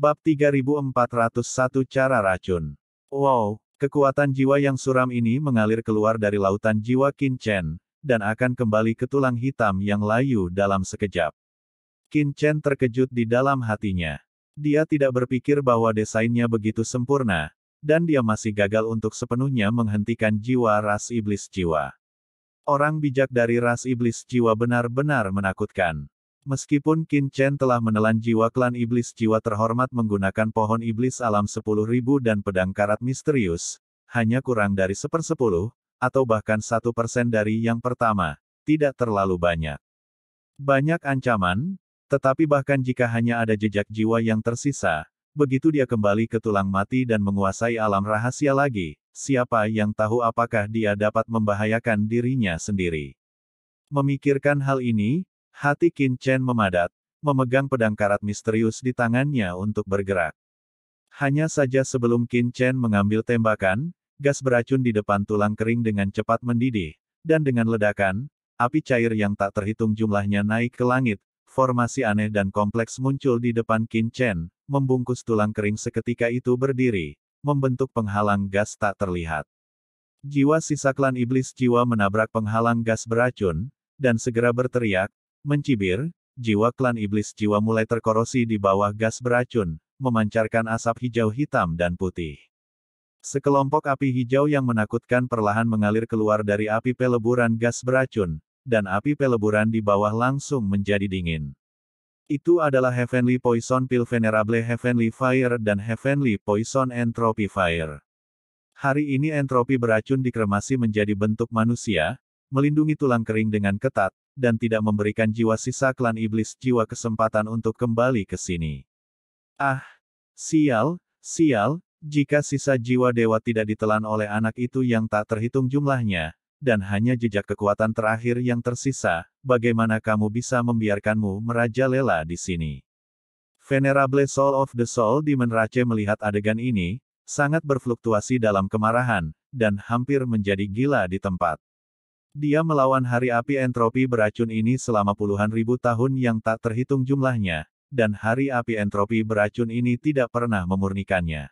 Bab 3401 Cara Racun Wow, kekuatan jiwa yang suram ini mengalir keluar dari lautan jiwa kincen dan akan kembali ke tulang hitam yang layu dalam sekejap. kincen terkejut di dalam hatinya. Dia tidak berpikir bahwa desainnya begitu sempurna, dan dia masih gagal untuk sepenuhnya menghentikan jiwa ras iblis jiwa. Orang bijak dari ras iblis jiwa benar-benar menakutkan. Meskipun Qin Chen telah menelan jiwa klan iblis jiwa terhormat menggunakan pohon iblis alam 10.000 dan pedang karat misterius, hanya kurang dari sepersepuluh, atau bahkan satu persen dari yang pertama, tidak terlalu banyak. Banyak ancaman, tetapi bahkan jika hanya ada jejak jiwa yang tersisa, begitu dia kembali ke tulang mati dan menguasai alam rahasia lagi, siapa yang tahu apakah dia dapat membahayakan dirinya sendiri. Memikirkan hal ini, Hati Qin Chen memadat, memegang pedang karat misterius di tangannya untuk bergerak. Hanya saja sebelum Qin Chen mengambil tembakan, gas beracun di depan tulang kering dengan cepat mendidih, dan dengan ledakan, api cair yang tak terhitung jumlahnya naik ke langit, formasi aneh dan kompleks muncul di depan Qin Chen, membungkus tulang kering seketika itu berdiri, membentuk penghalang gas tak terlihat. Jiwa sisa klan iblis jiwa menabrak penghalang gas beracun, dan segera berteriak, Mencibir, jiwa klan iblis jiwa mulai terkorosi di bawah gas beracun, memancarkan asap hijau hitam dan putih. Sekelompok api hijau yang menakutkan perlahan mengalir keluar dari api peleburan gas beracun, dan api peleburan di bawah langsung menjadi dingin. Itu adalah Heavenly Poison Pill Venerable Heavenly Fire dan Heavenly Poison Entropy Fire. Hari ini entropi beracun dikremasi menjadi bentuk manusia, melindungi tulang kering dengan ketat, dan tidak memberikan jiwa sisa klan iblis jiwa kesempatan untuk kembali ke sini. Ah! Sial, sial, jika sisa jiwa dewa tidak ditelan oleh anak itu yang tak terhitung jumlahnya, dan hanya jejak kekuatan terakhir yang tersisa, bagaimana kamu bisa membiarkanmu merajalela di sini? Venerable Soul of the Soul di Menrace melihat adegan ini, sangat berfluktuasi dalam kemarahan, dan hampir menjadi gila di tempat. Dia melawan hari api entropi beracun ini selama puluhan ribu tahun yang tak terhitung jumlahnya, dan hari api entropi beracun ini tidak pernah memurnikannya.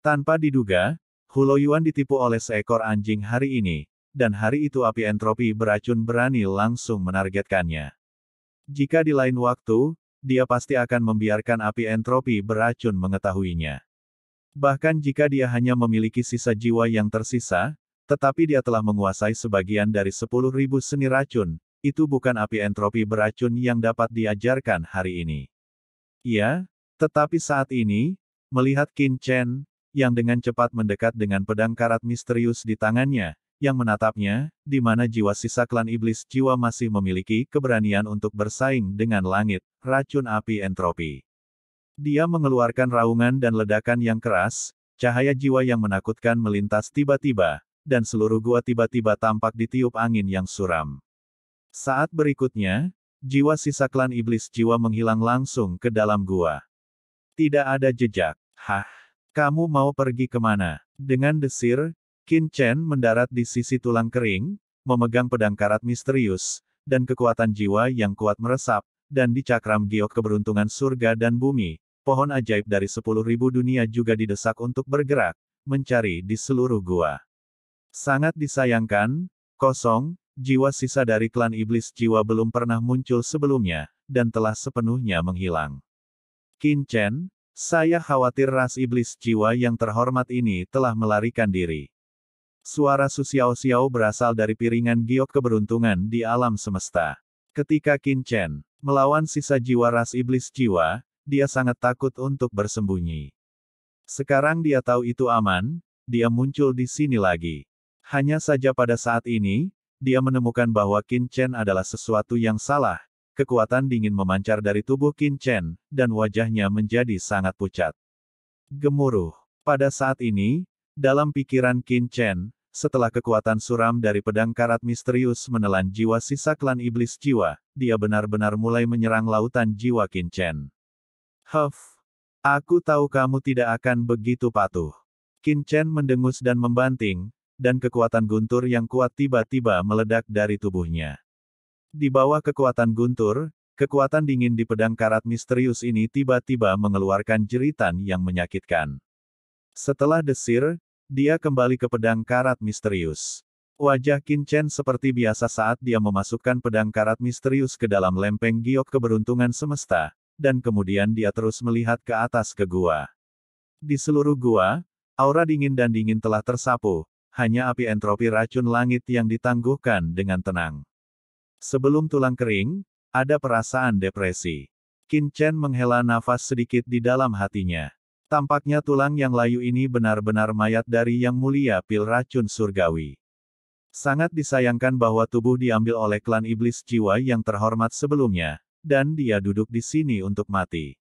Tanpa diduga, Huloyuan ditipu oleh seekor anjing hari ini, dan hari itu api entropi beracun berani langsung menargetkannya. Jika di lain waktu, dia pasti akan membiarkan api entropi beracun mengetahuinya. Bahkan jika dia hanya memiliki sisa jiwa yang tersisa, tetapi dia telah menguasai sebagian dari 10.000 seni racun, itu bukan api entropi beracun yang dapat diajarkan hari ini. Iya, tetapi saat ini, melihat Qin Chen, yang dengan cepat mendekat dengan pedang karat misterius di tangannya, yang menatapnya, di mana jiwa sisa klan iblis jiwa masih memiliki keberanian untuk bersaing dengan langit, racun api entropi. Dia mengeluarkan raungan dan ledakan yang keras, cahaya jiwa yang menakutkan melintas tiba-tiba, dan seluruh gua tiba-tiba tampak ditiup angin yang suram. Saat berikutnya, jiwa sisa klan iblis jiwa menghilang langsung ke dalam gua. Tidak ada jejak. Hah? Kamu mau pergi kemana? Dengan desir, Qin Chen mendarat di sisi tulang kering, memegang pedang karat misterius, dan kekuatan jiwa yang kuat meresap, dan dicakram cakram giok keberuntungan surga dan bumi, pohon ajaib dari sepuluh ribu dunia juga didesak untuk bergerak, mencari di seluruh gua. Sangat disayangkan, kosong, jiwa sisa dari klan iblis jiwa belum pernah muncul sebelumnya, dan telah sepenuhnya menghilang. Chen, saya khawatir ras iblis jiwa yang terhormat ini telah melarikan diri. Suara Xiao Xiao berasal dari piringan giok keberuntungan di alam semesta. Ketika Chen melawan sisa jiwa ras iblis jiwa, dia sangat takut untuk bersembunyi. Sekarang dia tahu itu aman, dia muncul di sini lagi. Hanya saja pada saat ini, dia menemukan bahwa Qin Chen adalah sesuatu yang salah. Kekuatan dingin memancar dari tubuh Qin Chen, dan wajahnya menjadi sangat pucat. Gemuruh. Pada saat ini, dalam pikiran Qin Chen, setelah kekuatan suram dari pedang karat misterius menelan jiwa sisa klan iblis jiwa, dia benar-benar mulai menyerang lautan jiwa Qin Chen. Huff. Aku tahu kamu tidak akan begitu patuh. Qin Chen mendengus dan membanting, dan kekuatan guntur yang kuat tiba-tiba meledak dari tubuhnya. Di bawah kekuatan guntur, kekuatan dingin di pedang karat misterius ini tiba-tiba mengeluarkan jeritan yang menyakitkan. Setelah desir, dia kembali ke pedang karat misterius. Wajah Qin Chen seperti biasa saat dia memasukkan pedang karat misterius ke dalam lempeng giok keberuntungan semesta, dan kemudian dia terus melihat ke atas ke gua. Di seluruh gua, aura dingin dan dingin telah tersapu, hanya api entropi racun langit yang ditangguhkan dengan tenang. Sebelum tulang kering, ada perasaan depresi. Qin Chen menghela nafas sedikit di dalam hatinya. Tampaknya tulang yang layu ini benar-benar mayat dari yang mulia pil racun surgawi. Sangat disayangkan bahwa tubuh diambil oleh klan iblis jiwa yang terhormat sebelumnya, dan dia duduk di sini untuk mati.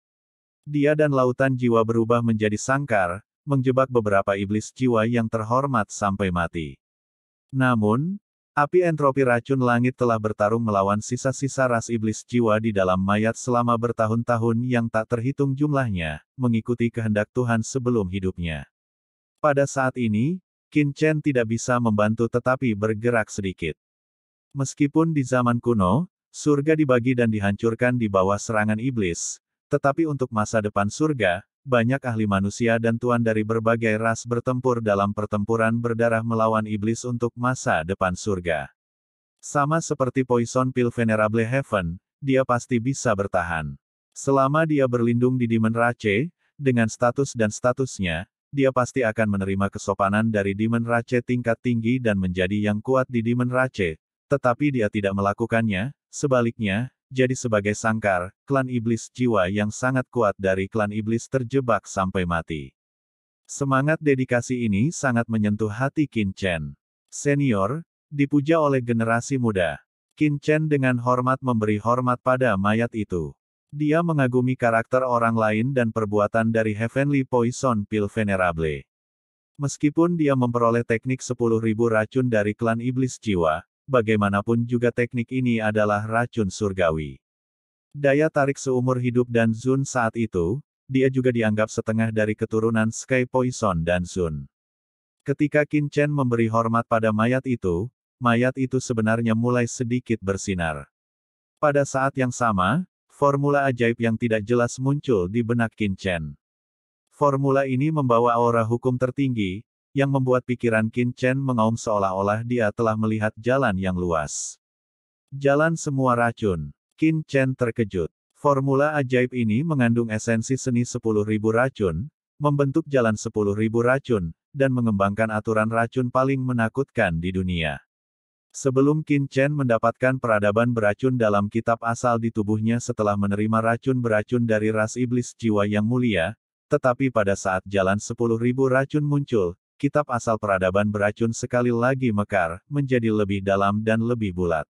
Dia dan lautan jiwa berubah menjadi sangkar, menjebak beberapa iblis jiwa yang terhormat sampai mati. Namun, api entropi racun langit telah bertarung melawan sisa-sisa ras iblis jiwa di dalam mayat selama bertahun-tahun yang tak terhitung jumlahnya, mengikuti kehendak Tuhan sebelum hidupnya. Pada saat ini, Qin Chen tidak bisa membantu tetapi bergerak sedikit. Meskipun di zaman kuno, surga dibagi dan dihancurkan di bawah serangan iblis, tetapi untuk masa depan surga, banyak ahli manusia dan tuan dari berbagai ras bertempur dalam pertempuran berdarah melawan iblis untuk masa depan surga. Sama seperti Poison Pill Venerable Heaven, dia pasti bisa bertahan. Selama dia berlindung di Demon Rache, dengan status dan statusnya, dia pasti akan menerima kesopanan dari Demon Rache tingkat tinggi dan menjadi yang kuat di Demon Rache, tetapi dia tidak melakukannya, sebaliknya, jadi sebagai sangkar, klan iblis jiwa yang sangat kuat dari klan iblis terjebak sampai mati. Semangat dedikasi ini sangat menyentuh hati Qin Chen. Senior, dipuja oleh generasi muda. Qin Chen dengan hormat memberi hormat pada mayat itu. Dia mengagumi karakter orang lain dan perbuatan dari Heavenly Poison Pill Venerable. Meskipun dia memperoleh teknik 10.000 racun dari klan iblis jiwa, bagaimanapun juga teknik ini adalah racun surgawi. Daya tarik seumur hidup dan Zun saat itu, dia juga dianggap setengah dari keturunan Sky Poison dan Zun. Ketika Qin Chen memberi hormat pada mayat itu, mayat itu sebenarnya mulai sedikit bersinar. Pada saat yang sama, formula ajaib yang tidak jelas muncul di benak Qin Chen. Formula ini membawa aura hukum tertinggi, yang membuat pikiran Qin Chen mengaum seolah-olah dia telah melihat jalan yang luas. Jalan semua racun. Qin Chen terkejut. Formula ajaib ini mengandung esensi seni 10.000 racun, membentuk jalan 10.000 racun, dan mengembangkan aturan racun paling menakutkan di dunia. Sebelum Qin Chen mendapatkan peradaban beracun dalam kitab asal di tubuhnya setelah menerima racun beracun dari ras iblis jiwa yang mulia, tetapi pada saat jalan 10.000 racun muncul, kitab asal peradaban beracun sekali lagi mekar, menjadi lebih dalam dan lebih bulat.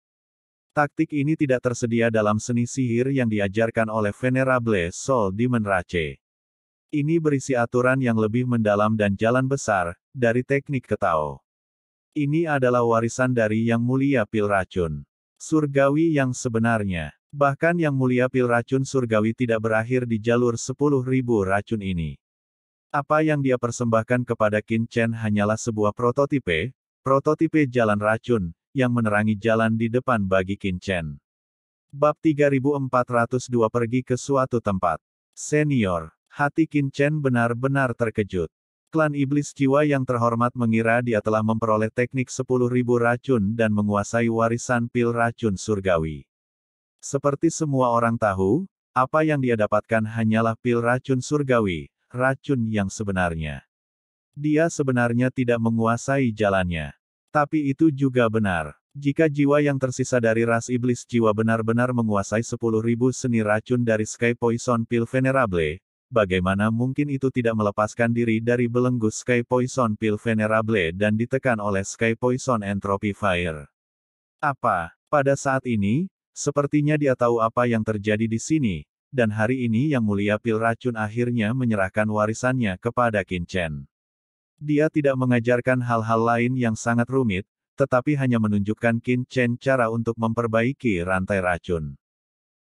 Taktik ini tidak tersedia dalam seni sihir yang diajarkan oleh Venerable Sol di Menrace. Ini berisi aturan yang lebih mendalam dan jalan besar, dari teknik ketao. Ini adalah warisan dari Yang Mulia Pil Racun. Surgawi yang sebenarnya. Bahkan Yang Mulia Pil Racun Surgawi tidak berakhir di jalur 10.000 racun ini. Apa yang dia persembahkan kepada Qin Chen hanyalah sebuah prototipe, prototipe jalan racun, yang menerangi jalan di depan bagi Qin Chen. Bab 3402 pergi ke suatu tempat. Senior, hati Qin Chen benar-benar terkejut. Klan Iblis Jiwa yang terhormat mengira dia telah memperoleh teknik 10.000 racun dan menguasai warisan pil racun surgawi. Seperti semua orang tahu, apa yang dia dapatkan hanyalah pil racun surgawi, racun yang sebenarnya. Dia sebenarnya tidak menguasai jalannya. Tapi itu juga benar. Jika jiwa yang tersisa dari ras iblis jiwa benar-benar menguasai 10.000 seni racun dari Sky Poison Pill Venerable, bagaimana mungkin itu tidak melepaskan diri dari belenggu Sky Poison Pill Venerable dan ditekan oleh Sky Poison Entropy Fire? Apa, pada saat ini, sepertinya dia tahu apa yang terjadi di sini, dan hari ini Yang Mulia Pil Racun akhirnya menyerahkan warisannya kepada Qin Chen. Dia tidak mengajarkan hal-hal lain yang sangat rumit, tetapi hanya menunjukkan Qin Chen cara untuk memperbaiki rantai racun.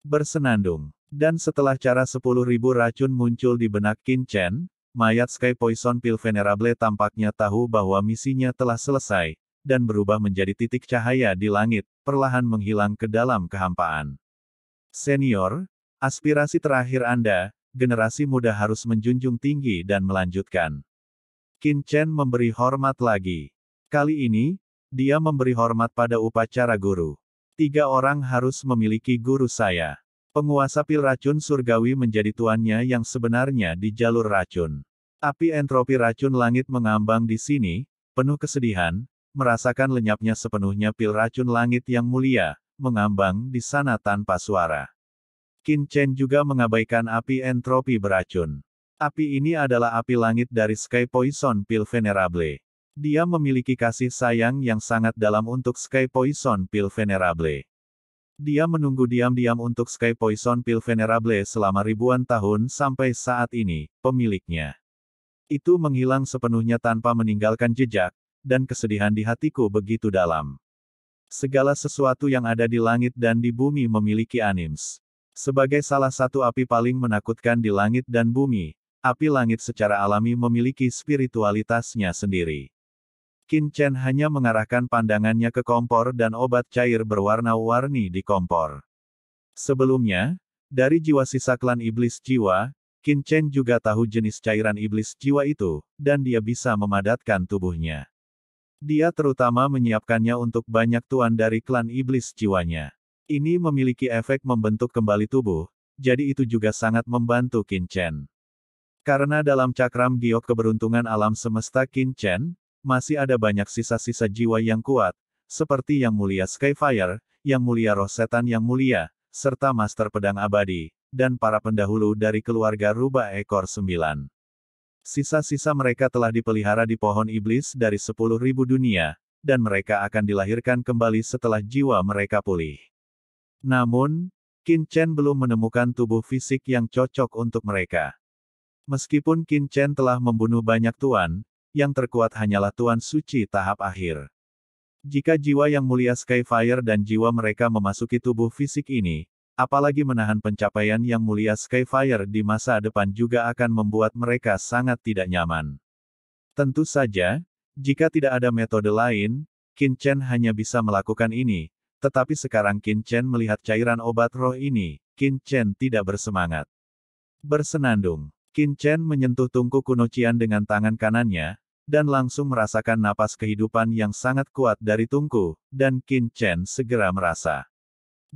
Bersenandung. Dan setelah cara 10.000 racun muncul di benak Qin Chen, mayat Sky Poison Pil Venerable tampaknya tahu bahwa misinya telah selesai, dan berubah menjadi titik cahaya di langit, perlahan menghilang ke dalam kehampaan. Senior, Aspirasi terakhir Anda, generasi muda harus menjunjung tinggi dan melanjutkan. Qin Chen memberi hormat lagi. Kali ini, dia memberi hormat pada upacara guru. Tiga orang harus memiliki guru saya. Penguasa pil racun surgawi menjadi tuannya yang sebenarnya di jalur racun. Api entropi racun langit mengambang di sini, penuh kesedihan, merasakan lenyapnya sepenuhnya pil racun langit yang mulia, mengambang di sana tanpa suara. Qin Chen juga mengabaikan api entropi beracun. Api ini adalah api langit dari Sky Poison Pill Venerable. Dia memiliki kasih sayang yang sangat dalam untuk Sky Poison Pill Venerable. Dia menunggu diam-diam untuk Sky Poison Pill Venerable selama ribuan tahun sampai saat ini, pemiliknya. Itu menghilang sepenuhnya tanpa meninggalkan jejak, dan kesedihan di hatiku begitu dalam. Segala sesuatu yang ada di langit dan di bumi memiliki anims. Sebagai salah satu api paling menakutkan di langit dan bumi, api langit secara alami memiliki spiritualitasnya sendiri. Qin Chen hanya mengarahkan pandangannya ke kompor dan obat cair berwarna-warni di kompor. Sebelumnya, dari jiwa sisa klan iblis jiwa, Qin Chen juga tahu jenis cairan iblis jiwa itu, dan dia bisa memadatkan tubuhnya. Dia terutama menyiapkannya untuk banyak tuan dari klan iblis jiwanya. Ini memiliki efek membentuk kembali tubuh, jadi itu juga sangat membantu Kincen. Karena dalam cakram giok keberuntungan alam semesta Kincen masih ada banyak sisa-sisa jiwa yang kuat, seperti Yang Mulia Skyfire, Yang Mulia Roh Setan Yang Mulia, serta Master Pedang Abadi, dan para pendahulu dari keluarga Ruba Ekor Sembilan. Sisa-sisa mereka telah dipelihara di pohon iblis dari sepuluh ribu dunia, dan mereka akan dilahirkan kembali setelah jiwa mereka pulih. Namun, Qin Chen belum menemukan tubuh fisik yang cocok untuk mereka. Meskipun Qin Chen telah membunuh banyak tuan, yang terkuat hanyalah tuan suci tahap akhir. Jika jiwa yang mulia Skyfire dan jiwa mereka memasuki tubuh fisik ini, apalagi menahan pencapaian yang mulia Skyfire di masa depan juga akan membuat mereka sangat tidak nyaman. Tentu saja, jika tidak ada metode lain, Qin Chen hanya bisa melakukan ini, tetapi sekarang Qin Chen melihat cairan obat roh ini, Qin Chen tidak bersemangat. Bersenandung, Qin Chen menyentuh tungku kuno Qian dengan tangan kanannya, dan langsung merasakan napas kehidupan yang sangat kuat dari tungku, dan Qin Chen segera merasa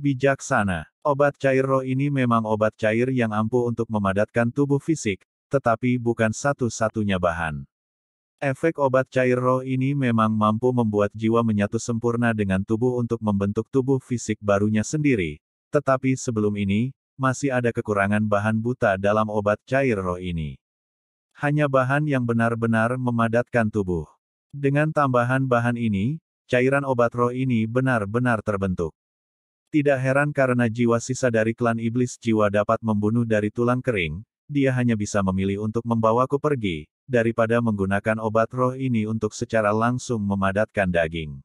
bijaksana. Obat cair roh ini memang obat cair yang ampuh untuk memadatkan tubuh fisik, tetapi bukan satu-satunya bahan. Efek obat cair roh ini memang mampu membuat jiwa menyatu sempurna dengan tubuh untuk membentuk tubuh fisik barunya sendiri. Tetapi sebelum ini, masih ada kekurangan bahan buta dalam obat cair roh ini. Hanya bahan yang benar-benar memadatkan tubuh. Dengan tambahan bahan ini, cairan obat roh ini benar-benar terbentuk. Tidak heran karena jiwa sisa dari klan iblis jiwa dapat membunuh dari tulang kering, dia hanya bisa memilih untuk membawaku pergi, daripada menggunakan obat roh ini untuk secara langsung memadatkan daging.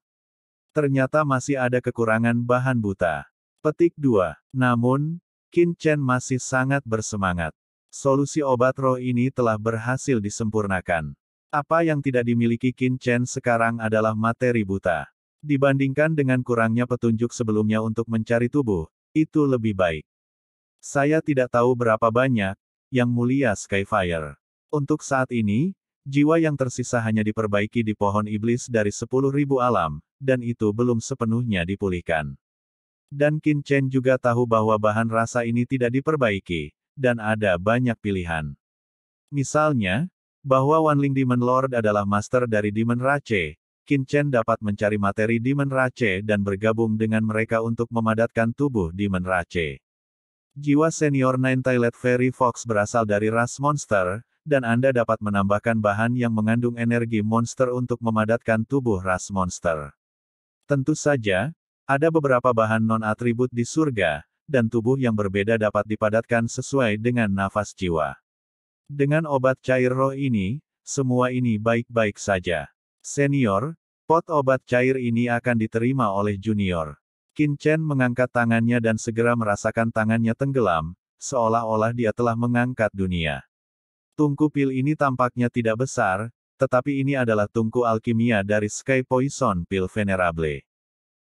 Ternyata masih ada kekurangan bahan buta. Petik 2. Namun, Qin Chen masih sangat bersemangat. Solusi obat roh ini telah berhasil disempurnakan. Apa yang tidak dimiliki Qin Chen sekarang adalah materi buta. Dibandingkan dengan kurangnya petunjuk sebelumnya untuk mencari tubuh, itu lebih baik. Saya tidak tahu berapa banyak, Yang Mulia Skyfire. Untuk saat ini, jiwa yang tersisa hanya diperbaiki di pohon iblis dari sepuluh ribu alam, dan itu belum sepenuhnya dipulihkan. Dan Qin Chen juga tahu bahwa bahan rasa ini tidak diperbaiki, dan ada banyak pilihan. Misalnya, bahwa Wanling Demon Lord adalah master dari Demon Rache, Qin Chen dapat mencari materi Demon Rache dan bergabung dengan mereka untuk memadatkan tubuh Demon Rache. Jiwa senior Nine Tailed Fairy Fox berasal dari ras monster, dan Anda dapat menambahkan bahan yang mengandung energi monster untuk memadatkan tubuh ras monster. Tentu saja, ada beberapa bahan non-atribut di surga, dan tubuh yang berbeda dapat dipadatkan sesuai dengan nafas jiwa. Dengan obat cair roh ini, semua ini baik-baik saja. Senior, pot obat cair ini akan diterima oleh junior. Qin Chen mengangkat tangannya dan segera merasakan tangannya tenggelam, seolah-olah dia telah mengangkat dunia. Tungku pil ini tampaknya tidak besar, tetapi ini adalah tungku alkimia dari Sky Poison Pil Venerable.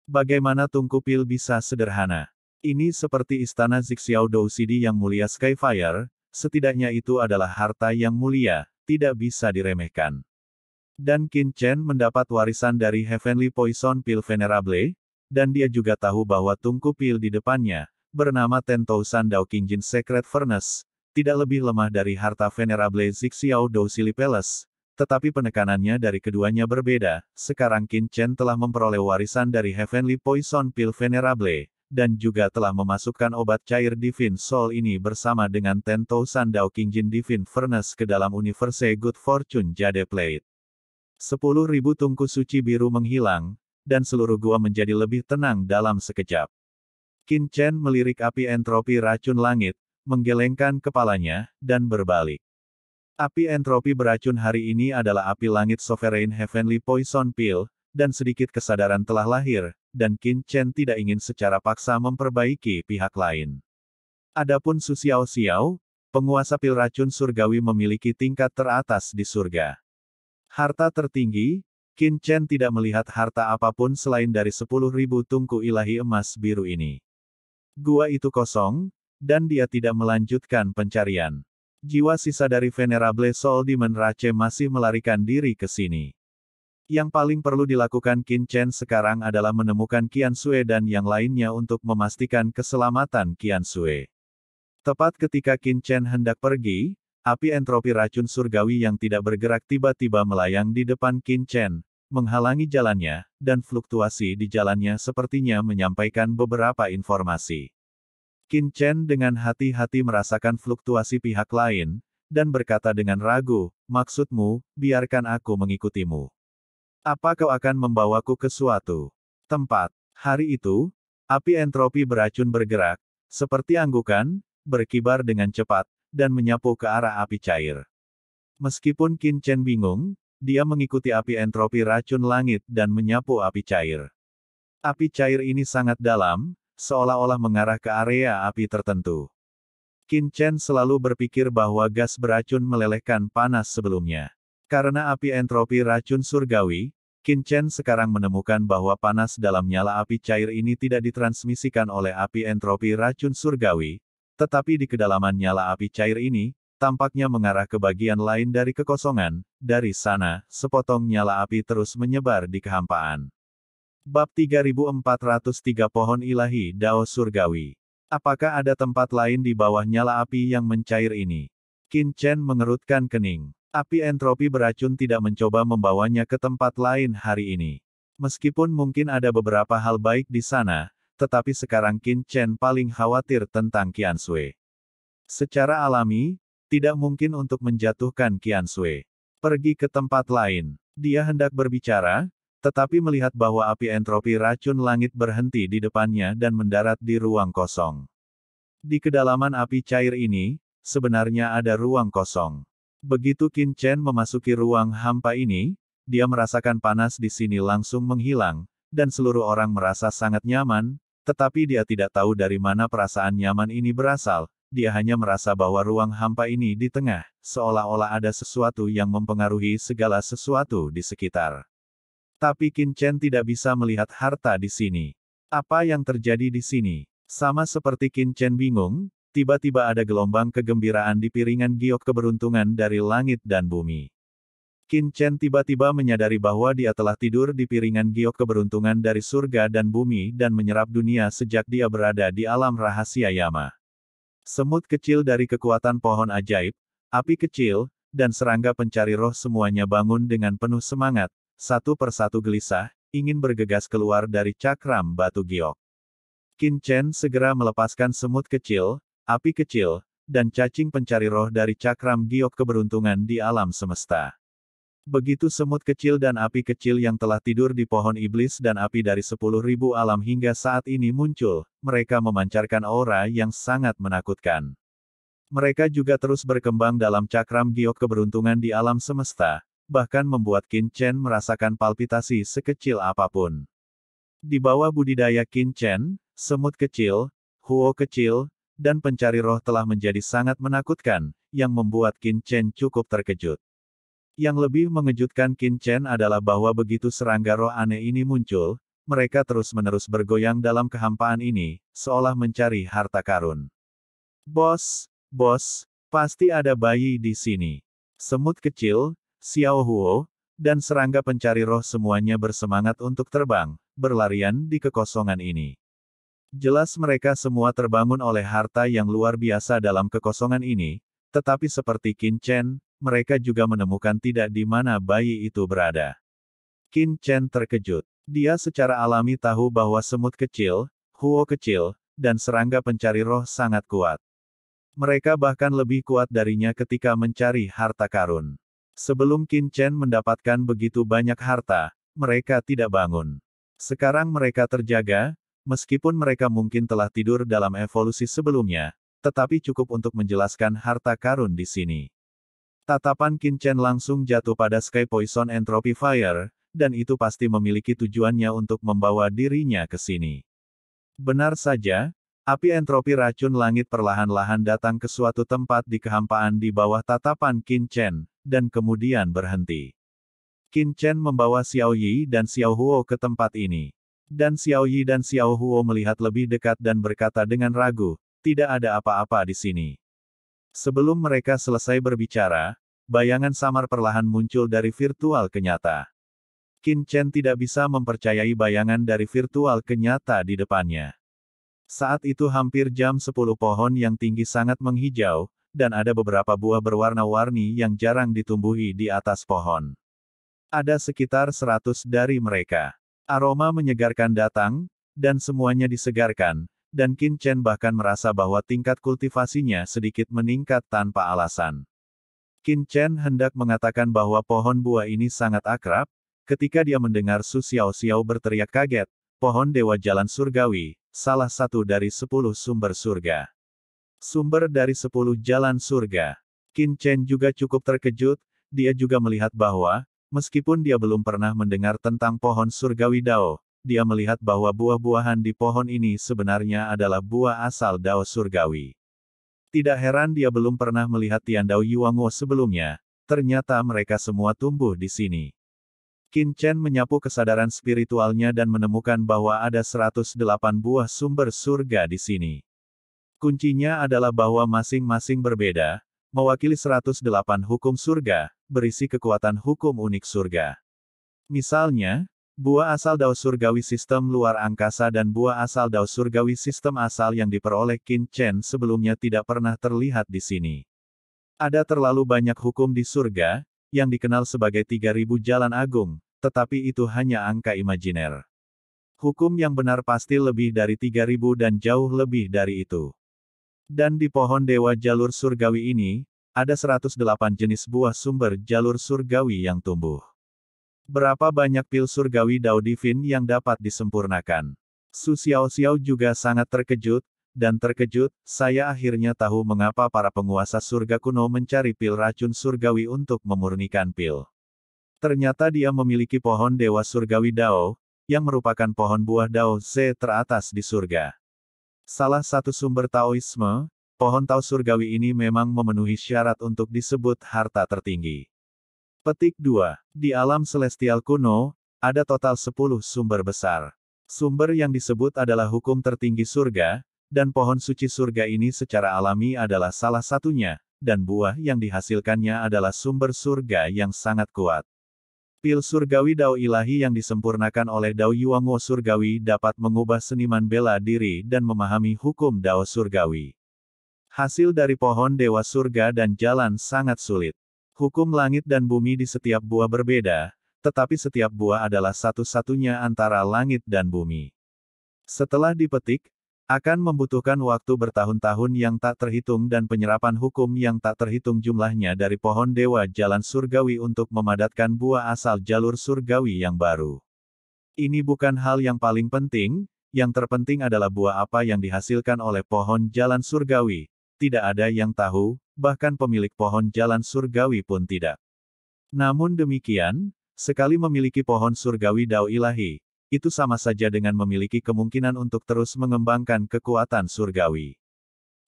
Bagaimana tungku pil bisa sederhana? Ini seperti istana Zixiao di yang mulia Skyfire, setidaknya itu adalah harta yang mulia, tidak bisa diremehkan. Dan Qin Chen mendapat warisan dari Heavenly Poison Pil Venerable, dan dia juga tahu bahwa tungku pil di depannya, bernama Ten Thousand Dao Qingjin Secret Furnace, tidak lebih lemah dari harta Venerable Zixiao Dou Silipeles, tetapi penekanannya dari keduanya berbeda. Sekarang Qin Chen telah memperoleh warisan dari Heavenly Poison Pill Venerable, dan juga telah memasukkan obat cair Divine Soul ini bersama dengan Tento Sandao Jin Divine Furnace ke dalam Universe Good Fortune Jade Plate. Sepuluh ribu tungku suci biru menghilang, dan seluruh gua menjadi lebih tenang dalam sekejap. Qin Chen melirik api entropi racun langit, menggelengkan kepalanya, dan berbalik. Api entropi beracun hari ini adalah api langit Sovereign Heavenly Poison Pill, dan sedikit kesadaran telah lahir, dan Qin Chen tidak ingin secara paksa memperbaiki pihak lain. Adapun Su Xiao Xiao, penguasa pil racun surgawi memiliki tingkat teratas di surga. Harta tertinggi, Qin Chen tidak melihat harta apapun selain dari 10.000 tungku ilahi emas biru ini. Gua itu kosong, dan dia tidak melanjutkan pencarian. Jiwa sisa dari Venerable Soul Demon Rache masih melarikan diri ke sini. Yang paling perlu dilakukan Qin Chen sekarang adalah menemukan Qian Sue dan yang lainnya untuk memastikan keselamatan Qian Sue. Tepat ketika Qin Chen hendak pergi, api entropi racun surgawi yang tidak bergerak tiba-tiba melayang di depan Qin Chen, menghalangi jalannya, dan fluktuasi di jalannya sepertinya menyampaikan beberapa informasi. Qin Chen dengan hati-hati merasakan fluktuasi pihak lain, dan berkata dengan ragu, maksudmu, biarkan aku mengikutimu. Apa kau akan membawaku ke suatu tempat? Hari itu, api entropi beracun bergerak, seperti anggukan, berkibar dengan cepat, dan menyapu ke arah api cair. Meskipun Qin Chen bingung, dia mengikuti api entropi racun langit dan menyapu api cair. Api cair ini sangat dalam, seolah-olah mengarah ke area api tertentu. Qin Chen selalu berpikir bahwa gas beracun melelehkan panas sebelumnya. Karena api entropi racun surgawi, Qin Chen sekarang menemukan bahwa panas dalam nyala api cair ini tidak ditransmisikan oleh api entropi racun surgawi, tetapi di kedalaman nyala api cair ini, tampaknya mengarah ke bagian lain dari kekosongan, dari sana, sepotong nyala api terus menyebar di kehampaan. Bab 3403 Pohon Ilahi Dao Surgawi. Apakah ada tempat lain di bawah nyala api yang mencair ini? Qin Chen mengerutkan kening. Api entropi beracun tidak mencoba membawanya ke tempat lain hari ini. Meskipun mungkin ada beberapa hal baik di sana, tetapi sekarang Qin Chen paling khawatir tentang Qian Sui. Secara alami, tidak mungkin untuk menjatuhkan Qian Sui. Pergi ke tempat lain. Dia hendak berbicara, tetapi melihat bahwa api entropi racun langit berhenti di depannya dan mendarat di ruang kosong. Di kedalaman api cair ini, sebenarnya ada ruang kosong. Begitu Qin Chen memasuki ruang hampa ini, dia merasakan panas di sini langsung menghilang, dan seluruh orang merasa sangat nyaman, tetapi dia tidak tahu dari mana perasaan nyaman ini berasal, dia hanya merasa bahwa ruang hampa ini di tengah, seolah-olah ada sesuatu yang mempengaruhi segala sesuatu di sekitar. Tapi Kinchen tidak bisa melihat harta di sini. Apa yang terjadi di sini? Sama seperti Kinchen bingung, tiba-tiba ada gelombang kegembiraan di piringan giok keberuntungan dari langit dan bumi. Kinchen tiba-tiba menyadari bahwa dia telah tidur di piringan giok keberuntungan dari surga dan bumi dan menyerap dunia sejak dia berada di alam rahasia Yama. Semut kecil dari kekuatan pohon ajaib, api kecil, dan serangga pencari roh semuanya bangun dengan penuh semangat, satu persatu gelisah, ingin bergegas keluar dari cakram batu giok. Qin Chen segera melepaskan semut kecil, api kecil, dan cacing pencari roh dari cakram giok keberuntungan di alam semesta. Begitu semut kecil dan api kecil yang telah tidur di pohon iblis dan api dari sepuluh ribu alam hingga saat ini muncul, mereka memancarkan aura yang sangat menakutkan. Mereka juga terus berkembang dalam cakram giok keberuntungan di alam semesta, bahkan membuat Qin Chen merasakan palpitasi sekecil apapun. Di bawah budidaya Qin Chen, semut kecil, huo kecil, dan pencari roh telah menjadi sangat menakutkan, yang membuat Qin Chen cukup terkejut. Yang lebih mengejutkan Qin Chen adalah bahwa begitu serangga roh aneh ini muncul, mereka terus-menerus bergoyang dalam kehampaan ini, seolah mencari harta karun. Bos, bos, pasti ada bayi di sini. Semut kecil, Xiao Huo, dan serangga pencari roh semuanya bersemangat untuk terbang, berlarian di kekosongan ini. Jelas mereka semua terbangun oleh harta yang luar biasa dalam kekosongan ini, tetapi seperti Qin Chen, mereka juga menemukan tidak di mana bayi itu berada. Qin Chen terkejut. Dia secara alami tahu bahwa semut kecil, huo kecil, dan serangga pencari roh sangat kuat. Mereka bahkan lebih kuat darinya ketika mencari harta karun. Sebelum Qin Chen mendapatkan begitu banyak harta, mereka tidak bangun. Sekarang mereka terjaga, meskipun mereka mungkin telah tidur dalam evolusi sebelumnya, tetapi cukup untuk menjelaskan harta karun di sini. Tatapan Qin Chen langsung jatuh pada Sky Poison Entropy Fire, dan itu pasti memiliki tujuannya untuk membawa dirinya ke sini. Benar saja, Api entropi racun langit perlahan-lahan datang ke suatu tempat di kehampaan di bawah tatapan Qin Chen, dan kemudian berhenti. Qin Chen membawa Xiao Yi dan Xiao Huo ke tempat ini. Dan Xiao Yi dan Xiao Huo melihat lebih dekat dan berkata dengan ragu, tidak ada apa-apa di sini. Sebelum mereka selesai berbicara, bayangan samar perlahan muncul dari virtual kenyata. Qin Chen tidak bisa mempercayai bayangan dari virtual kenyata di depannya. Saat itu hampir jam 10 pohon yang tinggi sangat menghijau, dan ada beberapa buah berwarna-warni yang jarang ditumbuhi di atas pohon. Ada sekitar seratus dari mereka. Aroma menyegarkan datang, dan semuanya disegarkan, dan Qin Chen bahkan merasa bahwa tingkat kultivasinya sedikit meningkat tanpa alasan. Qin Chen hendak mengatakan bahwa pohon buah ini sangat akrab, ketika dia mendengar Su Xiao Xiao berteriak kaget, pohon dewa jalan surgawi, salah satu dari sepuluh sumber surga sumber dari sepuluh jalan surga. Qin Chen juga cukup terkejut, dia juga melihat bahwa, meskipun dia belum pernah mendengar tentang pohon surgawi Dao, dia melihat bahwa buah-buahan di pohon ini sebenarnya adalah buah asal Dao surgawi. Tidak heran dia belum pernah melihat Tian Dao Yuanguo sebelumnya, ternyata mereka semua tumbuh di sini. Qin Chen menyapu kesadaran spiritualnya dan menemukan bahwa ada 108 buah sumber surga di sini. Kuncinya adalah bahwa masing-masing berbeda, mewakili 108 hukum surga, berisi kekuatan hukum unik surga. Misalnya, buah asal daur surgawi sistem luar angkasa dan buah asal daur surgawi sistem asal yang diperoleh Qin Chen sebelumnya tidak pernah terlihat di sini. Ada terlalu banyak hukum di surga, yang dikenal sebagai 3000 jalan agung, tetapi itu hanya angka imajiner. Hukum yang benar pasti lebih dari 3000 dan jauh lebih dari itu. Dan di pohon dewa jalur surgawi ini, ada 108 jenis buah sumber jalur surgawi yang tumbuh. Berapa banyak pil surgawi Dao Divin yang dapat disempurnakan? Su Xiao Xiao juga sangat terkejut, dan terkejut, saya akhirnya tahu mengapa para penguasa surga kuno mencari pil racun surgawi untuk memurnikan pil. Ternyata dia memiliki pohon dewa surgawi Dao, yang merupakan pohon buah Dao Z teratas di surga. Salah satu sumber Taoisme, pohon Tao surgawi ini memang memenuhi syarat untuk disebut harta tertinggi. Petik 2. Di alam celestial kuno, ada total 10 sumber besar. Sumber yang disebut adalah hukum tertinggi surga, dan pohon suci surga ini secara alami adalah salah satunya, dan buah yang dihasilkannya adalah sumber surga yang sangat kuat. Pil surgawi Dao Ilahi yang disempurnakan oleh Dao Yuanguo surgawi dapat mengubah seniman bela diri dan memahami hukum Dao surgawi. Hasil dari pohon dewa surga dan jalan sangat sulit. Hukum langit dan bumi di setiap buah berbeda, tetapi setiap buah adalah satu-satunya antara langit dan bumi. Setelah dipetik, akan membutuhkan waktu bertahun-tahun yang tak terhitung dan penyerapan hukum yang tak terhitung jumlahnya dari pohon dewa jalan surgawi untuk memadatkan buah asal jalur surgawi yang baru. Ini bukan hal yang paling penting, yang terpenting adalah buah apa yang dihasilkan oleh pohon jalan surgawi. Tidak ada yang tahu, bahkan pemilik pohon jalan surgawi pun tidak. Namun demikian, sekali memiliki pohon surgawi dao ilahi, itu sama saja dengan memiliki kemungkinan untuk terus mengembangkan kekuatan surgawi.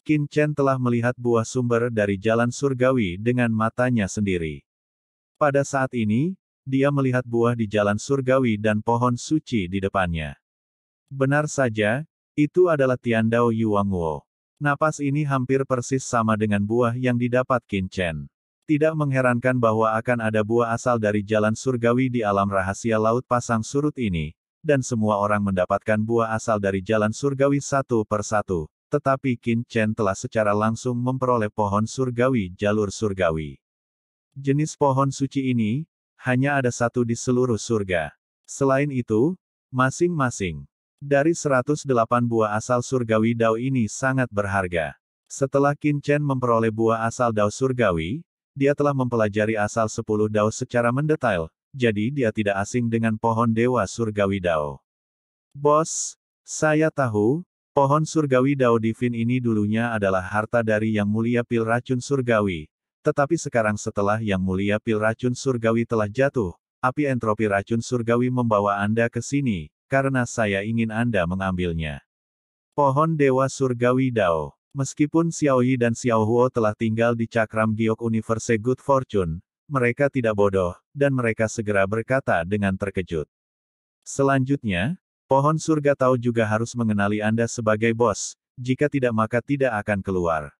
Qin Chen telah melihat buah sumber dari jalan surgawi dengan matanya sendiri. Pada saat ini, dia melihat buah di jalan surgawi dan pohon suci di depannya. Benar saja, itu adalah Tian Dao Tiandao Yuangwo. Napas ini hampir persis sama dengan buah yang didapat Qin Chen. Tidak mengherankan bahwa akan ada buah asal dari jalan surgawi di alam rahasia Laut Pasang Surut ini, dan semua orang mendapatkan buah asal dari jalan surgawi satu per satu, tetapi Qin Chen telah secara langsung memperoleh pohon surgawi jalur surgawi. Jenis pohon suci ini, hanya ada satu di seluruh surga. Selain itu, masing-masing dari 108 buah asal surgawi Dao ini sangat berharga. Setelah Qin Chen memperoleh buah asal Dao surgawi, dia telah mempelajari asal 10 Dao secara mendetail, jadi dia tidak asing dengan pohon dewa surgawi Dao. Bos, saya tahu, pohon surgawi Dao Divin ini dulunya adalah harta dari Yang Mulia Pil Racun Surgawi. Tetapi sekarang setelah Yang Mulia Pil Racun Surgawi telah jatuh, api entropi racun surgawi membawa Anda ke sini, karena saya ingin Anda mengambilnya. Pohon Dewa Surgawi Dao Meskipun Xiaoyi dan Xiaohuo telah tinggal di cakram giok Universe Good Fortune, mereka tidak bodoh, dan mereka segera berkata dengan terkejut. Selanjutnya, pohon surga tahu juga harus mengenali Anda sebagai bos, jika tidak maka tidak akan keluar.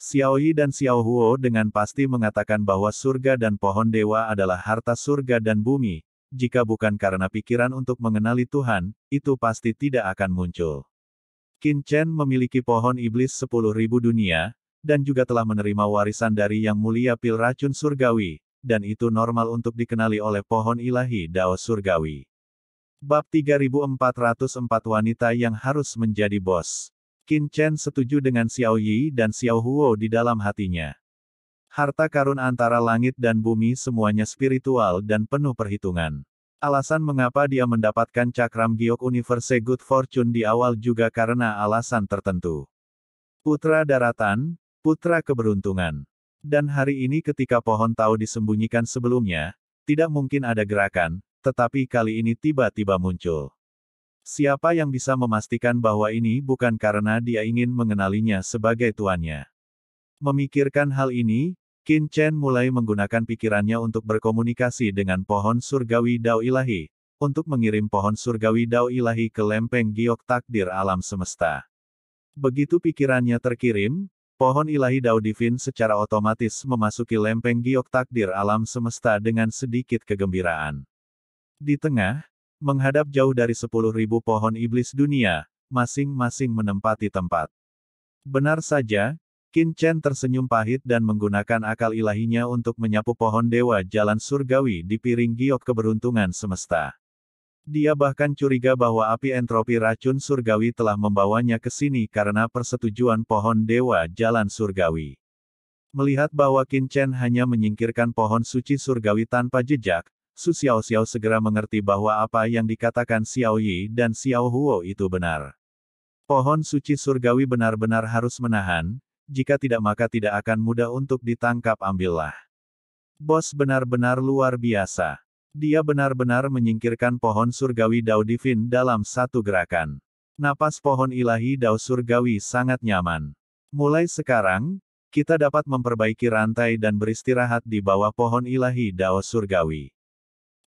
Xiao Yi dan Xiao Huo dengan pasti mengatakan bahwa surga dan pohon dewa adalah harta surga dan bumi, jika bukan karena pikiran untuk mengenali Tuhan, itu pasti tidak akan muncul. Qin Chen memiliki pohon iblis sepuluh ribu dunia, dan juga telah menerima warisan dari Yang Mulia Pil Racun Surgawi, dan itu normal untuk dikenali oleh pohon ilahi Dao Surgawi. Bab 3404 Wanita yang harus menjadi bos. Qin Chen setuju dengan Xiao Yi dan Xiao Huo di dalam hatinya. Harta karun antara langit dan bumi semuanya spiritual dan penuh perhitungan. Alasan mengapa dia mendapatkan cakram giok universe good fortune di awal juga karena alasan tertentu. Putra daratan, Putra keberuntungan. Dan hari ini ketika pohon tahu disembunyikan sebelumnya, tidak mungkin ada gerakan, tetapi kali ini tiba-tiba muncul. Siapa yang bisa memastikan bahwa ini bukan karena dia ingin mengenalinya sebagai tuannya? Memikirkan hal ini, Qin Chen mulai menggunakan pikirannya untuk berkomunikasi dengan pohon surgawi Dao Ilahi, untuk mengirim pohon surgawi Dao Ilahi ke lempeng giok takdir alam semesta. Begitu pikirannya terkirim, Pohon ilahi Dao Divin secara otomatis memasuki lempeng giok takdir alam semesta dengan sedikit kegembiraan. Di tengah, menghadap jauh dari 10.000 pohon iblis dunia, masing-masing menempati tempat. Benar saja, Qin Chen tersenyum pahit dan menggunakan akal ilahinya untuk menyapu pohon dewa jalan surgawi di piring giok keberuntungan semesta. Dia bahkan curiga bahwa api entropi racun surgawi telah membawanya ke sini karena persetujuan pohon dewa jalan surgawi. Melihat bahwa Qin Chen hanya menyingkirkan pohon suci surgawi tanpa jejak, Su Xiao Xiao segera mengerti bahwa apa yang dikatakan Xiao Yi dan Xiao Huo itu benar. Pohon suci surgawi benar-benar harus menahan, jika tidak maka tidak akan mudah untuk ditangkap ambillah. Bos benar-benar luar biasa. Dia benar-benar menyingkirkan pohon surgawi Dao Divin dalam satu gerakan. Napas pohon ilahi Dao surgawi sangat nyaman. Mulai sekarang, kita dapat memperbaiki rantai dan beristirahat di bawah pohon ilahi Dao surgawi.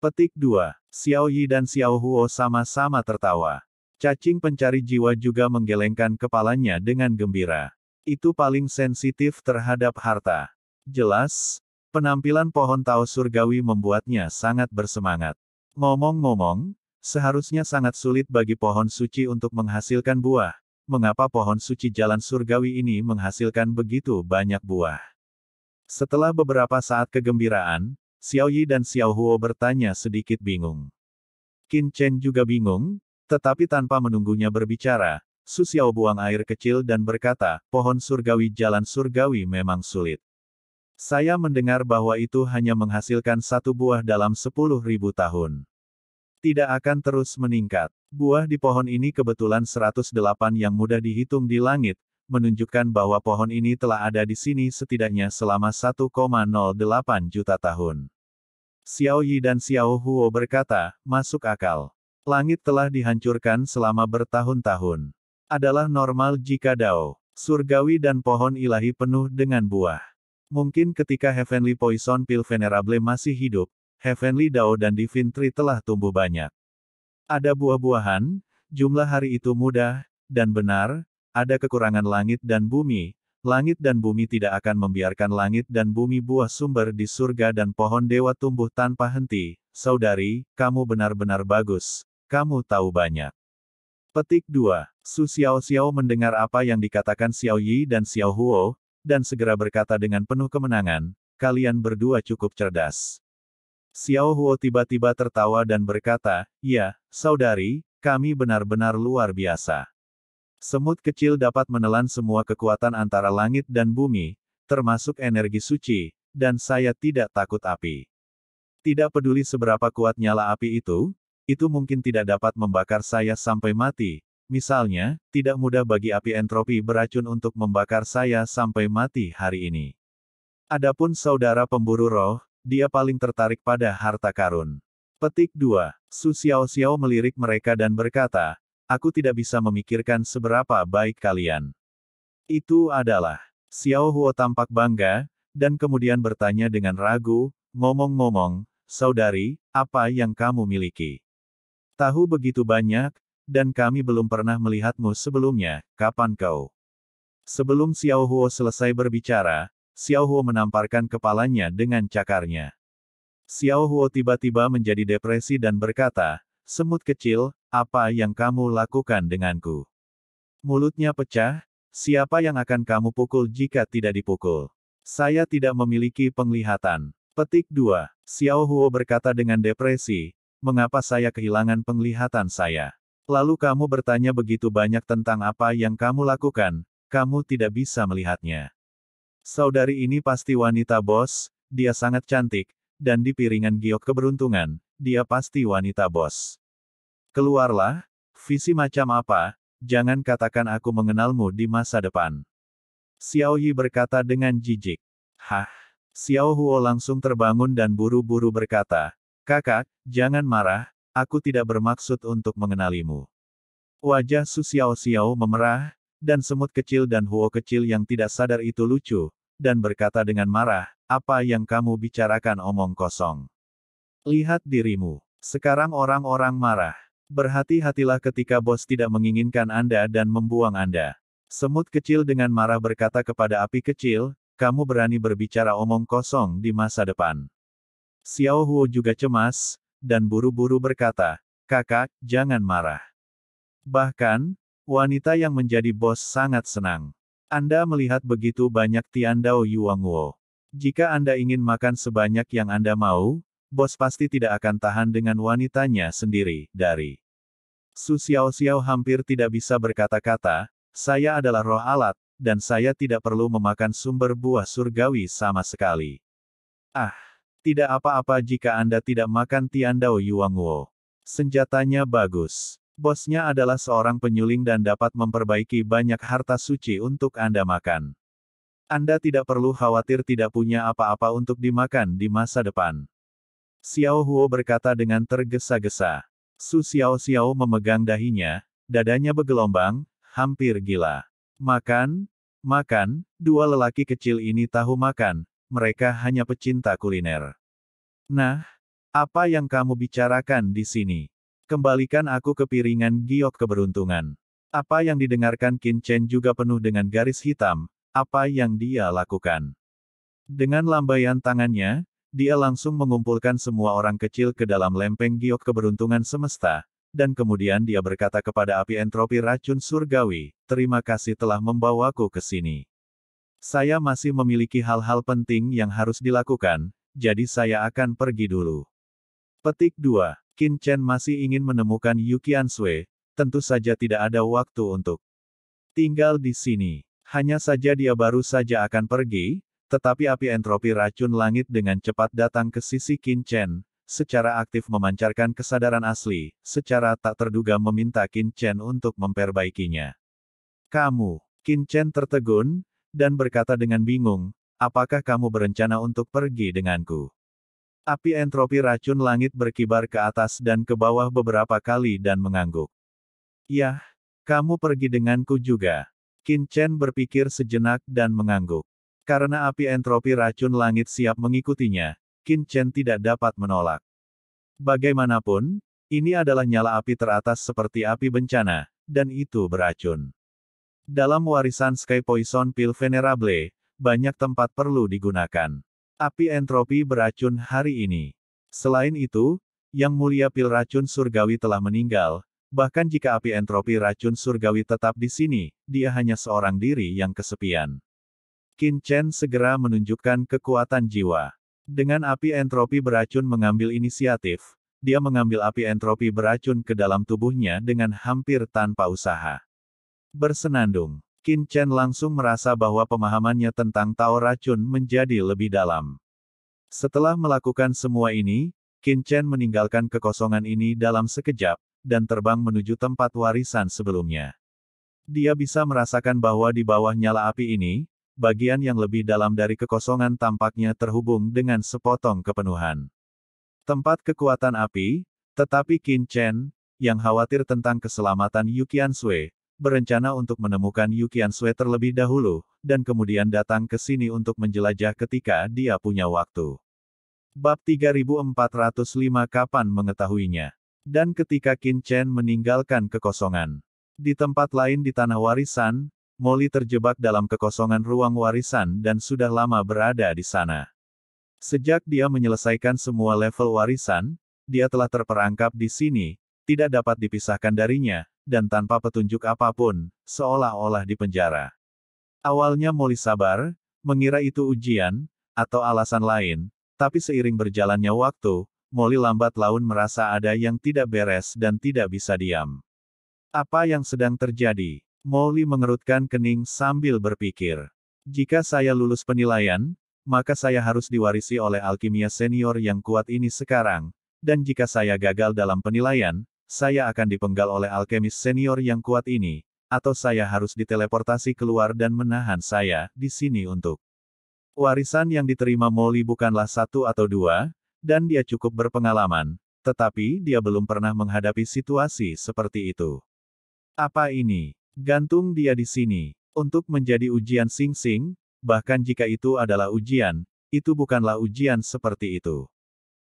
Petik 2. Xiao Yi dan Xiao Huo sama-sama tertawa. Cacing pencari jiwa juga menggelengkan kepalanya dengan gembira. Itu paling sensitif terhadap harta. Jelas, Penampilan pohon tahu surgawi membuatnya sangat bersemangat. Ngomong-ngomong, seharusnya sangat sulit bagi pohon suci untuk menghasilkan buah. Mengapa pohon suci jalan surgawi ini menghasilkan begitu banyak buah? Setelah beberapa saat kegembiraan, Xiao Yi dan Xiao Huo bertanya sedikit bingung. Qin Chen juga bingung, tetapi tanpa menunggunya berbicara, Su Xiao buang air kecil dan berkata, pohon surgawi jalan surgawi memang sulit. Saya mendengar bahwa itu hanya menghasilkan satu buah dalam sepuluh ribu tahun. Tidak akan terus meningkat. Buah di pohon ini kebetulan 108 yang mudah dihitung di langit, menunjukkan bahwa pohon ini telah ada di sini setidaknya selama 1,08 juta tahun. Xiao Yi dan Xiao Huo berkata, masuk akal. Langit telah dihancurkan selama bertahun-tahun. Adalah normal jika Dao, surgawi dan pohon ilahi penuh dengan buah. Mungkin ketika Heavenly Poison Pill Venerable masih hidup, Heavenly Dao dan Divine Tree telah tumbuh banyak. Ada buah-buahan, jumlah hari itu mudah, dan benar, ada kekurangan langit dan bumi, langit dan bumi tidak akan membiarkan langit dan bumi buah sumber di surga dan pohon dewa tumbuh tanpa henti, saudari, kamu benar-benar bagus, kamu tahu banyak. Petik 2. Su Xiao Xiao mendengar apa yang dikatakan Xiao Yi dan Xiao Huo, dan segera berkata dengan penuh kemenangan, kalian berdua cukup cerdas. Xiao Huo tiba-tiba tertawa dan berkata, ya, saudari, kami benar-benar luar biasa. Semut kecil dapat menelan semua kekuatan antara langit dan bumi, termasuk energi suci, dan saya tidak takut api. Tidak peduli seberapa kuat nyala api itu, itu mungkin tidak dapat membakar saya sampai mati, Misalnya, tidak mudah bagi api entropi beracun untuk membakar saya sampai mati hari ini. Adapun saudara pemburu roh, dia paling tertarik pada harta karun. Petik 2. Su Xiao Xiao melirik mereka dan berkata, Aku tidak bisa memikirkan seberapa baik kalian. Itu adalah, Xiao Huo tampak bangga, dan kemudian bertanya dengan ragu, ngomong-ngomong, saudari, apa yang kamu miliki? Tahu begitu banyak, dan kami belum pernah melihatmu sebelumnya, kapan kau? Sebelum Xiao Huo selesai berbicara, Xiao Huo menamparkan kepalanya dengan cakarnya. Xiao Huo tiba-tiba menjadi depresi dan berkata, Semut kecil, apa yang kamu lakukan denganku? Mulutnya pecah, siapa yang akan kamu pukul jika tidak dipukul? Saya tidak memiliki penglihatan. Petik 2. Xiao Huo berkata dengan depresi, mengapa saya kehilangan penglihatan saya? Lalu kamu bertanya begitu banyak tentang apa yang kamu lakukan, kamu tidak bisa melihatnya. Saudari ini pasti wanita bos, dia sangat cantik, dan di piringan giok keberuntungan, dia pasti wanita bos. Keluarlah, visi macam apa, jangan katakan aku mengenalmu di masa depan. Xiao Yi berkata dengan jijik. Hah? Xiao Huo langsung terbangun dan buru-buru berkata, Kakak, jangan marah, aku tidak bermaksud untuk mengenalimu. Wajah Su Xiao Xiao memerah, dan semut kecil dan huo kecil yang tidak sadar itu lucu, dan berkata dengan marah, apa yang kamu bicarakan omong kosong. Lihat dirimu. Sekarang orang-orang marah. Berhati-hatilah ketika bos tidak menginginkan Anda dan membuang Anda. Semut kecil dengan marah berkata kepada api kecil, kamu berani berbicara omong kosong di masa depan. Xiao Huo juga cemas, dan buru-buru berkata, kakak, jangan marah. Bahkan, wanita yang menjadi bos sangat senang. Anda melihat begitu banyak Tiandao Yuanguo. Jika Anda ingin makan sebanyak yang Anda mau, bos pasti tidak akan tahan dengan wanitanya sendiri, dari. Su Xiao Xiao hampir tidak bisa berkata-kata, saya adalah roh alat, dan saya tidak perlu memakan sumber buah surgawi sama sekali. Ah! Tidak apa-apa jika Anda tidak makan Dao Tiandao Yuangwo. Senjatanya bagus. Bosnya adalah seorang penyuling dan dapat memperbaiki banyak harta suci untuk Anda makan. Anda tidak perlu khawatir tidak punya apa-apa untuk dimakan di masa depan. Xiao Huo berkata dengan tergesa-gesa. Su Xiao Xiao memegang dahinya, dadanya bergelombang, hampir gila. Makan, makan, dua lelaki kecil ini tahu makan, mereka hanya pecinta kuliner. Nah, apa yang kamu bicarakan di sini? Kembalikan aku ke piringan giok keberuntungan. Apa yang didengarkan Qin Chen juga penuh dengan garis hitam, apa yang dia lakukan. Dengan lambaian tangannya, dia langsung mengumpulkan semua orang kecil ke dalam lempeng giok keberuntungan semesta, dan kemudian dia berkata kepada api entropi racun surgawi, terima kasih telah membawaku ke sini. Saya masih memiliki hal-hal penting yang harus dilakukan, jadi saya akan pergi dulu. Petik 2. Qin Chen masih ingin menemukan Yukian Sui, tentu saja tidak ada waktu untuk tinggal di sini. Hanya saja dia baru saja akan pergi, tetapi api entropi racun langit dengan cepat datang ke sisi Qin Chen, secara aktif memancarkan kesadaran asli, secara tak terduga meminta Qin Chen untuk memperbaikinya. Kamu, Qin Chen tertegun, dan berkata dengan bingung, apakah kamu berencana untuk pergi denganku? Api entropi racun langit berkibar ke atas dan ke bawah beberapa kali dan mengangguk. Yah, kamu pergi denganku juga. Qin Chen berpikir sejenak dan mengangguk. Karena api entropi racun langit siap mengikutinya, Qin Chen tidak dapat menolak. Bagaimanapun, ini adalah nyala api teratas seperti api bencana, dan itu beracun. Dalam warisan Sky Poison Pill Venerable, banyak tempat perlu digunakan. Api entropi beracun hari ini. Selain itu, Yang Mulia Pil Racun Surgawi telah meninggal, bahkan jika api entropi racun surgawi tetap di sini, dia hanya seorang diri yang kesepian. Qin Chen segera menunjukkan kekuatan jiwa. Dengan api entropi beracun mengambil inisiatif, dia mengambil api entropi beracun ke dalam tubuhnya dengan hampir tanpa usaha. Bersenandung, Qin Chen langsung merasa bahwa pemahamannya tentang Tao Racun menjadi lebih dalam. Setelah melakukan semua ini, Qin Chen meninggalkan kekosongan ini dalam sekejap, dan terbang menuju tempat warisan sebelumnya. Dia bisa merasakan bahwa di bawah nyala api ini, bagian yang lebih dalam dari kekosongan tampaknya terhubung dengan sepotong kepenuhan. Tempat kekuatan api, tetapi Qin Chen, yang khawatir tentang keselamatan Yukian Sui, berencana untuk menemukan Yukian Swe terlebih dahulu, dan kemudian datang ke sini untuk menjelajah ketika dia punya waktu. Bab 3405 kapan mengetahuinya. Dan ketika Qin Chen meninggalkan kekosongan. Di tempat lain di Tanah Warisan, Molly terjebak dalam kekosongan ruang warisan dan sudah lama berada di sana. Sejak dia menyelesaikan semua level warisan, dia telah terperangkap di sini, tidak dapat dipisahkan darinya, dan tanpa petunjuk apapun, seolah-olah di penjara. Awalnya Molly sabar, mengira itu ujian, atau alasan lain, tapi seiring berjalannya waktu, Molly lambat laun merasa ada yang tidak beres dan tidak bisa diam. Apa yang sedang terjadi? Molly mengerutkan kening sambil berpikir. Jika saya lulus penilaian, maka saya harus diwarisi oleh alkimia senior yang kuat ini sekarang, dan jika saya gagal dalam penilaian, saya akan dipenggal oleh alkemis senior yang kuat ini, atau saya harus diteleportasi keluar dan menahan saya di sini untuk warisan yang diterima Molly bukanlah satu atau dua, dan dia cukup berpengalaman, tetapi dia belum pernah menghadapi situasi seperti itu. Apa ini? Gantung dia di sini untuk menjadi ujian sing-sing, bahkan jika itu adalah ujian, itu bukanlah ujian seperti itu.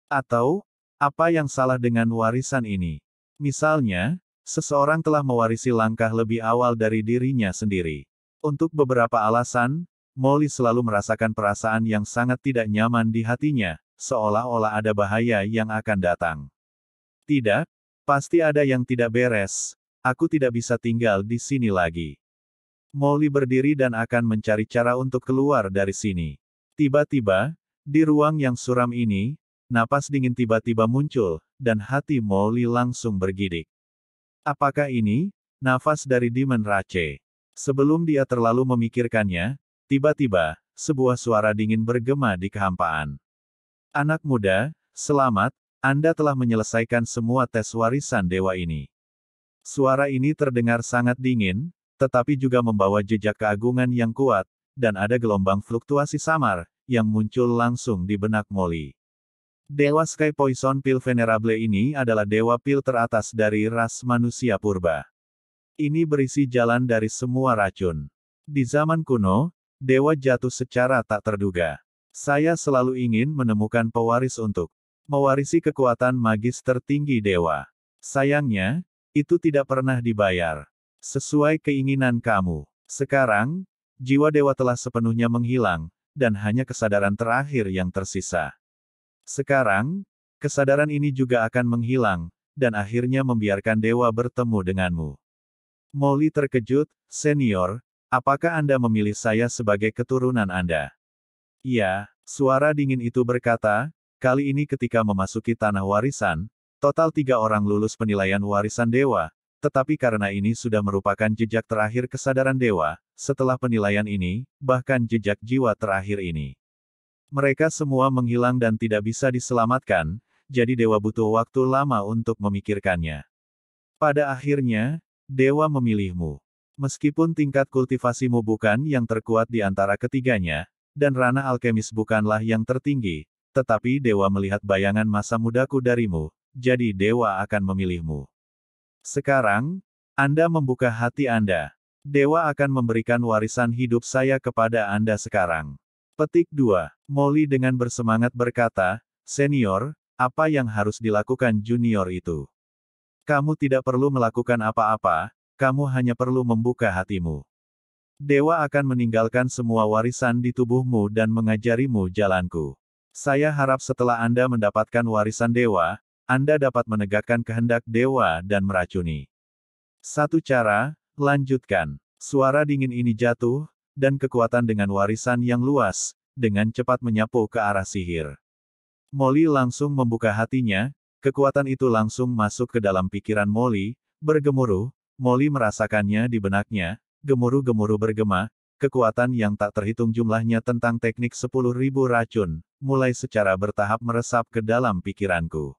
Atau, apa yang salah dengan warisan ini? Misalnya, seseorang telah mewarisi langkah lebih awal dari dirinya sendiri. Untuk beberapa alasan, Molly selalu merasakan perasaan yang sangat tidak nyaman di hatinya, seolah-olah ada bahaya yang akan datang. Tidak, pasti ada yang tidak beres, aku tidak bisa tinggal di sini lagi. Molly berdiri dan akan mencari cara untuk keluar dari sini. Tiba-tiba, di ruang yang suram ini, napas dingin tiba-tiba muncul, dan hati Molly langsung bergidik. Apakah ini, nafas dari Demon Rache? Sebelum dia terlalu memikirkannya, tiba-tiba, sebuah suara dingin bergema di kehampaan. Anak muda, selamat, Anda telah menyelesaikan semua tes warisan dewa ini. Suara ini terdengar sangat dingin, tetapi juga membawa jejak keagungan yang kuat, dan ada gelombang fluktuasi samar, yang muncul langsung di benak Molly. Dewa Sky Poison Pill Venerable ini adalah dewa pil teratas dari ras manusia purba. Ini berisi jalan dari semua racun. Di zaman kuno, dewa jatuh secara tak terduga. Saya selalu ingin menemukan pewaris untuk mewarisi kekuatan magis tertinggi dewa. Sayangnya, itu tidak pernah dibayar. Sesuai keinginan kamu. Sekarang, jiwa dewa telah sepenuhnya menghilang, dan hanya kesadaran terakhir yang tersisa. Sekarang, kesadaran ini juga akan menghilang, dan akhirnya membiarkan dewa bertemu denganmu. Molly terkejut, senior, apakah Anda memilih saya sebagai keturunan Anda? Ya, suara dingin itu berkata, kali ini ketika memasuki tanah warisan, total tiga orang lulus penilaian warisan dewa, tetapi karena ini sudah merupakan jejak terakhir kesadaran dewa, setelah penilaian ini, bahkan jejak jiwa terakhir ini. Mereka semua menghilang dan tidak bisa diselamatkan, jadi dewa butuh waktu lama untuk memikirkannya. Pada akhirnya, dewa memilihmu. Meskipun tingkat kultivasimu bukan yang terkuat di antara ketiganya, dan ranah alkemis bukanlah yang tertinggi, tetapi dewa melihat bayangan masa mudaku darimu, jadi dewa akan memilihmu. Sekarang, Anda membuka hati Anda. Dewa akan memberikan warisan hidup saya kepada Anda sekarang. Petik 2. Molly dengan bersemangat berkata, Senior, apa yang harus dilakukan junior itu? Kamu tidak perlu melakukan apa-apa, kamu hanya perlu membuka hatimu. Dewa akan meninggalkan semua warisan di tubuhmu dan mengajarimu jalanku. Saya harap setelah Anda mendapatkan warisan dewa, Anda dapat menegakkan kehendak dewa dan meracuni. Satu cara, lanjutkan. Suara dingin ini jatuh, dan kekuatan dengan warisan yang luas, dengan cepat menyapu ke arah sihir. Molly langsung membuka hatinya, kekuatan itu langsung masuk ke dalam pikiran Molly, bergemuruh, Molly merasakannya di benaknya, gemuruh-gemuruh bergema, kekuatan yang tak terhitung jumlahnya tentang teknik 10.000 racun, mulai secara bertahap meresap ke dalam pikiranku.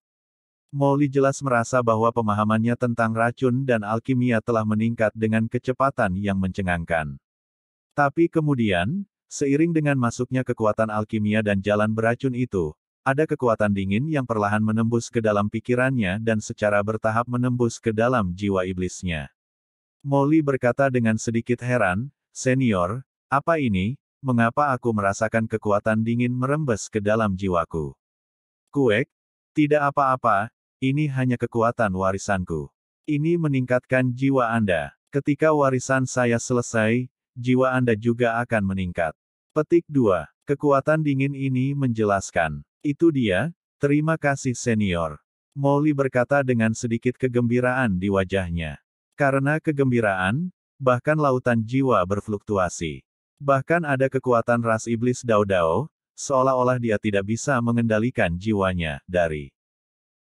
Molly jelas merasa bahwa pemahamannya tentang racun dan alkimia telah meningkat dengan kecepatan yang mencengangkan. Tapi kemudian, seiring dengan masuknya kekuatan alkimia dan jalan beracun itu, ada kekuatan dingin yang perlahan menembus ke dalam pikirannya dan secara bertahap menembus ke dalam jiwa iblisnya. Molly berkata dengan sedikit heran, Senior, apa ini, mengapa aku merasakan kekuatan dingin merembes ke dalam jiwaku? Kuek, tidak apa-apa, ini hanya kekuatan warisanku. Ini meningkatkan jiwa Anda. Ketika warisan saya selesai, jiwa Anda juga akan meningkat. Petik 2. Kekuatan dingin ini menjelaskan. Itu dia, terima kasih senior. Molly berkata dengan sedikit kegembiraan di wajahnya. Karena kegembiraan, bahkan lautan jiwa berfluktuasi. Bahkan ada kekuatan ras iblis Dao-Dao, seolah-olah dia tidak bisa mengendalikan jiwanya, dari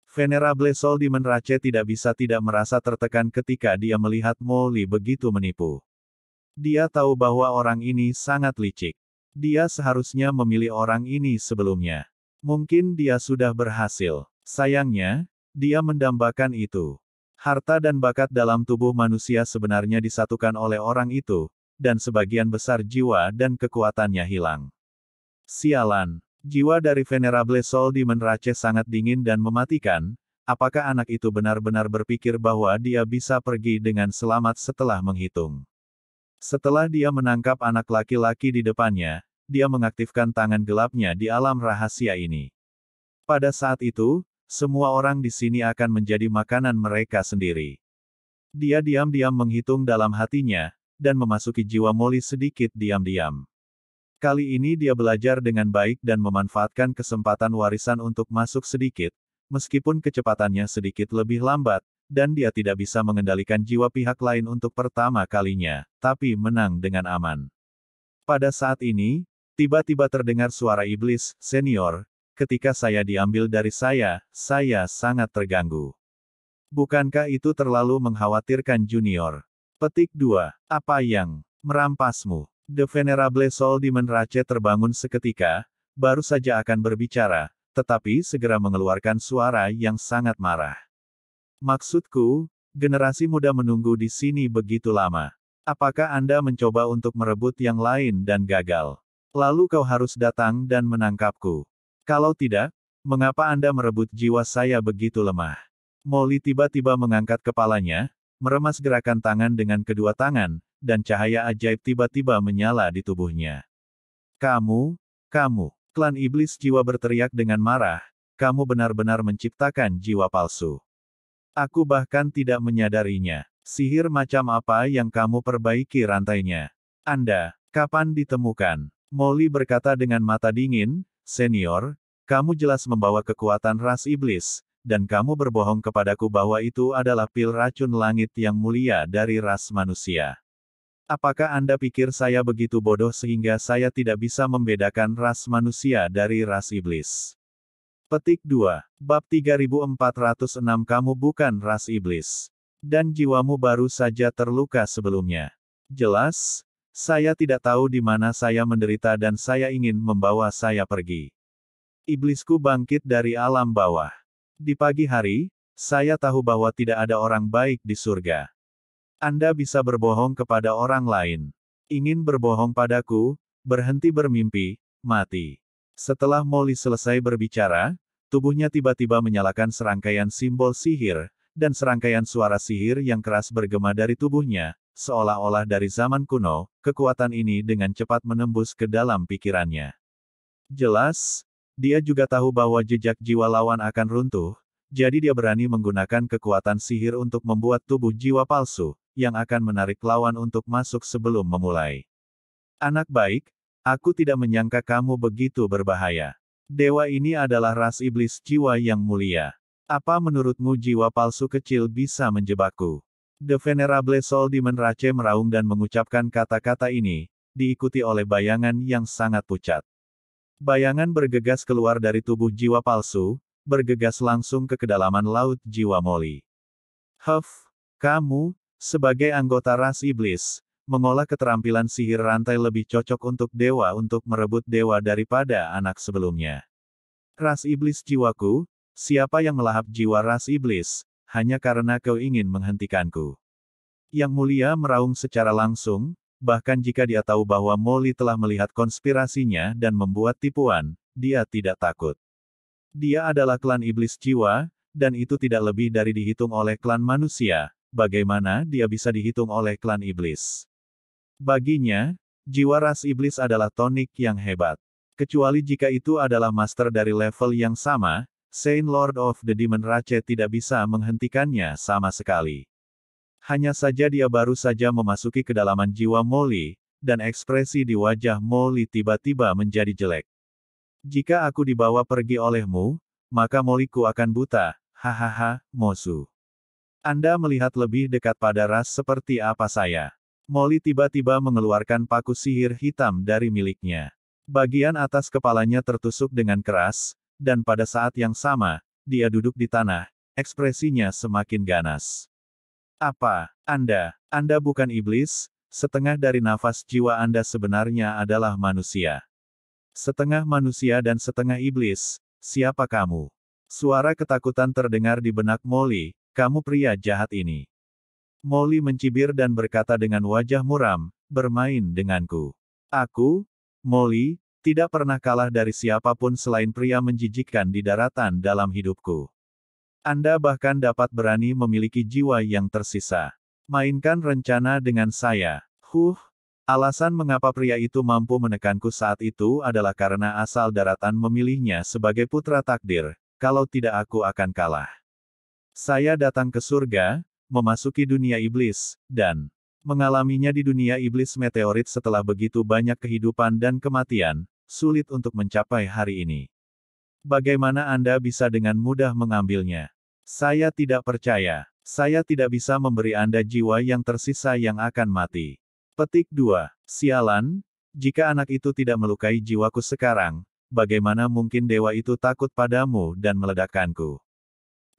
Venerable Sol di Menrace tidak bisa tidak merasa tertekan ketika dia melihat Molly begitu menipu. Dia tahu bahwa orang ini sangat licik. Dia seharusnya memilih orang ini sebelumnya. Mungkin dia sudah berhasil. Sayangnya, dia mendambakan itu. Harta dan bakat dalam tubuh manusia sebenarnya disatukan oleh orang itu, dan sebagian besar jiwa dan kekuatannya hilang. Sialan, jiwa dari Venerable Soul di Menrace sangat dingin dan mematikan, apakah anak itu benar-benar berpikir bahwa dia bisa pergi dengan selamat setelah menghitung. Setelah dia menangkap anak laki-laki di depannya, dia mengaktifkan tangan gelapnya di alam rahasia ini. Pada saat itu, semua orang di sini akan menjadi makanan mereka sendiri. Dia diam-diam menghitung dalam hatinya, dan memasuki jiwa Molly sedikit diam-diam. Kali ini dia belajar dengan baik dan memanfaatkan kesempatan warisan untuk masuk sedikit, meskipun kecepatannya sedikit lebih lambat, dan dia tidak bisa mengendalikan jiwa pihak lain untuk pertama kalinya, tapi menang dengan aman. Pada saat ini, tiba-tiba terdengar suara iblis, senior, ketika saya diambil dari saya, saya sangat terganggu. Bukankah itu terlalu mengkhawatirkan junior? Petik 2. Apa yang merampasmu? The Venerable Soul Demon Rache terbangun seketika, baru saja akan berbicara, tetapi segera mengeluarkan suara yang sangat marah. Maksudku, generasi muda menunggu di sini begitu lama. Apakah Anda mencoba untuk merebut yang lain dan gagal? Lalu kau harus datang dan menangkapku. Kalau tidak, mengapa Anda merebut jiwa saya begitu lemah? Molly tiba-tiba mengangkat kepalanya, meremas gerakan tangan dengan kedua tangan, dan cahaya ajaib tiba-tiba menyala di tubuhnya. Kamu, kamu, klan iblis jiwa berteriak dengan marah, kamu benar-benar menciptakan jiwa palsu. Aku bahkan tidak menyadarinya. Sihir macam apa yang kamu perbaiki rantainya? Anda, kapan ditemukan? Molly berkata dengan mata dingin, Senior, kamu jelas membawa kekuatan ras iblis, dan kamu berbohong kepadaku bahwa itu adalah pil racun langit yang mulia dari ras manusia. Apakah Anda pikir saya begitu bodoh sehingga saya tidak bisa membedakan ras manusia dari ras iblis? Petik 2. Bab 3406 Kamu bukan ras iblis. Dan jiwamu baru saja terluka sebelumnya. Jelas, saya tidak tahu di mana saya menderita dan saya ingin membawa saya pergi. Iblisku bangkit dari alam bawah. Di pagi hari, saya tahu bahwa tidak ada orang baik di surga. Anda bisa berbohong kepada orang lain. Ingin berbohong padaku, berhenti bermimpi, mati. Setelah Molly selesai berbicara, tubuhnya tiba-tiba menyalakan serangkaian simbol sihir, dan serangkaian suara sihir yang keras bergema dari tubuhnya, seolah-olah dari zaman kuno, kekuatan ini dengan cepat menembus ke dalam pikirannya. Jelas, dia juga tahu bahwa jejak jiwa lawan akan runtuh, jadi dia berani menggunakan kekuatan sihir untuk membuat tubuh jiwa palsu, yang akan menarik lawan untuk masuk sebelum memulai. Anak baik, Aku tidak menyangka kamu begitu berbahaya. Dewa ini adalah ras iblis jiwa yang mulia. Apa menurutmu jiwa palsu kecil bisa menjebakku? The Venerable Soul Demon Rache meraung dan mengucapkan kata-kata ini, diikuti oleh bayangan yang sangat pucat. Bayangan bergegas keluar dari tubuh jiwa palsu, bergegas langsung ke kedalaman laut jiwa moli. Huff, kamu, sebagai anggota ras iblis, mengolah keterampilan sihir rantai lebih cocok untuk dewa untuk merebut dewa daripada anak sebelumnya. Ras iblis jiwaku, siapa yang melahap jiwa ras iblis, hanya karena kau ingin menghentikanku. Yang mulia meraung secara langsung, bahkan jika dia tahu bahwa Molly telah melihat konspirasinya dan membuat tipuan, dia tidak takut. Dia adalah klan iblis jiwa, dan itu tidak lebih dari dihitung oleh klan manusia, bagaimana dia bisa dihitung oleh klan iblis. Baginya, jiwa ras iblis adalah tonik yang hebat. Kecuali jika itu adalah master dari level yang sama, Saint Lord of the Demon Rache tidak bisa menghentikannya sama sekali. Hanya saja dia baru saja memasuki kedalaman jiwa Molly, dan ekspresi di wajah Molly tiba-tiba menjadi jelek. Jika aku dibawa pergi olehmu, maka Mollyku akan buta, hahaha, Mosu. Anda melihat lebih dekat pada ras seperti apa saya. Molly tiba-tiba mengeluarkan paku sihir hitam dari miliknya. Bagian atas kepalanya tertusuk dengan keras, dan pada saat yang sama, dia duduk di tanah, ekspresinya semakin ganas. Apa, Anda, Anda bukan iblis, setengah dari nafas jiwa Anda sebenarnya adalah manusia. Setengah manusia dan setengah iblis, siapa kamu? Suara ketakutan terdengar di benak Molly, kamu pria jahat ini. Molly mencibir dan berkata dengan wajah muram, bermain denganku. Aku, Molly, tidak pernah kalah dari siapapun selain pria menjijikkan di daratan dalam hidupku. Anda bahkan dapat berani memiliki jiwa yang tersisa. Mainkan rencana dengan saya. Huh, alasan mengapa pria itu mampu menekanku saat itu adalah karena asal daratan memilihnya sebagai putra takdir, kalau tidak aku akan kalah. Saya datang ke surga, memasuki dunia iblis, dan mengalaminya di dunia iblis meteorit setelah begitu banyak kehidupan dan kematian, sulit untuk mencapai hari ini. Bagaimana Anda bisa dengan mudah mengambilnya? Saya tidak percaya. Saya tidak bisa memberi Anda jiwa yang tersisa yang akan mati. Petik 2. Sialan, jika anak itu tidak melukai jiwaku sekarang, bagaimana mungkin dewa itu takut padamu dan meledakkanku?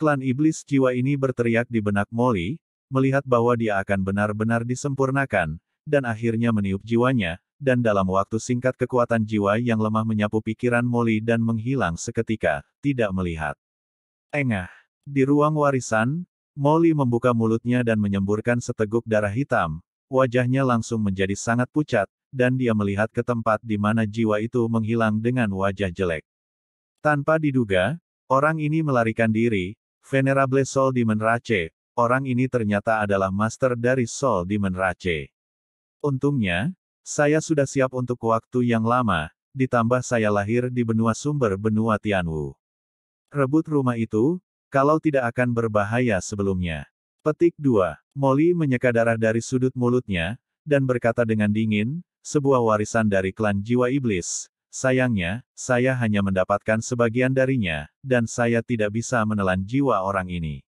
Klan iblis jiwa ini berteriak di benak Molly, melihat bahwa dia akan benar-benar disempurnakan, dan akhirnya meniup jiwanya, dan dalam waktu singkat kekuatan jiwa yang lemah menyapu pikiran Molly dan menghilang seketika, tidak melihat. Engah. Di ruang warisan, Molly membuka mulutnya dan menyemburkan seteguk darah hitam, wajahnya langsung menjadi sangat pucat, dan dia melihat ke tempat di mana jiwa itu menghilang dengan wajah jelek. Tanpa diduga, orang ini melarikan diri, Venerable Sol Di Menrace, orang ini ternyata adalah master dari Sol Di Menrace. Untungnya, saya sudah siap untuk waktu yang lama, ditambah saya lahir di benua sumber benua Tianwu. Rebut rumah itu, kalau tidak akan berbahaya sebelumnya. Petik 2. Molly menyeka darah dari sudut mulutnya, dan berkata dengan dingin, sebuah warisan dari klan jiwa iblis, Sayangnya, saya hanya mendapatkan sebagian darinya, dan saya tidak bisa menelan jiwa orang ini.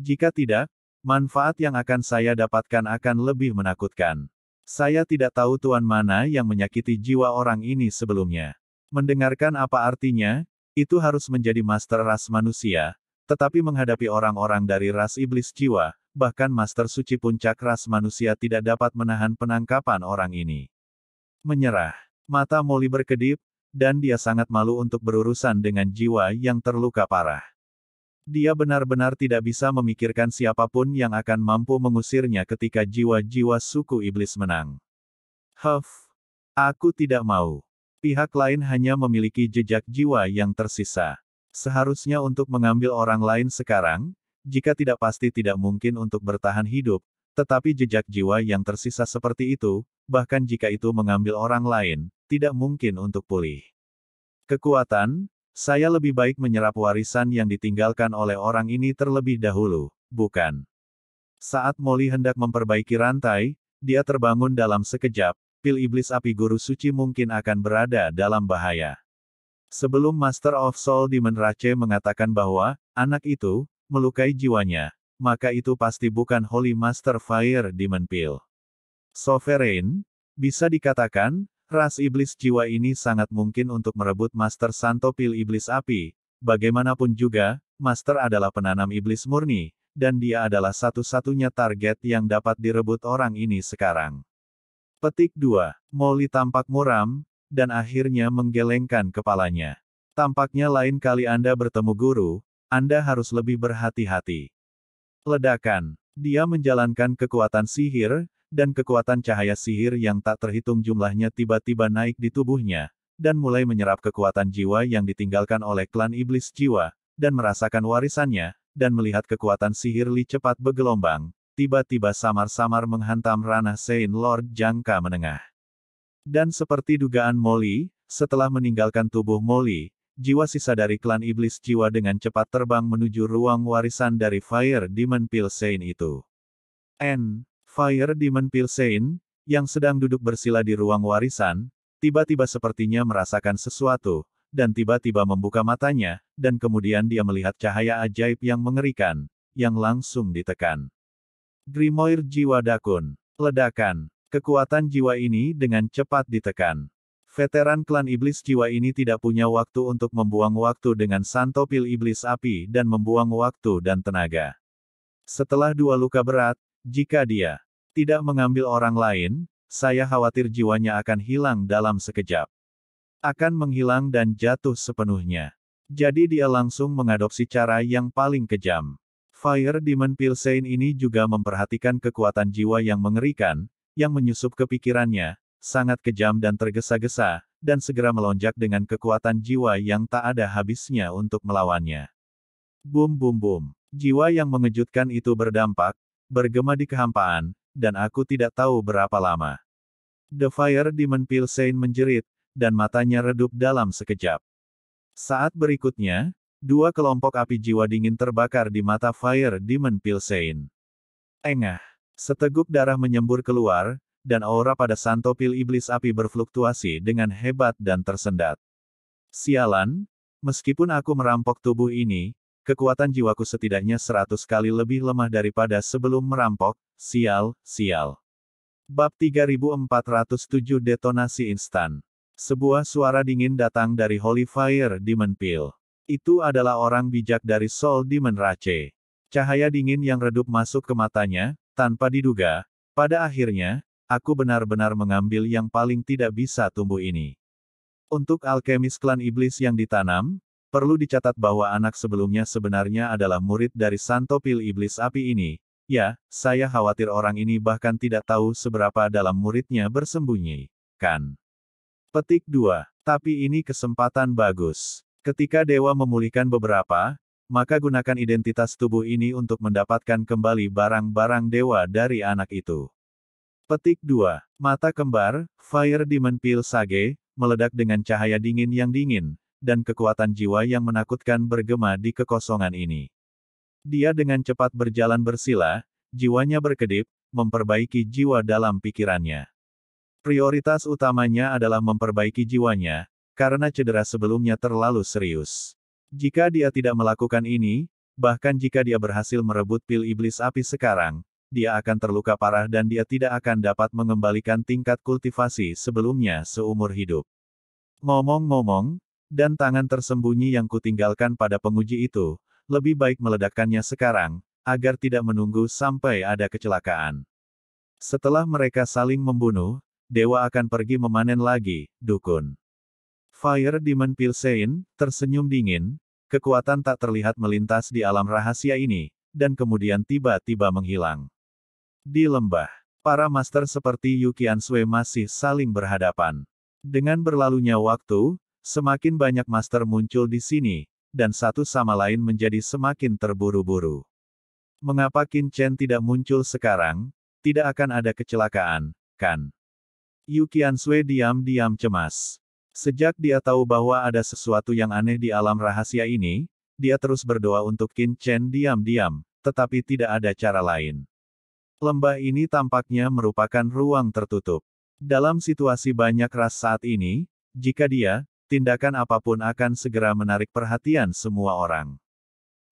Jika tidak, manfaat yang akan saya dapatkan akan lebih menakutkan. Saya tidak tahu tuan mana yang menyakiti jiwa orang ini sebelumnya. Mendengarkan apa artinya, itu harus menjadi master ras manusia, tetapi menghadapi orang-orang dari ras iblis jiwa, bahkan master suci puncak ras manusia tidak dapat menahan penangkapan orang ini. Menyerah. Mata Molly berkedip, dan dia sangat malu untuk berurusan dengan jiwa yang terluka parah. Dia benar-benar tidak bisa memikirkan siapapun yang akan mampu mengusirnya ketika jiwa-jiwa suku iblis menang. Huff! Aku tidak mau. Pihak lain hanya memiliki jejak jiwa yang tersisa. Seharusnya untuk mengambil orang lain sekarang, jika tidak pasti tidak mungkin untuk bertahan hidup, tetapi jejak jiwa yang tersisa seperti itu, bahkan jika itu mengambil orang lain, tidak mungkin untuk pulih. Kekuatan, saya lebih baik menyerap warisan yang ditinggalkan oleh orang ini terlebih dahulu, bukan? Saat Molly hendak memperbaiki rantai, dia terbangun dalam sekejap, pil iblis api guru suci mungkin akan berada dalam bahaya. Sebelum Master of Soul Demon Rache mengatakan bahwa anak itu melukai jiwanya, maka itu pasti bukan Holy Master Fire Demon Pill. Sovereign, bisa dikatakan, Ras iblis jiwa ini sangat mungkin untuk merebut Master Santo Pil Iblis Api. Bagaimanapun juga, Master adalah penanam iblis murni, dan dia adalah satu-satunya target yang dapat direbut orang ini sekarang. Petik 2. Molly tampak muram, dan akhirnya menggelengkan kepalanya. Tampaknya lain kali Anda bertemu guru, Anda harus lebih berhati-hati. Ledakan. Dia menjalankan kekuatan sihir, dan kekuatan cahaya sihir yang tak terhitung jumlahnya tiba-tiba naik di tubuhnya, dan mulai menyerap kekuatan jiwa yang ditinggalkan oleh klan iblis jiwa, dan merasakan warisannya, dan melihat kekuatan sihir Li cepat bergelombang, tiba-tiba samar-samar menghantam ranah Saint Lord jangka menengah. Dan seperti dugaan Molly, setelah meninggalkan tubuh Molly, jiwa sisa dari klan iblis jiwa dengan cepat terbang menuju ruang warisan dari Fire Demon Pill itu. N. Fire Demon Pilsain, yang sedang duduk bersila di ruang warisan, tiba-tiba sepertinya merasakan sesuatu, dan tiba-tiba membuka matanya, dan kemudian dia melihat cahaya ajaib yang mengerikan, yang langsung ditekan. Grimoire Jiwa Dakun. Ledakan. Kekuatan jiwa ini dengan cepat ditekan. Veteran klan iblis jiwa ini tidak punya waktu untuk membuang waktu dengan santopil iblis api dan membuang waktu dan tenaga. Setelah dua luka berat, jika dia tidak mengambil orang lain, saya khawatir jiwanya akan hilang dalam sekejap. Akan menghilang dan jatuh sepenuhnya. Jadi dia langsung mengadopsi cara yang paling kejam. Fire Demon Pilsein ini juga memperhatikan kekuatan jiwa yang mengerikan, yang menyusup ke pikirannya, sangat kejam dan tergesa-gesa, dan segera melonjak dengan kekuatan jiwa yang tak ada habisnya untuk melawannya. Boom, boom, boom. Jiwa yang mengejutkan itu berdampak, bergema di kehampaan, dan aku tidak tahu berapa lama. The Fire Demon Pilsein menjerit, dan matanya redup dalam sekejap. Saat berikutnya, dua kelompok api jiwa dingin terbakar di mata Fire Demon Pilsein. Engah, seteguk darah menyembur keluar, dan aura pada Santo Pil iblis api berfluktuasi dengan hebat dan tersendat. Sialan, meskipun aku merampok tubuh ini, Kekuatan jiwaku setidaknya seratus kali lebih lemah daripada sebelum merampok, sial, sial. Bab 3407 Detonasi Instan Sebuah suara dingin datang dari Holy Fire Demon Pill. Itu adalah orang bijak dari Soul Demon Rache. Cahaya dingin yang redup masuk ke matanya, tanpa diduga, pada akhirnya, aku benar-benar mengambil yang paling tidak bisa tumbuh ini. Untuk alkemis klan iblis yang ditanam, Perlu dicatat bahwa anak sebelumnya sebenarnya adalah murid dari Santo Pil Iblis Api ini. Ya, saya khawatir orang ini bahkan tidak tahu seberapa dalam muridnya bersembunyi. Kan? Petik 2. Tapi ini kesempatan bagus. Ketika dewa memulihkan beberapa, maka gunakan identitas tubuh ini untuk mendapatkan kembali barang-barang dewa dari anak itu. Petik 2. Mata kembar, Fire Demon Pil Sage, meledak dengan cahaya dingin yang dingin, dan kekuatan jiwa yang menakutkan bergema di kekosongan ini. Dia dengan cepat berjalan bersila, jiwanya berkedip, memperbaiki jiwa dalam pikirannya. Prioritas utamanya adalah memperbaiki jiwanya, karena cedera sebelumnya terlalu serius. Jika dia tidak melakukan ini, bahkan jika dia berhasil merebut pil iblis api sekarang, dia akan terluka parah dan dia tidak akan dapat mengembalikan tingkat kultivasi sebelumnya seumur hidup. Ngomong-ngomong, dan tangan tersembunyi yang kutinggalkan pada penguji itu, lebih baik meledakkannya sekarang, agar tidak menunggu sampai ada kecelakaan. Setelah mereka saling membunuh, dewa akan pergi memanen lagi, dukun. Fire Demon Pilsain, tersenyum dingin, kekuatan tak terlihat melintas di alam rahasia ini, dan kemudian tiba-tiba menghilang. Di lembah, para master seperti Yukian Sui masih saling berhadapan. Dengan berlalunya waktu, Semakin banyak master muncul di sini, dan satu sama lain menjadi semakin terburu-buru. Mengapa Qin Chen tidak muncul sekarang? Tidak akan ada kecelakaan, kan? Yu Qiansui diam-diam cemas. Sejak dia tahu bahwa ada sesuatu yang aneh di alam rahasia ini, dia terus berdoa untuk Qin Chen diam-diam, tetapi tidak ada cara lain. Lembah ini tampaknya merupakan ruang tertutup. Dalam situasi banyak ras saat ini, jika dia, tindakan apapun akan segera menarik perhatian semua orang.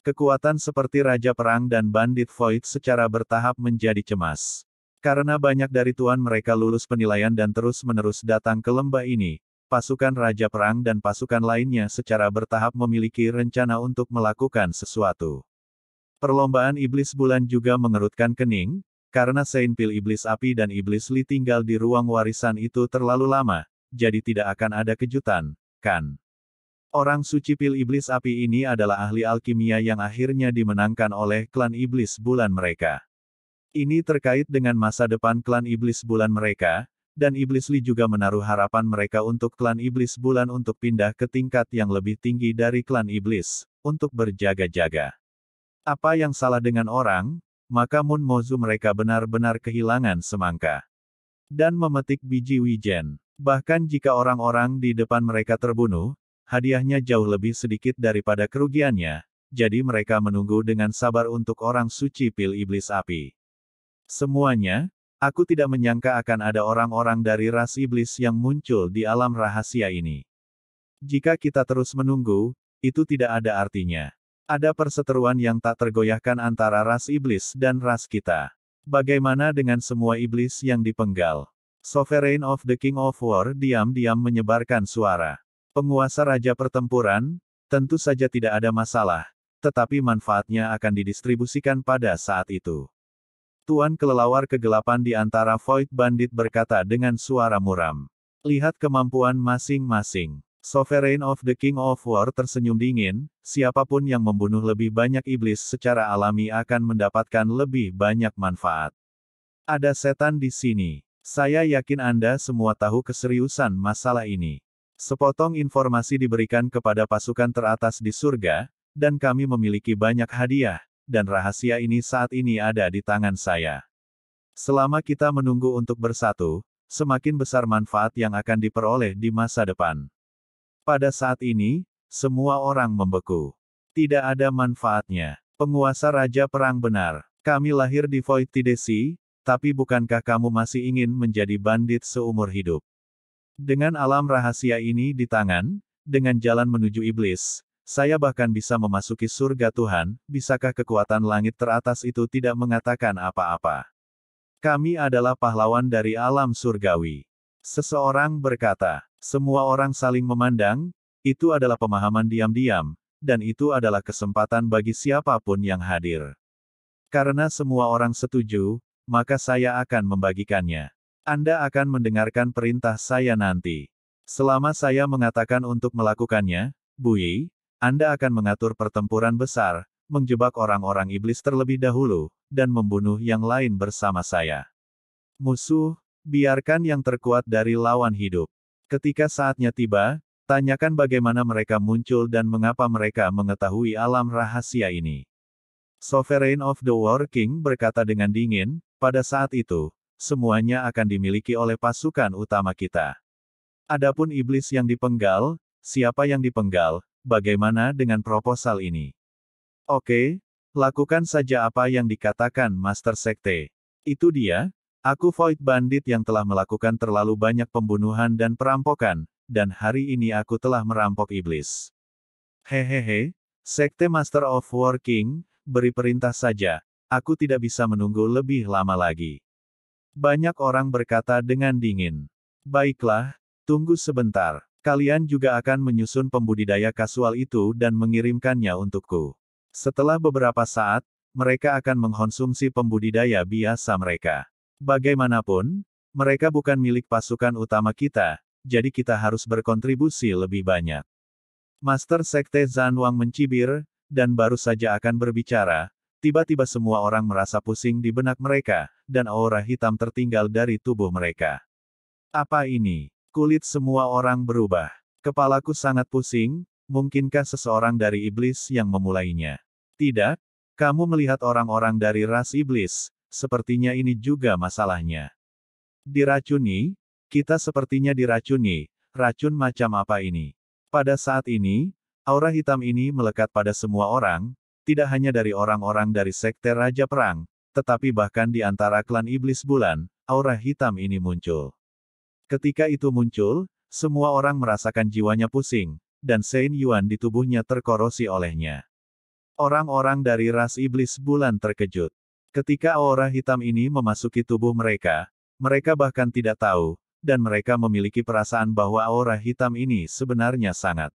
Kekuatan seperti Raja Perang dan Bandit Void secara bertahap menjadi cemas. Karena banyak dari tuan mereka lulus penilaian dan terus-menerus datang ke lembah ini, pasukan Raja Perang dan pasukan lainnya secara bertahap memiliki rencana untuk melakukan sesuatu. Perlombaan Iblis Bulan juga mengerutkan kening, karena Saint Pil Iblis Api dan Iblis Li tinggal di ruang warisan itu terlalu lama, jadi tidak akan ada kejutan. Kan. Orang suci pil iblis api ini adalah ahli alkimia yang akhirnya dimenangkan oleh klan iblis bulan mereka. Ini terkait dengan masa depan klan iblis bulan mereka, dan Iblis Li juga menaruh harapan mereka untuk klan Iblis Bulan untuk pindah ke tingkat yang lebih tinggi dari klan Iblis, untuk berjaga-jaga. Apa yang salah dengan orang, maka Mun Mozu mereka benar-benar kehilangan semangka. Dan memetik biji wijen. Bahkan jika orang-orang di depan mereka terbunuh, hadiahnya jauh lebih sedikit daripada kerugiannya, jadi mereka menunggu dengan sabar untuk orang suci pil iblis api. Semuanya, aku tidak menyangka akan ada orang-orang dari ras iblis yang muncul di alam rahasia ini. Jika kita terus menunggu, itu tidak ada artinya. Ada perseteruan yang tak tergoyahkan antara ras iblis dan ras kita. Bagaimana dengan semua iblis yang dipenggal? Sovereign of the King of War diam-diam menyebarkan suara. Penguasa Raja Pertempuran, tentu saja tidak ada masalah, tetapi manfaatnya akan didistribusikan pada saat itu. Tuan kelelawar kegelapan di antara Void Bandit berkata dengan suara muram. Lihat kemampuan masing-masing. Sovereign of the King of War tersenyum dingin, siapapun yang membunuh lebih banyak iblis secara alami akan mendapatkan lebih banyak manfaat. Ada setan di sini. Saya yakin Anda semua tahu keseriusan masalah ini. Sepotong informasi diberikan kepada pasukan teratas di surga, dan kami memiliki banyak hadiah, dan rahasia ini saat ini ada di tangan saya. Selama kita menunggu untuk bersatu, semakin besar manfaat yang akan diperoleh di masa depan. Pada saat ini, semua orang membeku. Tidak ada manfaatnya. Penguasa Raja Perang benar. Kami lahir di Void Tidesi, tapi bukankah kamu masih ingin menjadi bandit seumur hidup? Dengan alam rahasia ini di tangan, dengan jalan menuju iblis, saya bahkan bisa memasuki surga Tuhan, bisakah kekuatan langit teratas itu tidak mengatakan apa-apa? Kami adalah pahlawan dari alam surgawi. Seseorang berkata, semua orang saling memandang, itu adalah pemahaman diam-diam, dan itu adalah kesempatan bagi siapapun yang hadir. Karena semua orang setuju, maka saya akan membagikannya. Anda akan mendengarkan perintah saya nanti. Selama saya mengatakan untuk melakukannya, Bui, Anda akan mengatur pertempuran besar, menjebak orang-orang iblis terlebih dahulu, dan membunuh yang lain bersama saya. Musuh, biarkan yang terkuat dari lawan hidup. Ketika saatnya tiba, tanyakan bagaimana mereka muncul dan mengapa mereka mengetahui alam rahasia ini. Sovereign of the War King berkata dengan dingin, pada saat itu, semuanya akan dimiliki oleh pasukan utama kita. Adapun iblis yang dipenggal, siapa yang dipenggal, bagaimana dengan proposal ini? Oke, lakukan saja apa yang dikatakan Master Sekte. Itu dia, aku Void Bandit yang telah melakukan terlalu banyak pembunuhan dan perampokan, dan hari ini aku telah merampok iblis. Hehehe, Sekte Master of War King, beri perintah saja, Aku tidak bisa menunggu lebih lama lagi. Banyak orang berkata dengan dingin. Baiklah, tunggu sebentar. Kalian juga akan menyusun pembudidaya kasual itu dan mengirimkannya untukku. Setelah beberapa saat, mereka akan mengkonsumsi pembudidaya biasa mereka. Bagaimanapun, mereka bukan milik pasukan utama kita, jadi kita harus berkontribusi lebih banyak. Master Sekte Zanwang mencibir, dan baru saja akan berbicara, Tiba-tiba semua orang merasa pusing di benak mereka, dan aura hitam tertinggal dari tubuh mereka. Apa ini? Kulit semua orang berubah. Kepalaku sangat pusing, mungkinkah seseorang dari iblis yang memulainya? Tidak, kamu melihat orang-orang dari ras iblis, sepertinya ini juga masalahnya. Diracuni, kita sepertinya diracuni, racun macam apa ini? Pada saat ini, aura hitam ini melekat pada semua orang, tidak hanya dari orang-orang dari sekte Raja Perang, tetapi bahkan di antara klan iblis bulan, aura hitam ini muncul. Ketika itu muncul, semua orang merasakan jiwanya pusing, dan Sein Yuan di tubuhnya terkorosi olehnya. Orang-orang dari ras iblis bulan terkejut. Ketika aura hitam ini memasuki tubuh mereka, mereka bahkan tidak tahu, dan mereka memiliki perasaan bahwa aura hitam ini sebenarnya sangat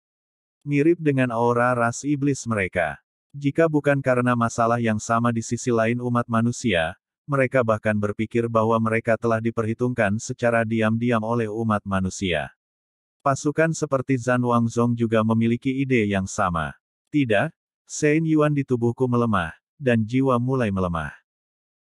mirip dengan aura ras iblis mereka. Jika bukan karena masalah yang sama di sisi lain umat manusia, mereka bahkan berpikir bahwa mereka telah diperhitungkan secara diam-diam oleh umat manusia. Pasukan seperti Zhan Wangzong juga memiliki ide yang sama. Tidak, Sein Yuan di tubuhku melemah, dan jiwa mulai melemah.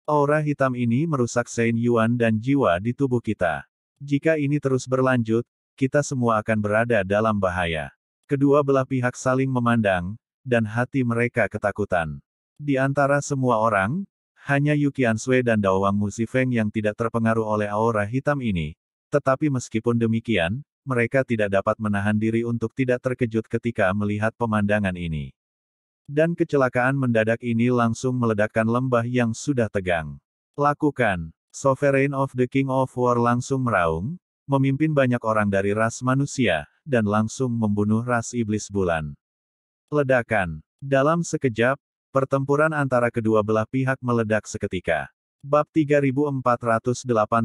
Aura hitam ini merusak Sein Yuan dan jiwa di tubuh kita. Jika ini terus berlanjut, kita semua akan berada dalam bahaya. Kedua belah pihak saling memandang, dan hati mereka ketakutan. Di antara semua orang, hanya Yukian Sui dan Daowang Musifeng yang tidak terpengaruh oleh aura hitam ini. Tetapi meskipun demikian, mereka tidak dapat menahan diri untuk tidak terkejut ketika melihat pemandangan ini. Dan kecelakaan mendadak ini langsung meledakkan lembah yang sudah tegang. Lakukan, Sovereign of the King of War langsung meraung, memimpin banyak orang dari ras manusia, dan langsung membunuh ras iblis bulan. Ledakan. Dalam sekejap, pertempuran antara kedua belah pihak meledak seketika. Bab 3408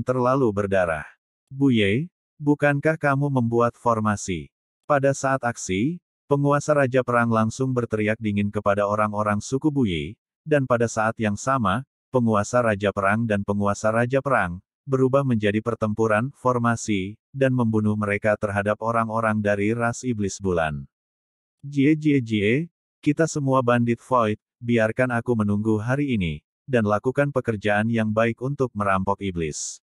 terlalu berdarah. Buye, bukankah kamu membuat formasi? Pada saat aksi, penguasa Raja Perang langsung berteriak dingin kepada orang-orang suku Buye, dan pada saat yang sama, penguasa Raja Perang dan penguasa Raja Perang, berubah menjadi pertempuran, formasi, dan membunuh mereka terhadap orang-orang dari ras iblis bulan. Jie jie jie, kita semua bandit Void, biarkan aku menunggu hari ini, dan lakukan pekerjaan yang baik untuk merampok iblis.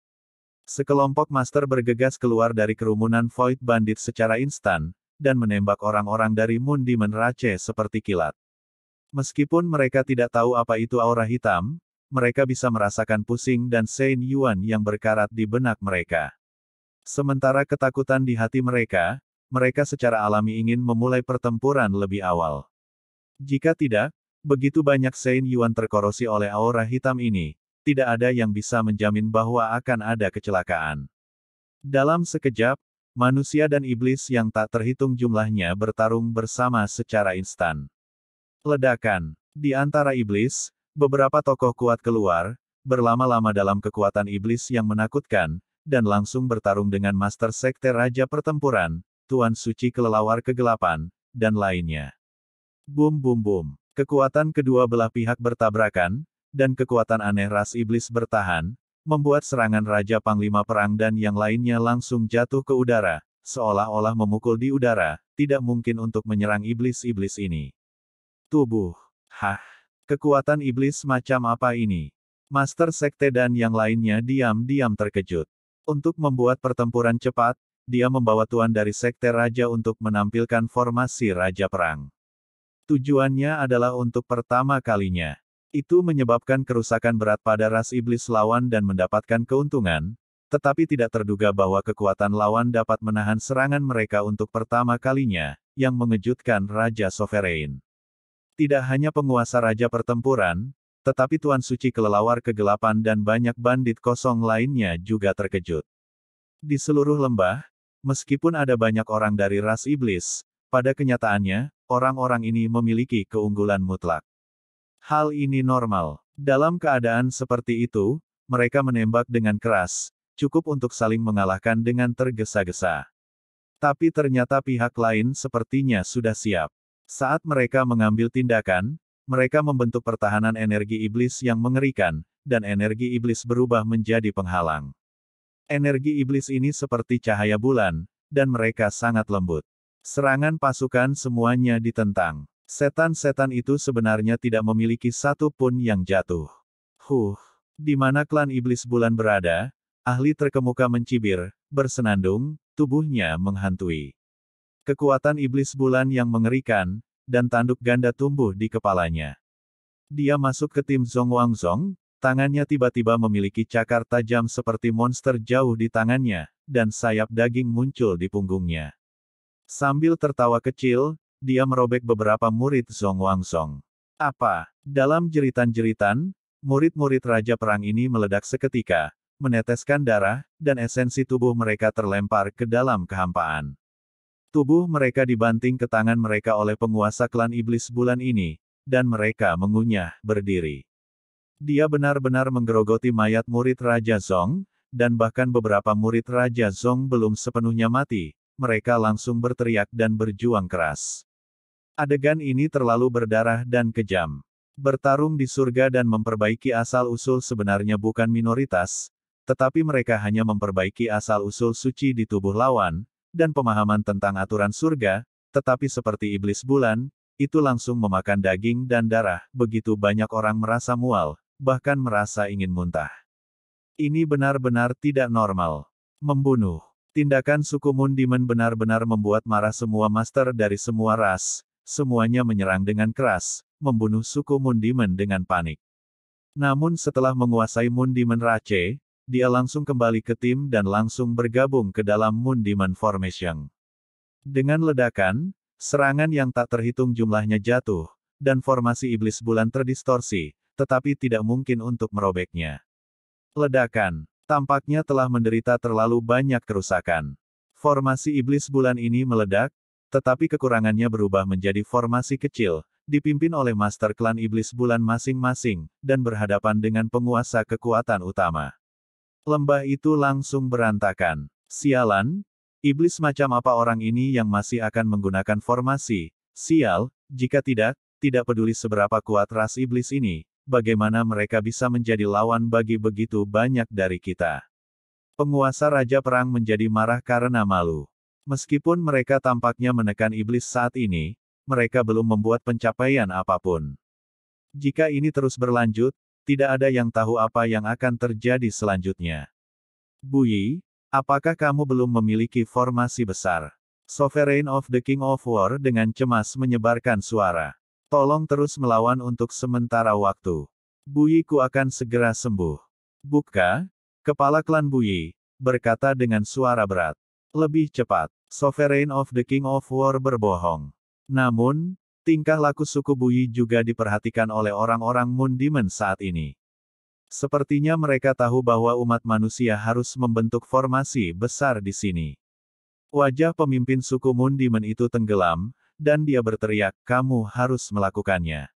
Sekelompok master bergegas keluar dari kerumunan Void Bandit secara instan, dan menembak orang-orang dari Moon Demon Rache seperti kilat. Meskipun mereka tidak tahu apa itu aura hitam, mereka bisa merasakan pusing dan Saint Yuan yang berkarat di benak mereka. Sementara ketakutan di hati mereka, mereka secara alami ingin memulai pertempuran lebih awal. Jika tidak, begitu banyak Sein Yuan terkorosi oleh aura hitam ini, tidak ada yang bisa menjamin bahwa akan ada kecelakaan. Dalam sekejap, manusia dan iblis yang tak terhitung jumlahnya bertarung bersama secara instan. Ledakan. Di antara iblis, beberapa tokoh kuat keluar, berlama-lama dalam kekuatan iblis yang menakutkan, dan langsung bertarung dengan Master Sekte Raja Pertempuran, Tuan Suci Kelelawar Kegelapan, dan lainnya. Bum bum bum. Kekuatan kedua belah pihak bertabrakan, dan kekuatan aneh ras iblis bertahan, membuat serangan Raja Panglima Perang dan yang lainnya langsung jatuh ke udara, seolah-olah memukul di udara, tidak mungkin untuk menyerang iblis-iblis ini. Tubuh. Hah. Kekuatan iblis macam apa ini? Master Sekte dan yang lainnya diam-diam terkejut. Untuk membuat pertempuran cepat, dia membawa tuan dari sekte raja untuk menampilkan formasi raja perang. Tujuannya adalah untuk pertama kalinya. Itu menyebabkan kerusakan berat pada ras iblis lawan dan mendapatkan keuntungan, tetapi tidak terduga bahwa kekuatan lawan dapat menahan serangan mereka untuk pertama kalinya, yang mengejutkan Raja Sovereign. Tidak hanya penguasa Raja Pertempuran, tetapi Tuan Suci kelelawar kegelapan dan banyak bandit kosong lainnya juga terkejut. Di seluruh lembah, Meskipun ada banyak orang dari ras iblis, pada kenyataannya, orang-orang ini memiliki keunggulan mutlak. Hal ini normal. Dalam keadaan seperti itu, mereka menembak dengan keras, cukup untuk saling mengalahkan dengan tergesa-gesa. Tapi ternyata pihak lain sepertinya sudah siap. Saat mereka mengambil tindakan, mereka membentuk pertahanan energi iblis yang mengerikan, dan energi iblis berubah menjadi penghalang. Energi iblis ini seperti cahaya bulan, dan mereka sangat lembut. Serangan pasukan semuanya ditentang. Setan-setan itu sebenarnya tidak memiliki satu pun yang jatuh. Huh, di mana klan iblis bulan berada, ahli terkemuka mencibir, bersenandung, tubuhnya menghantui. Kekuatan iblis bulan yang mengerikan, dan tanduk ganda tumbuh di kepalanya. Dia masuk ke tim Zhong Wang Zhong, Tangannya tiba-tiba memiliki cakar tajam seperti monster jauh di tangannya, dan sayap daging muncul di punggungnya. Sambil tertawa kecil, dia merobek beberapa murid Zhong Wangsong. Apa? Dalam jeritan-jeritan, murid-murid Raja Perang ini meledak seketika, meneteskan darah, dan esensi tubuh mereka terlempar ke dalam kehampaan. Tubuh mereka dibanting ke tangan mereka oleh penguasa klan iblis bulan ini, dan mereka mengunyah berdiri. Dia benar-benar menggerogoti mayat murid Raja Zong, dan bahkan beberapa murid Raja Zong belum sepenuhnya mati, mereka langsung berteriak dan berjuang keras. Adegan ini terlalu berdarah dan kejam. Bertarung di surga dan memperbaiki asal-usul sebenarnya bukan minoritas, tetapi mereka hanya memperbaiki asal-usul suci di tubuh lawan, dan pemahaman tentang aturan surga, tetapi seperti iblis bulan, itu langsung memakan daging dan darah, begitu banyak orang merasa mual, bahkan merasa ingin muntah. Ini benar-benar tidak normal. Membunuh. Tindakan suku Mundimen benar-benar membuat marah semua master dari semua ras, semuanya menyerang dengan keras, membunuh suku Mundimen dengan panik. Namun setelah menguasai Mundimen Rache, dia langsung kembali ke tim dan langsung bergabung ke dalam Mundimen Formation. Dengan ledakan, serangan yang tak terhitung jumlahnya jatuh, dan formasi iblis bulan terdistorsi, tetapi tidak mungkin untuk merobeknya. Ledakan, tampaknya telah menderita terlalu banyak kerusakan. Formasi iblis bulan ini meledak, tetapi kekurangannya berubah menjadi formasi kecil, dipimpin oleh master klan iblis bulan masing-masing, dan berhadapan dengan penguasa kekuatan utama. Lembah itu langsung berantakan. Sialan, iblis macam apa orang ini yang masih akan menggunakan formasi? Sial, jika tidak, tidak peduli seberapa kuat ras iblis ini, bagaimana mereka bisa menjadi lawan bagi begitu banyak dari kita. Penguasa Raja Perang menjadi marah karena malu. Meskipun mereka tampaknya menekan iblis saat ini, mereka belum membuat pencapaian apapun. Jika ini terus berlanjut, tidak ada yang tahu apa yang akan terjadi selanjutnya. Buyi, apakah kamu belum memiliki formasi besar? Sovereign of the King of War dengan cemas menyebarkan suara. Tolong terus melawan untuk sementara waktu. ku akan segera sembuh. Buka, kepala klan Buyi, berkata dengan suara berat. Lebih cepat, Sovereign of the King of War berbohong. Namun, tingkah laku suku Buyi juga diperhatikan oleh orang-orang Moon saat ini. Sepertinya mereka tahu bahwa umat manusia harus membentuk formasi besar di sini. Wajah pemimpin suku Moon itu tenggelam, dan dia berteriak, kamu harus melakukannya.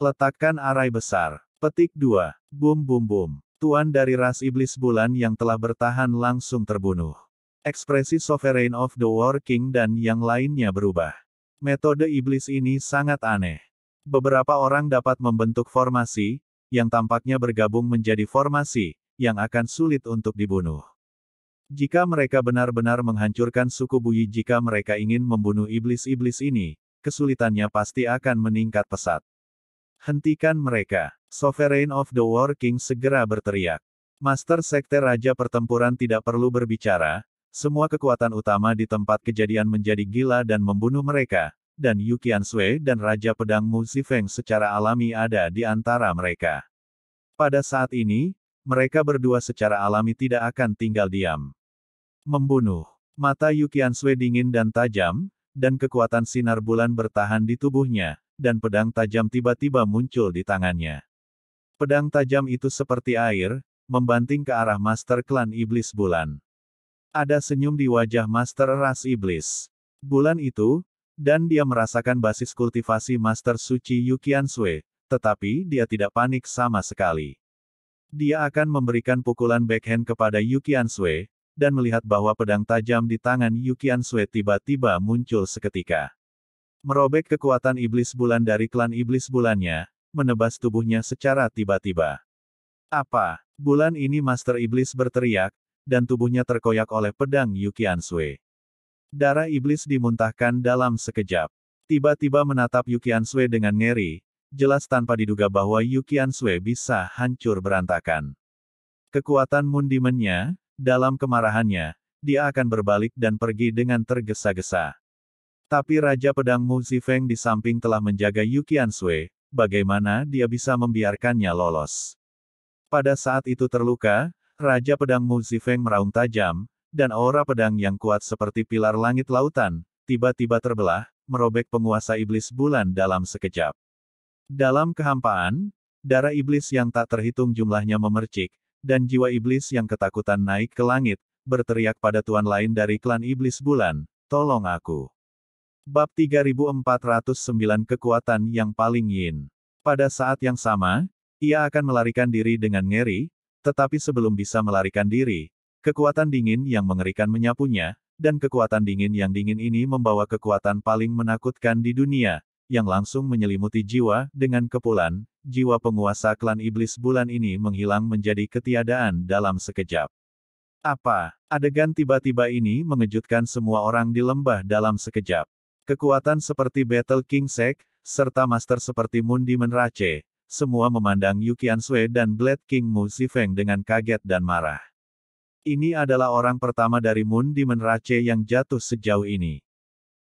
Letakkan arai besar. Petik 2. Bum bum bum. Tuan dari ras iblis bulan yang telah bertahan langsung terbunuh. Ekspresi Sovereign of the War King dan yang lainnya berubah. Metode iblis ini sangat aneh. Beberapa orang dapat membentuk formasi, yang tampaknya bergabung menjadi formasi, yang akan sulit untuk dibunuh. Jika mereka benar-benar menghancurkan suku Buyi jika mereka ingin membunuh iblis-iblis ini, kesulitannya pasti akan meningkat pesat. Hentikan mereka. Sovereign of the War King segera berteriak. Master Sekte Raja Pertempuran tidak perlu berbicara, semua kekuatan utama di tempat kejadian menjadi gila dan membunuh mereka, dan Yu Qian Sui dan Raja Pedang Mu Zifeng secara alami ada di antara mereka. Pada saat ini, mereka berdua secara alami tidak akan tinggal diam. Membunuh. Mata Yukian Sui dingin dan tajam, dan kekuatan sinar bulan bertahan di tubuhnya, dan pedang tajam tiba-tiba muncul di tangannya. Pedang tajam itu seperti air, membanting ke arah Master Klan Iblis Bulan. Ada senyum di wajah Master Ras Iblis. Bulan itu, dan dia merasakan basis kultivasi Master Suci Yukian Sui, tetapi dia tidak panik sama sekali. Dia akan memberikan pukulan backhand kepada Yukian Sui, dan melihat bahwa pedang tajam di tangan Yukian Sui tiba-tiba muncul seketika. Merobek kekuatan iblis bulan dari klan iblis bulannya, menebas tubuhnya secara tiba-tiba. Apa? Bulan ini Master Iblis berteriak, dan tubuhnya terkoyak oleh pedang Yukian Sui. Darah iblis dimuntahkan dalam sekejap. Tiba-tiba menatap Yukian Sui dengan ngeri, jelas tanpa diduga bahwa Yukian Sui bisa hancur berantakan. Kekuatan mundimennya dalam kemarahannya, dia akan berbalik dan pergi dengan tergesa-gesa. Tapi Raja Pedang Mu Zifeng di samping telah menjaga Yukian Sui, bagaimana dia bisa membiarkannya lolos. Pada saat itu terluka, Raja Pedang Mu Zifeng meraung tajam, dan aura pedang yang kuat seperti pilar langit lautan, tiba-tiba terbelah, merobek penguasa iblis bulan dalam sekejap. Dalam kehampaan, darah iblis yang tak terhitung jumlahnya memercik, dan jiwa iblis yang ketakutan naik ke langit, berteriak pada tuan lain dari klan iblis bulan, tolong aku. Bab 3409 Kekuatan yang paling yin. Pada saat yang sama, ia akan melarikan diri dengan ngeri, tetapi sebelum bisa melarikan diri, kekuatan dingin yang mengerikan menyapunya, dan kekuatan dingin yang dingin ini membawa kekuatan paling menakutkan di dunia, yang langsung menyelimuti jiwa, dengan kepulan, jiwa penguasa klan iblis bulan ini menghilang menjadi ketiadaan dalam sekejap. Apa? Adegan tiba-tiba ini mengejutkan semua orang di lembah dalam sekejap. Kekuatan seperti Battle King Sek, serta master seperti Mundi Menrace, semua memandang Yukian Sui dan Blade King Mu Zifeng dengan kaget dan marah. Ini adalah orang pertama dari Moon Demon Rache yang jatuh sejauh ini.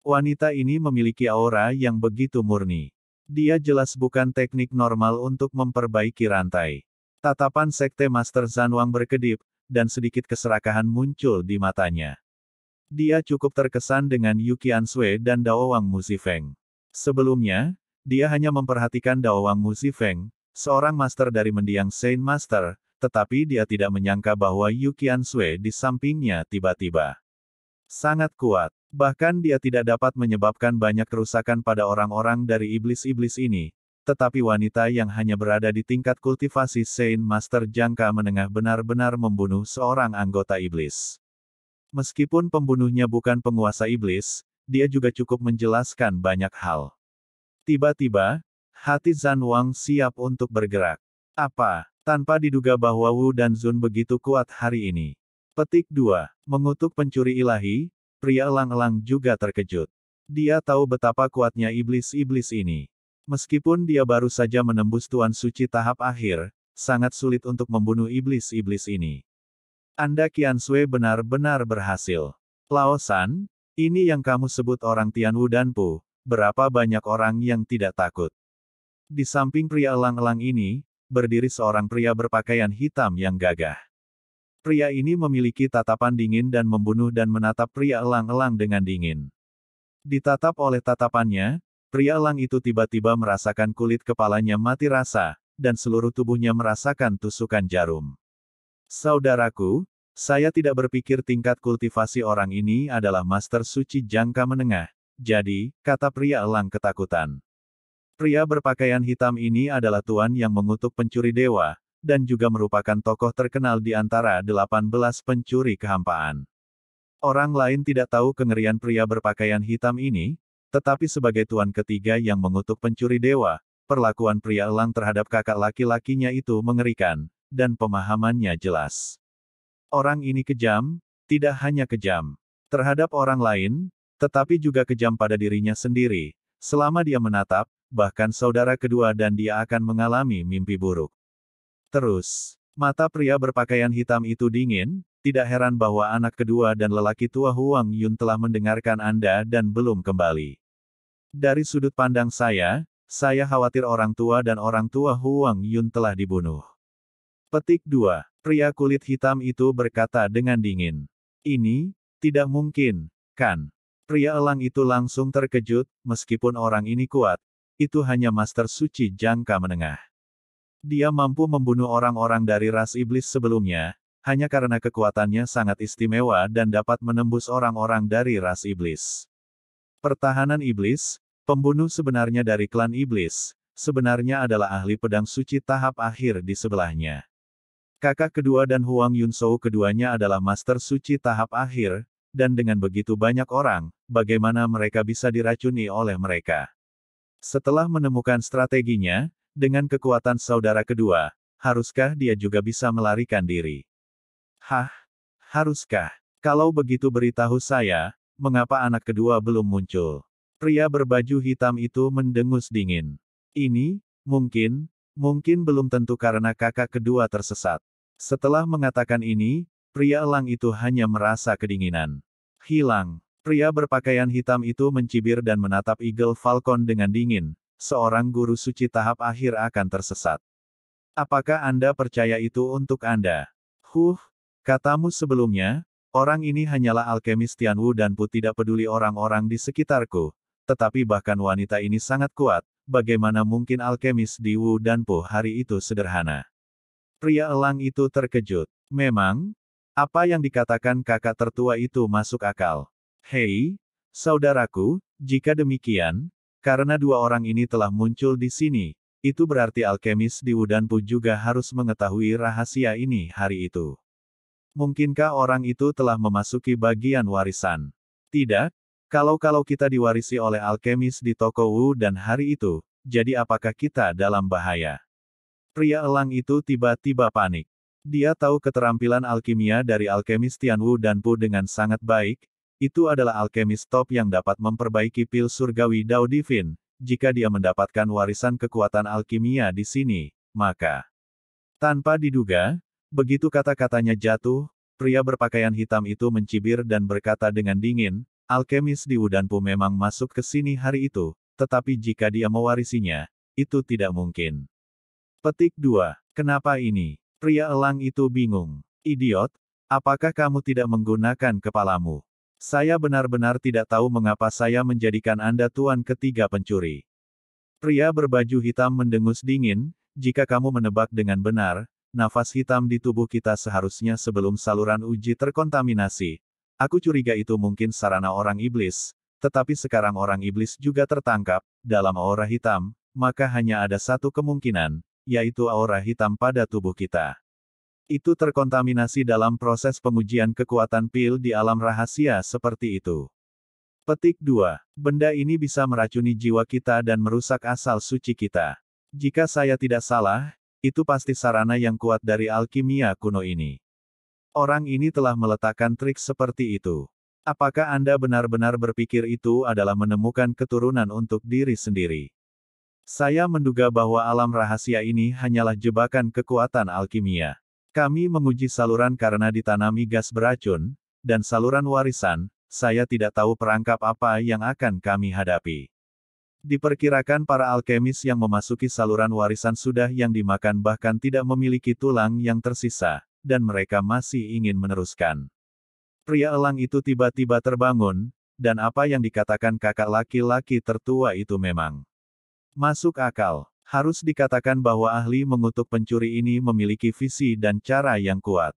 Wanita ini memiliki aura yang begitu murni. Dia jelas bukan teknik normal untuk memperbaiki rantai. Tatapan Sekte Master Zanwang berkedip, dan sedikit keserakahan muncul di matanya. Dia cukup terkesan dengan Yuki Ansue dan Dao Daowang Muzifeng. Sebelumnya, dia hanya memperhatikan Dao Daowang Muzifeng, seorang master dari mendiang Saint Master, tetapi dia tidak menyangka bahwa Yuki Ansue di sampingnya tiba-tiba. Sangat kuat. Bahkan dia tidak dapat menyebabkan banyak kerusakan pada orang-orang dari iblis-iblis ini, tetapi wanita yang hanya berada di tingkat kultivasi Saint Master jangka menengah benar-benar membunuh seorang anggota iblis. Meskipun pembunuhnya bukan penguasa iblis, dia juga cukup menjelaskan banyak hal. Tiba-tiba, hati Zan Wang siap untuk bergerak. Apa? Tanpa diduga bahwa Wu dan Zun begitu kuat hari ini. Petik 2. Mengutuk pencuri ilahi, pria elang-elang juga terkejut. Dia tahu betapa kuatnya iblis-iblis ini. Meskipun dia baru saja menembus Tuan Suci tahap akhir, sangat sulit untuk membunuh iblis-iblis ini. Anda Kian Sui benar-benar berhasil. Laosan, ini yang kamu sebut orang Tian Wu dan Pu. berapa banyak orang yang tidak takut. Di samping pria elang-elang ini, berdiri seorang pria berpakaian hitam yang gagah. Pria ini memiliki tatapan dingin dan membunuh dan menatap pria elang-elang dengan dingin. Ditatap oleh tatapannya, pria elang itu tiba-tiba merasakan kulit kepalanya mati rasa, dan seluruh tubuhnya merasakan tusukan jarum. Saudaraku, saya tidak berpikir tingkat kultivasi orang ini adalah master suci jangka menengah, jadi, kata pria elang ketakutan. Pria berpakaian hitam ini adalah tuan yang mengutuk pencuri dewa, dan juga merupakan tokoh terkenal di antara 18 pencuri kehampaan. Orang lain tidak tahu kengerian pria berpakaian hitam ini, tetapi sebagai tuan ketiga yang mengutuk pencuri dewa, perlakuan pria elang terhadap kakak laki-lakinya itu mengerikan, dan pemahamannya jelas. Orang ini kejam, tidak hanya kejam terhadap orang lain, tetapi juga kejam pada dirinya sendiri. Selama dia menatap, bahkan saudara kedua dan dia akan mengalami mimpi buruk. Terus, mata pria berpakaian hitam itu dingin, tidak heran bahwa anak kedua dan lelaki tua Huang Yun telah mendengarkan Anda dan belum kembali. Dari sudut pandang saya, saya khawatir orang tua dan orang tua Huang Yun telah dibunuh. Petik 2. Pria kulit hitam itu berkata dengan dingin. Ini, tidak mungkin, kan? Pria elang itu langsung terkejut, meskipun orang ini kuat. Itu hanya master suci jangka menengah. Dia mampu membunuh orang-orang dari ras iblis sebelumnya, hanya karena kekuatannya sangat istimewa dan dapat menembus orang-orang dari ras iblis. Pertahanan iblis, pembunuh sebenarnya dari klan iblis, sebenarnya adalah ahli pedang suci tahap akhir di sebelahnya. Kakak kedua dan Huang Yunsou keduanya adalah master suci tahap akhir, dan dengan begitu banyak orang, bagaimana mereka bisa diracuni oleh mereka. Setelah menemukan strateginya, dengan kekuatan saudara kedua, haruskah dia juga bisa melarikan diri? Hah? Haruskah? Kalau begitu beritahu saya, mengapa anak kedua belum muncul? Pria berbaju hitam itu mendengus dingin. Ini, mungkin, mungkin belum tentu karena kakak kedua tersesat. Setelah mengatakan ini, pria elang itu hanya merasa kedinginan. Hilang. Pria berpakaian hitam itu mencibir dan menatap Eagle Falcon dengan dingin, seorang guru suci tahap akhir akan tersesat. Apakah Anda percaya itu untuk Anda? Huh, katamu sebelumnya, orang ini hanyalah alkemis Tianwu dan Pu tidak peduli orang-orang di sekitarku, tetapi bahkan wanita ini sangat kuat, bagaimana mungkin alkemis di Wu Pu hari itu sederhana. Pria elang itu terkejut. Memang, apa yang dikatakan kakak tertua itu masuk akal. Hei, saudaraku, jika demikian, karena dua orang ini telah muncul di sini, itu berarti alkemis di Wudanpu juga harus mengetahui rahasia ini hari itu. Mungkinkah orang itu telah memasuki bagian warisan? Tidak, kalau-kalau kita diwarisi oleh alkemis di toko Wu dan hari itu, jadi apakah kita dalam bahaya? Pria elang itu tiba-tiba panik. Dia tahu keterampilan alkimia dari alkemis Tianwu dan Pu dengan sangat baik, itu adalah alkemis top yang dapat memperbaiki pil surgawi Dao Divin, jika dia mendapatkan warisan kekuatan alkimia di sini, maka... Tanpa diduga, begitu kata-katanya jatuh, pria berpakaian hitam itu mencibir dan berkata dengan dingin, alkemis di Udanpu memang masuk ke sini hari itu, tetapi jika dia mewarisinya, itu tidak mungkin. Petik 2. Kenapa ini? Pria elang itu bingung. Idiot, apakah kamu tidak menggunakan kepalamu? Saya benar-benar tidak tahu mengapa saya menjadikan Anda tuan ketiga pencuri. Pria berbaju hitam mendengus dingin, jika kamu menebak dengan benar, nafas hitam di tubuh kita seharusnya sebelum saluran uji terkontaminasi. Aku curiga itu mungkin sarana orang iblis, tetapi sekarang orang iblis juga tertangkap, dalam aura hitam, maka hanya ada satu kemungkinan, yaitu aura hitam pada tubuh kita. Itu terkontaminasi dalam proses pengujian kekuatan pil di alam rahasia seperti itu. Petik 2. Benda ini bisa meracuni jiwa kita dan merusak asal suci kita. Jika saya tidak salah, itu pasti sarana yang kuat dari alkimia kuno ini. Orang ini telah meletakkan trik seperti itu. Apakah Anda benar-benar berpikir itu adalah menemukan keturunan untuk diri sendiri? Saya menduga bahwa alam rahasia ini hanyalah jebakan kekuatan alkimia. Kami menguji saluran karena ditanami gas beracun, dan saluran warisan, saya tidak tahu perangkap apa yang akan kami hadapi. Diperkirakan para alkemis yang memasuki saluran warisan sudah yang dimakan bahkan tidak memiliki tulang yang tersisa, dan mereka masih ingin meneruskan. Pria elang itu tiba-tiba terbangun, dan apa yang dikatakan kakak laki-laki tertua itu memang masuk akal. Harus dikatakan bahwa ahli mengutuk pencuri ini memiliki visi dan cara yang kuat.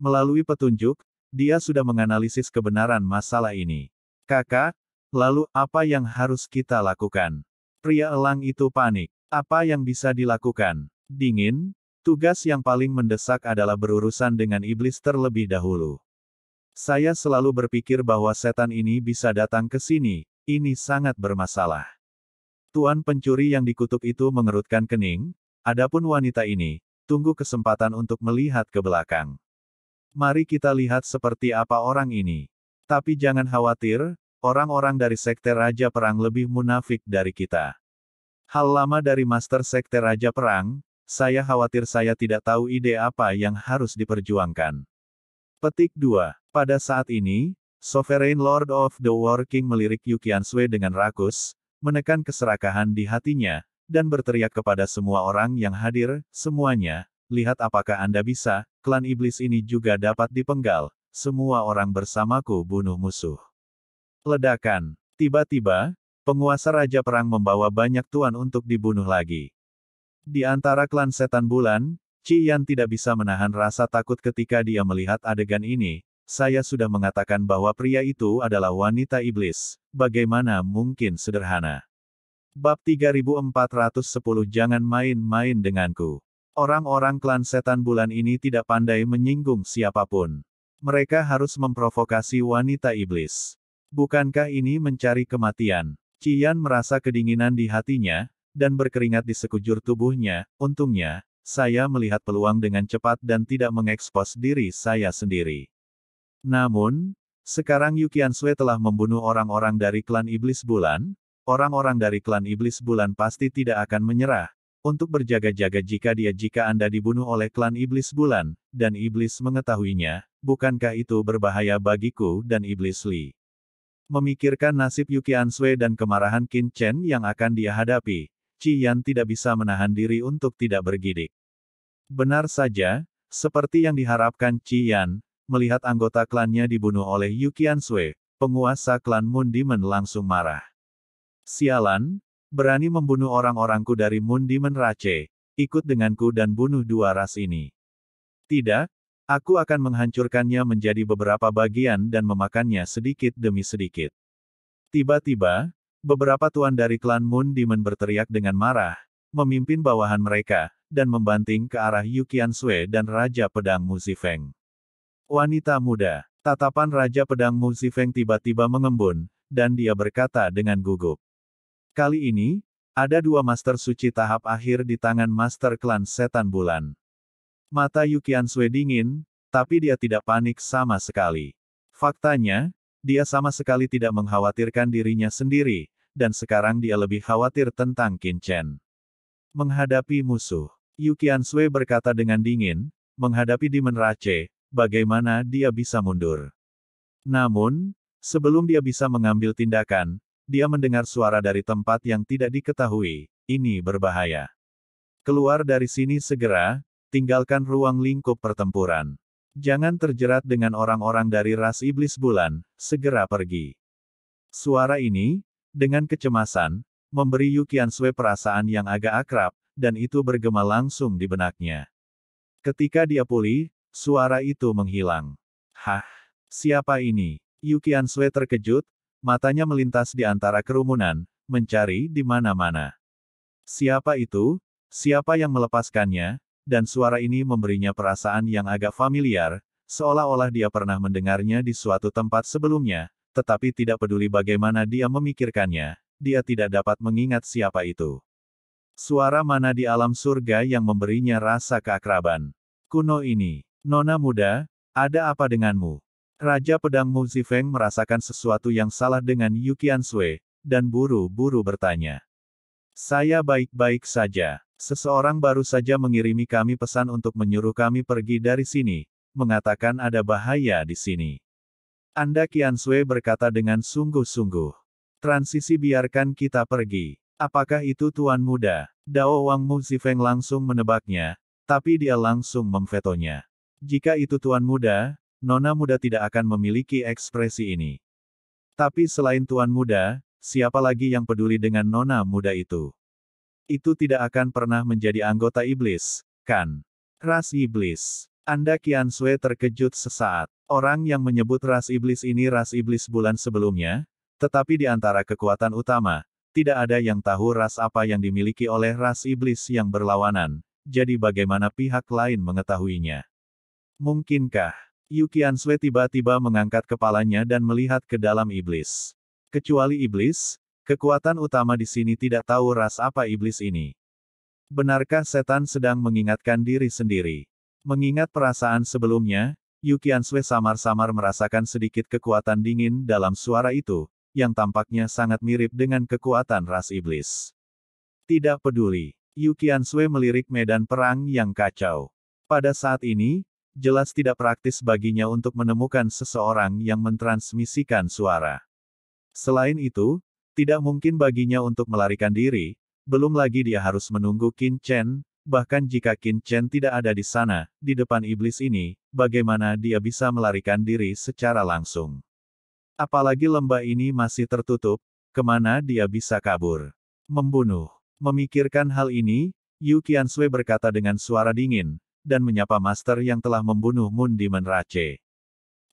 Melalui petunjuk, dia sudah menganalisis kebenaran masalah ini. Kakak, lalu apa yang harus kita lakukan? Pria elang itu panik. Apa yang bisa dilakukan? Dingin, tugas yang paling mendesak adalah berurusan dengan iblis terlebih dahulu. Saya selalu berpikir bahwa setan ini bisa datang ke sini, ini sangat bermasalah. Tuan pencuri yang dikutuk itu mengerutkan kening, adapun wanita ini, tunggu kesempatan untuk melihat ke belakang. Mari kita lihat seperti apa orang ini. Tapi jangan khawatir, orang-orang dari Sekte Raja Perang lebih munafik dari kita. Hal lama dari Master Sekte Raja Perang, saya khawatir saya tidak tahu ide apa yang harus diperjuangkan. Petik 2. Pada saat ini, Sovereign Lord of the War King melirik Yukian Sui dengan rakus, menekan keserakahan di hatinya, dan berteriak kepada semua orang yang hadir, semuanya, lihat apakah Anda bisa, klan iblis ini juga dapat dipenggal, semua orang bersamaku bunuh musuh. Ledakan, tiba-tiba, penguasa Raja Perang membawa banyak tuan untuk dibunuh lagi. Di antara klan setan bulan, Ci Yan tidak bisa menahan rasa takut ketika dia melihat adegan ini, saya sudah mengatakan bahwa pria itu adalah wanita iblis. Bagaimana mungkin sederhana? Bab 3410 Jangan main-main denganku. Orang-orang klan setan bulan ini tidak pandai menyinggung siapapun. Mereka harus memprovokasi wanita iblis. Bukankah ini mencari kematian? Cian merasa kedinginan di hatinya, dan berkeringat di sekujur tubuhnya. Untungnya, saya melihat peluang dengan cepat dan tidak mengekspos diri saya sendiri. Namun, sekarang Yukian Sue telah membunuh orang-orang dari klan Iblis Bulan, orang-orang dari klan Iblis Bulan pasti tidak akan menyerah, untuk berjaga-jaga jika dia jika Anda dibunuh oleh klan Iblis Bulan, dan Iblis mengetahuinya, bukankah itu berbahaya bagiku dan Iblis Li? Memikirkan nasib Yukian Ansue dan kemarahan Qin Chen yang akan dia hadapi, Qi Yan tidak bisa menahan diri untuk tidak bergidik. Benar saja, seperti yang diharapkan Qi Yan, melihat anggota klannya dibunuh oleh Yukian Sui, penguasa klan Moon Demon langsung marah. Sialan, berani membunuh orang-orangku dari Moon Demon Rache, ikut denganku dan bunuh dua ras ini. Tidak, aku akan menghancurkannya menjadi beberapa bagian dan memakannya sedikit demi sedikit. Tiba-tiba, beberapa tuan dari klan Moon Demon berteriak dengan marah, memimpin bawahan mereka, dan membanting ke arah Yukian Sui dan Raja Pedang Muzifeng. Wanita muda, tatapan Raja Pedang Mu Zifeng tiba-tiba mengembun, dan dia berkata dengan gugup. Kali ini, ada dua master suci tahap akhir di tangan master klan setan bulan. Mata Yukian Sui dingin, tapi dia tidak panik sama sekali. Faktanya, dia sama sekali tidak mengkhawatirkan dirinya sendiri, dan sekarang dia lebih khawatir tentang Qin Chen. Menghadapi musuh, Yukian Sui berkata dengan dingin, menghadapi Demon Rache, bagaimana dia bisa mundur. Namun, sebelum dia bisa mengambil tindakan, dia mendengar suara dari tempat yang tidak diketahui, ini berbahaya. Keluar dari sini segera, tinggalkan ruang lingkup pertempuran. Jangan terjerat dengan orang-orang dari ras iblis bulan, segera pergi. Suara ini, dengan kecemasan, memberi Yukian Sui perasaan yang agak akrab, dan itu bergema langsung di benaknya. Ketika dia pulih, Suara itu menghilang. Hah? Siapa ini? Yukian Sui terkejut, matanya melintas di antara kerumunan, mencari di mana-mana. Siapa itu? Siapa yang melepaskannya? Dan suara ini memberinya perasaan yang agak familiar, seolah-olah dia pernah mendengarnya di suatu tempat sebelumnya, tetapi tidak peduli bagaimana dia memikirkannya, dia tidak dapat mengingat siapa itu. Suara mana di alam surga yang memberinya rasa keakraban? Kuno ini. Nona muda, ada apa denganmu? Raja pedang Mu Zifeng merasakan sesuatu yang salah dengan Yukian Sui, dan buru-buru bertanya. Saya baik-baik saja. Seseorang baru saja mengirimi kami pesan untuk menyuruh kami pergi dari sini, mengatakan ada bahaya di sini. Anda Kian Sui berkata dengan sungguh-sungguh. Transisi biarkan kita pergi. Apakah itu Tuan Muda? Dao Wang Mu Zifeng langsung menebaknya, tapi dia langsung memvetonya. Jika itu tuan muda, nona muda tidak akan memiliki ekspresi ini. Tapi selain tuan muda, siapa lagi yang peduli dengan nona muda itu? Itu tidak akan pernah menjadi anggota iblis, kan? Ras iblis. Anda Kian Sui terkejut sesaat. Orang yang menyebut ras iblis ini ras iblis bulan sebelumnya, tetapi di antara kekuatan utama, tidak ada yang tahu ras apa yang dimiliki oleh ras iblis yang berlawanan, jadi bagaimana pihak lain mengetahuinya? Mungkinkah? Yukian Sui tiba-tiba mengangkat kepalanya dan melihat ke dalam iblis. Kecuali iblis, kekuatan utama di sini tidak tahu ras apa iblis ini. Benarkah setan sedang mengingatkan diri sendiri? Mengingat perasaan sebelumnya, Yukian Sui samar-samar merasakan sedikit kekuatan dingin dalam suara itu, yang tampaknya sangat mirip dengan kekuatan ras iblis. Tidak peduli, Yukian Sui melirik medan perang yang kacau. Pada saat ini, jelas tidak praktis baginya untuk menemukan seseorang yang mentransmisikan suara. Selain itu, tidak mungkin baginya untuk melarikan diri, belum lagi dia harus menunggu Qin Chen, bahkan jika Qin Chen tidak ada di sana, di depan iblis ini, bagaimana dia bisa melarikan diri secara langsung. Apalagi lembah ini masih tertutup, kemana dia bisa kabur. Membunuh. Memikirkan hal ini, Yu Qianxue berkata dengan suara dingin, dan menyapa Master yang telah membunuh Moon Demon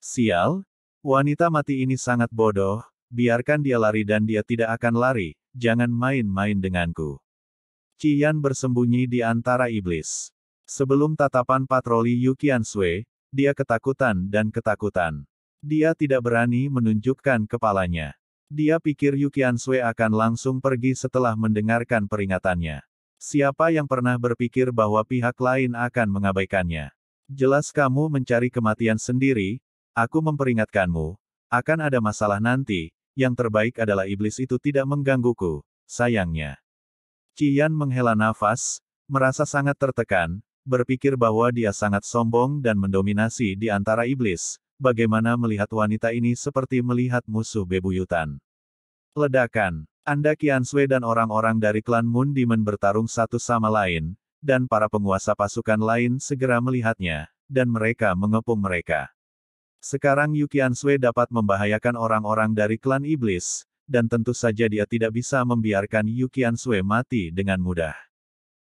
Sial, wanita mati ini sangat bodoh, biarkan dia lari dan dia tidak akan lari, jangan main-main denganku. Cian bersembunyi di antara iblis. Sebelum tatapan patroli Yukian Sui, dia ketakutan dan ketakutan. Dia tidak berani menunjukkan kepalanya. Dia pikir Yukian Sui akan langsung pergi setelah mendengarkan peringatannya. Siapa yang pernah berpikir bahwa pihak lain akan mengabaikannya? Jelas kamu mencari kematian sendiri, aku memperingatkanmu, akan ada masalah nanti, yang terbaik adalah iblis itu tidak menggangguku, sayangnya. Cian menghela nafas, merasa sangat tertekan, berpikir bahwa dia sangat sombong dan mendominasi di antara iblis, bagaimana melihat wanita ini seperti melihat musuh bebuyutan. Ledakan anda Kian Sui dan orang-orang dari klan Moon Demon bertarung satu sama lain, dan para penguasa pasukan lain segera melihatnya, dan mereka mengepung mereka. Sekarang Yu Qian Sui dapat membahayakan orang-orang dari klan Iblis, dan tentu saja dia tidak bisa membiarkan Yu Qian Sui mati dengan mudah.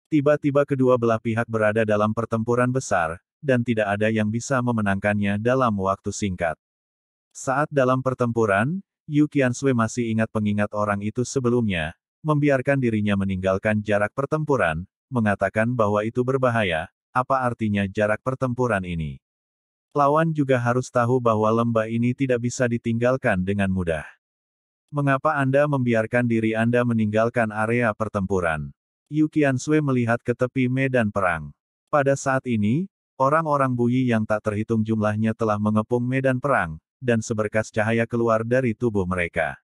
Tiba-tiba kedua belah pihak berada dalam pertempuran besar, dan tidak ada yang bisa memenangkannya dalam waktu singkat. Saat dalam pertempuran, Yu Qianshui masih ingat pengingat orang itu sebelumnya, membiarkan dirinya meninggalkan jarak pertempuran, mengatakan bahwa itu berbahaya, apa artinya jarak pertempuran ini? Lawan juga harus tahu bahwa lembah ini tidak bisa ditinggalkan dengan mudah. Mengapa Anda membiarkan diri Anda meninggalkan area pertempuran? Yu Qianshui melihat ke tepi medan perang. Pada saat ini, orang-orang Buyi yang tak terhitung jumlahnya telah mengepung medan perang, dan seberkas cahaya keluar dari tubuh mereka.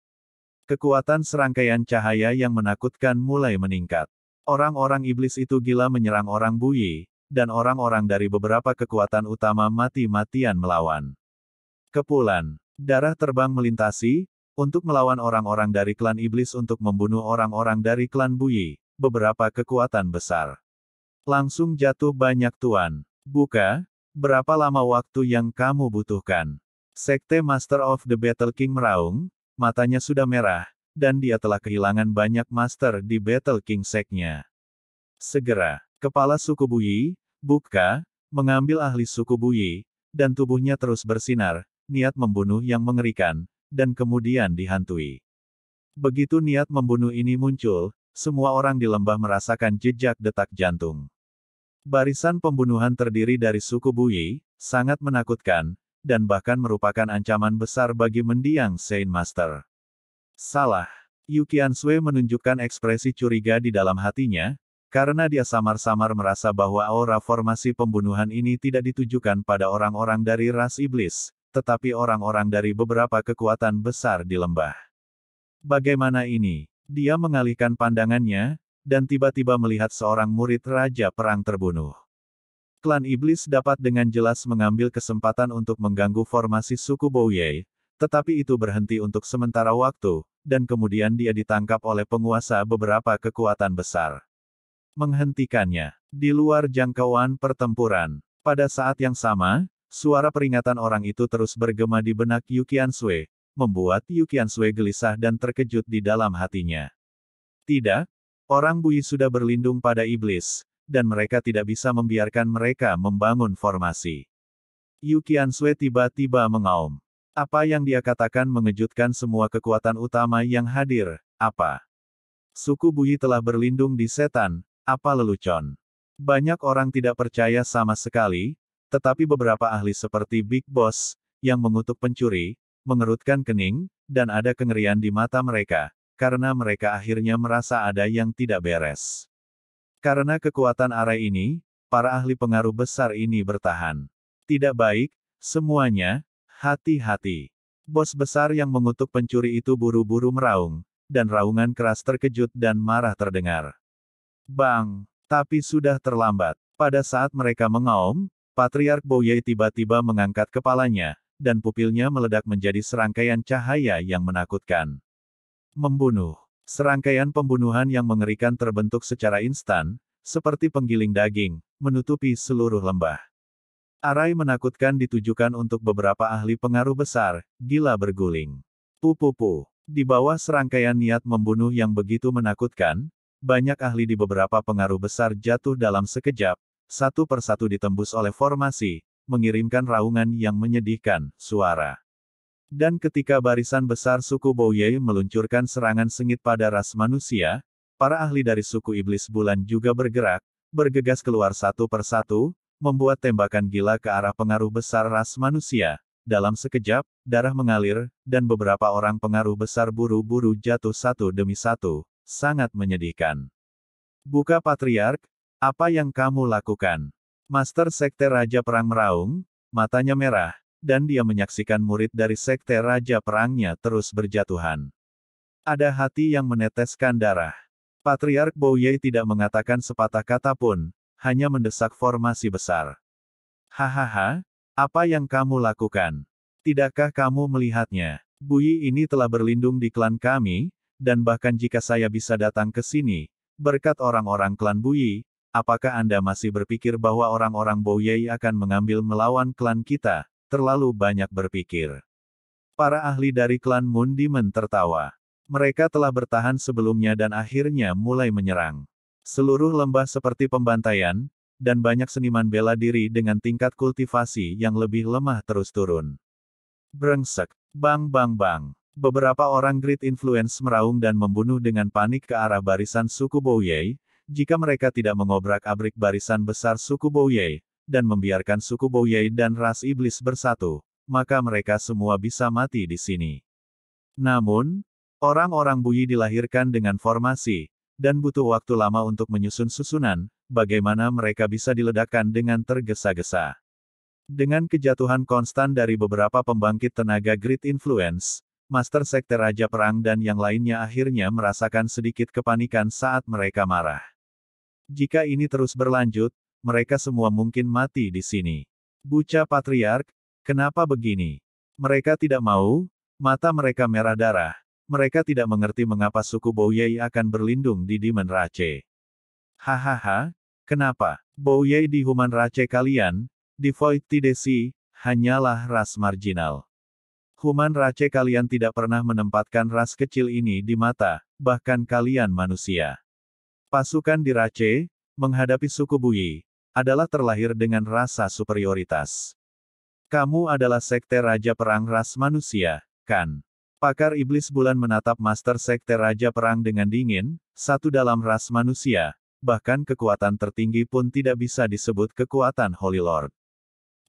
Kekuatan serangkaian cahaya yang menakutkan mulai meningkat. Orang-orang iblis itu gila menyerang orang Buyi, dan orang-orang dari beberapa kekuatan utama mati-matian melawan. Kepulan, darah terbang melintasi, untuk melawan orang-orang dari klan iblis untuk membunuh orang-orang dari klan Buyi, beberapa kekuatan besar. Langsung jatuh banyak tuan. Buka, berapa lama waktu yang kamu butuhkan? Sekte Master of the Battle King meraung, matanya sudah merah, dan dia telah kehilangan banyak master di Battle King Seknya. Segera, kepala suku Buyi, Buka, mengambil ahli suku Buyi, dan tubuhnya terus bersinar, niat membunuh yang mengerikan, dan kemudian dihantui. Begitu niat membunuh ini muncul, semua orang di lembah merasakan jejak detak jantung. Barisan pembunuhan terdiri dari suku Buyi, sangat menakutkan, dan bahkan merupakan ancaman besar bagi mendiang Saint Master. Salah. Yukian Sui menunjukkan ekspresi curiga di dalam hatinya, karena dia samar-samar merasa bahwa aura formasi pembunuhan ini tidak ditujukan pada orang-orang dari ras iblis, tetapi orang-orang dari beberapa kekuatan besar di lembah. Bagaimana ini? Dia mengalihkan pandangannya, dan tiba-tiba melihat seorang murid Raja Perang terbunuh. Klan Iblis dapat dengan jelas mengambil kesempatan untuk mengganggu formasi suku Bouye, tetapi itu berhenti untuk sementara waktu, dan kemudian dia ditangkap oleh penguasa beberapa kekuatan besar. Menghentikannya di luar jangkauan pertempuran. Pada saat yang sama, suara peringatan orang itu terus bergema di benak Yukian Sui, membuat Yukian Sui gelisah dan terkejut di dalam hatinya. Tidak, orang Bui sudah berlindung pada iblis, dan mereka tidak bisa membiarkan mereka membangun formasi. Yu Qianshui tiba-tiba mengaum. Apa yang dia katakan mengejutkan semua kekuatan utama yang hadir, apa? Suku Buyi telah berlindung di setan, apa lelucon? Banyak orang tidak percaya sama sekali, tetapi beberapa ahli seperti Big Boss, yang mengutuk pencuri, mengerutkan kening, dan ada kengerian di mata mereka, karena mereka akhirnya merasa ada yang tidak beres. Karena kekuatan arah ini, para ahli pengaruh besar ini bertahan. Tidak baik, semuanya, hati-hati. Bos besar yang mengutuk pencuri itu buru-buru meraung, dan raungan keras terkejut dan marah terdengar. Bang, tapi sudah terlambat. Pada saat mereka mengaum, Patriark Boye tiba-tiba mengangkat kepalanya, dan pupilnya meledak menjadi serangkaian cahaya yang menakutkan. Membunuh. Serangkaian pembunuhan yang mengerikan terbentuk secara instan, seperti penggiling daging, menutupi seluruh lembah. Arai menakutkan ditujukan untuk beberapa ahli pengaruh besar, gila berguling. Pupupu, di bawah serangkaian niat membunuh yang begitu menakutkan, banyak ahli di beberapa pengaruh besar jatuh dalam sekejap, satu persatu ditembus oleh formasi, mengirimkan raungan yang menyedihkan, suara. Dan ketika barisan besar suku Bouye meluncurkan serangan sengit pada ras manusia, para ahli dari suku iblis bulan juga bergerak, bergegas keluar satu persatu, membuat tembakan gila ke arah pengaruh besar ras manusia. Dalam sekejap, darah mengalir, dan beberapa orang pengaruh besar buru-buru jatuh satu demi satu. Sangat menyedihkan. Buka Patriark, apa yang kamu lakukan? Master Sekte Raja Perang Meraung, matanya merah, dan dia menyaksikan murid dari sekte Raja Perangnya terus berjatuhan. Ada hati yang meneteskan darah. Patriark Bouye tidak mengatakan sepatah kata pun, hanya mendesak formasi besar. Hahaha, apa yang kamu lakukan? Tidakkah kamu melihatnya? Bui ini telah berlindung di klan kami, dan bahkan jika saya bisa datang ke sini, berkat orang-orang klan Bui, apakah Anda masih berpikir bahwa orang-orang Bouyei akan mengambil melawan klan kita, terlalu banyak berpikir. Para ahli dari klan Moon Demon tertawa. Mereka telah bertahan sebelumnya dan akhirnya mulai menyerang. Seluruh lembah seperti pembantaian, dan banyak seniman bela diri dengan tingkat kultivasi yang lebih lemah terus turun. Brengsek, bang bang bang. Beberapa orang Great influence meraung dan membunuh dengan panik ke arah barisan suku Bouyei, jika mereka tidak mengobrak-abrik barisan besar suku Bouyei, dan membiarkan suku Bouyei dan ras iblis bersatu, maka mereka semua bisa mati di sini. Namun, orang-orang Buyi dilahirkan dengan formasi, dan butuh waktu lama untuk menyusun susunan, bagaimana mereka bisa diledakkan dengan tergesa-gesa. Dengan kejatuhan konstan dari beberapa pembangkit tenaga grid influence, Master Sekte Raja Perang dan yang lainnya akhirnya merasakan sedikit kepanikan saat mereka marah. Jika ini terus berlanjut, mereka semua mungkin mati di sini. Buca Patriark, kenapa begini? Mereka tidak mau, mata mereka merah darah. Mereka tidak mengerti mengapa suku Bouyei akan berlindung di Demon Rache. Hahaha, kenapa? Bouyei di Human Rache kalian, di Void Tidesi, hanyalah ras marginal. Human Rache kalian tidak pernah menempatkan ras kecil ini di mata, bahkan kalian manusia. Pasukan di Rache, menghadapi suku Buyi, adalah terlahir dengan rasa superioritas. Kamu adalah sekte Raja Perang Ras Manusia, kan? Pakar Iblis Bulan menatap Master Sekte Raja Perang dengan dingin, satu dalam ras manusia, bahkan kekuatan tertinggi pun tidak bisa disebut kekuatan Holy Lord.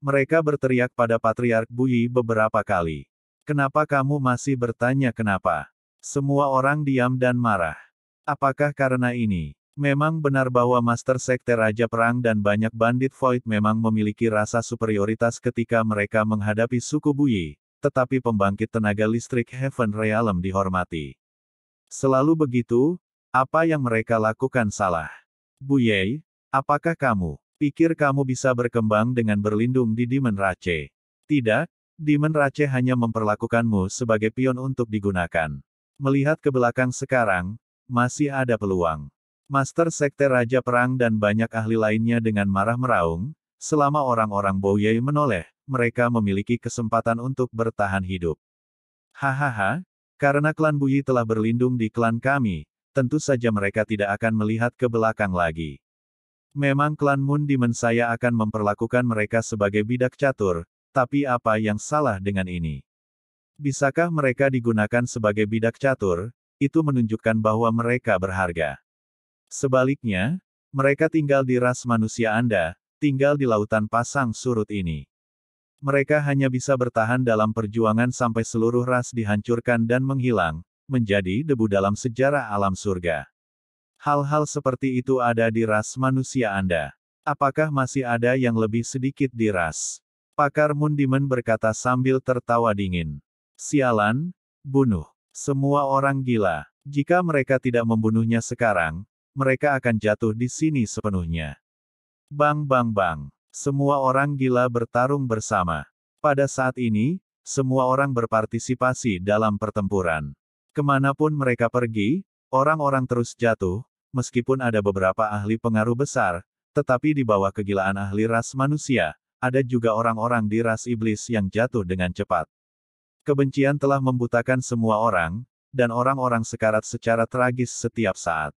Mereka berteriak pada Patriark Buyi beberapa kali. Kenapa kamu masih bertanya kenapa? Semua orang diam dan marah. Apakah karena ini? Memang benar bahwa Master Sekte Raja Perang dan banyak bandit Void memang memiliki rasa superioritas ketika mereka menghadapi suku Buyi, tetapi pembangkit tenaga listrik Heaven Realm dihormati. Selalu begitu, apa yang mereka lakukan salah. Buye, apakah kamu pikir kamu bisa berkembang dengan berlindung di Demon Rache? Tidak, Demon Rache hanya memperlakukanmu sebagai pion untuk digunakan. Melihat ke belakang sekarang, masih ada peluang. Master Sekte Raja Perang dan banyak ahli lainnya dengan marah meraung, selama orang-orang Bouyei menoleh, mereka memiliki kesempatan untuk bertahan hidup. Hahaha, karena klan Buyi telah berlindung di klan kami, tentu saja mereka tidak akan melihat ke belakang lagi. Memang klan Moon Demon saya akan memperlakukan mereka sebagai bidak catur, tapi apa yang salah dengan ini? Bisakah mereka digunakan sebagai bidak catur? Itu menunjukkan bahwa mereka berharga. Sebaliknya, mereka tinggal di ras manusia Anda, tinggal di lautan pasang surut ini. Mereka hanya bisa bertahan dalam perjuangan sampai seluruh ras dihancurkan dan menghilang, menjadi debu dalam sejarah alam surga. Hal-hal seperti itu ada di ras manusia Anda. Apakah masih ada yang lebih sedikit di ras? Pakar Mundimen berkata sambil tertawa dingin. Sialan, bunuh. Semua orang gila. Jika mereka tidak membunuhnya sekarang, mereka akan jatuh di sini sepenuhnya. Bang bang bang, semua orang gila bertarung bersama. Pada saat ini, semua orang berpartisipasi dalam pertempuran. Kemanapun mereka pergi, orang-orang terus jatuh, meskipun ada beberapa ahli pengaruh besar, tetapi di bawah kegilaan ahli ras manusia, ada juga orang-orang di ras iblis yang jatuh dengan cepat. Kebencian telah membutakan semua orang, dan orang-orang sekarat secara tragis setiap saat.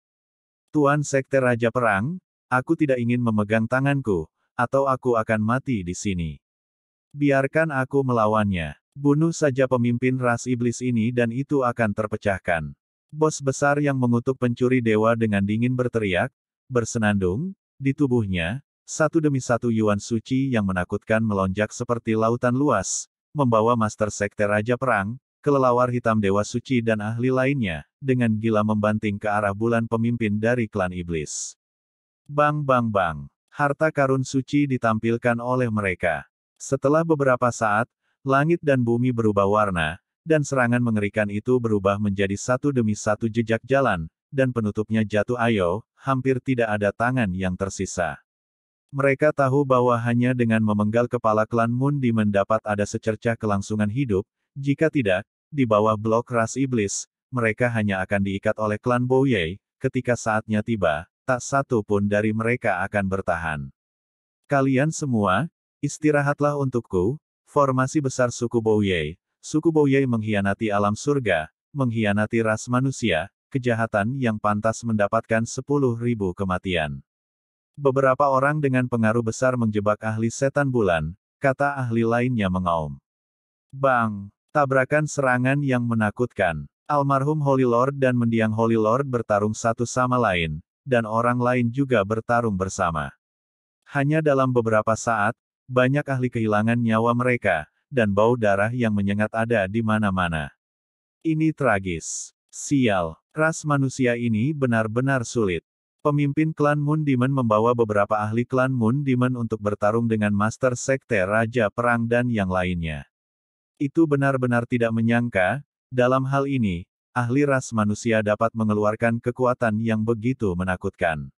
Tuan Sekte Raja Perang, aku tidak ingin memegang tanganku, atau aku akan mati di sini. Biarkan aku melawannya. Bunuh saja pemimpin ras iblis ini dan itu akan terpecahkan. Bos besar yang mengutuk pencuri dewa dengan dingin berteriak, bersenandung, di tubuhnya, satu demi satu Yuan Suci yang menakutkan melonjak seperti lautan luas, membawa Master Sekte Raja Perang, kelelawar hitam Dewa Suci dan ahli lainnya, dengan gila membanting ke arah bulan pemimpin dari klan iblis. Bang bang bang, harta karun suci ditampilkan oleh mereka. Setelah beberapa saat, langit dan bumi berubah warna, dan serangan mengerikan itu berubah menjadi satu demi satu jejak jalan, dan penutupnya jatuh ayo, hampir tidak ada tangan yang tersisa. Mereka tahu bahwa hanya dengan memenggal kepala klan Mundi mendapat ada secercah kelangsungan hidup, jika tidak, di bawah blok ras iblis, mereka hanya akan diikat oleh klan Boye, ketika saatnya tiba, tak satu pun dari mereka akan bertahan. Kalian semua, istirahatlah untukku, formasi besar suku Boye, suku Boye mengkhianati alam surga, mengkhianati ras manusia, kejahatan yang pantas mendapatkan 10.000 kematian. Beberapa orang dengan pengaruh besar menjebak ahli setan bulan, kata ahli lainnya mengaum. Bang, tabrakan serangan yang menakutkan. Almarhum Holy Lord dan mendiang Holy Lord bertarung satu sama lain, dan orang lain juga bertarung bersama. Hanya dalam beberapa saat, banyak ahli kehilangan nyawa mereka, dan bau darah yang menyengat ada di mana-mana. Ini tragis. Sial, ras manusia ini benar-benar sulit. Pemimpin klan Moon Demon membawa beberapa ahli klan Moon Demon untuk bertarung dengan Master Sekte Raja Perang dan yang lainnya. Itu benar-benar tidak menyangka, dalam hal ini, ahli ras manusia dapat mengeluarkan kekuatan yang begitu menakutkan.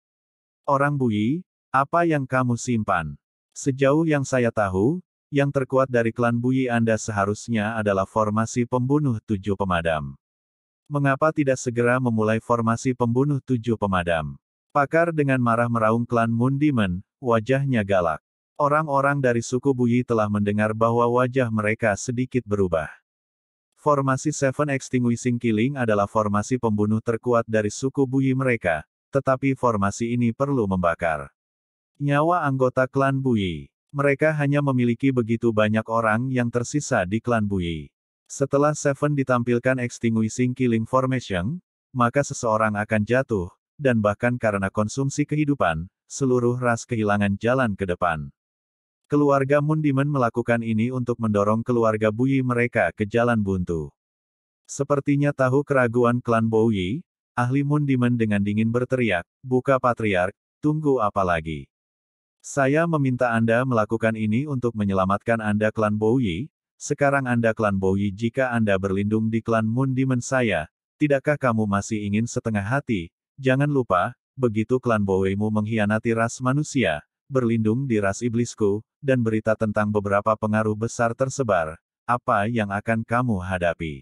Orang Bui, apa yang kamu simpan? Sejauh yang saya tahu, yang terkuat dari klan Bui Anda seharusnya adalah formasi pembunuh tujuh pemadam. Mengapa tidak segera memulai formasi pembunuh tujuh pemadam? Pakar dengan marah meraung klan Mundimen, wajahnya galak. Orang-orang dari suku Bui telah mendengar bahwa wajah mereka sedikit berubah. Formasi Seven Extinguishing Killing adalah formasi pembunuh terkuat dari suku Buyi mereka, tetapi formasi ini perlu membakar nyawa anggota klan Buyi. Mereka hanya memiliki begitu banyak orang yang tersisa di klan Buyi. Setelah Seven ditampilkan Extinguishing Killing Formation, maka seseorang akan jatuh, dan bahkan karena konsumsi kehidupan, seluruh ras kehilangan jalan ke depan. Keluarga Moon melakukan ini untuk mendorong keluarga Buyi mereka ke jalan buntu. Sepertinya tahu keraguan klan Bowie, ahli Moon dengan dingin berteriak, buka patriark, tunggu apa lagi. Saya meminta Anda melakukan ini untuk menyelamatkan Anda klan Bowie, sekarang Anda klan Bowie jika Anda berlindung di klan Moon saya, tidakkah kamu masih ingin setengah hati, jangan lupa, begitu klan Bowie-mu mengkhianati ras manusia, berlindung di ras iblisku, dan berita tentang beberapa pengaruh besar tersebar, apa yang akan kamu hadapi?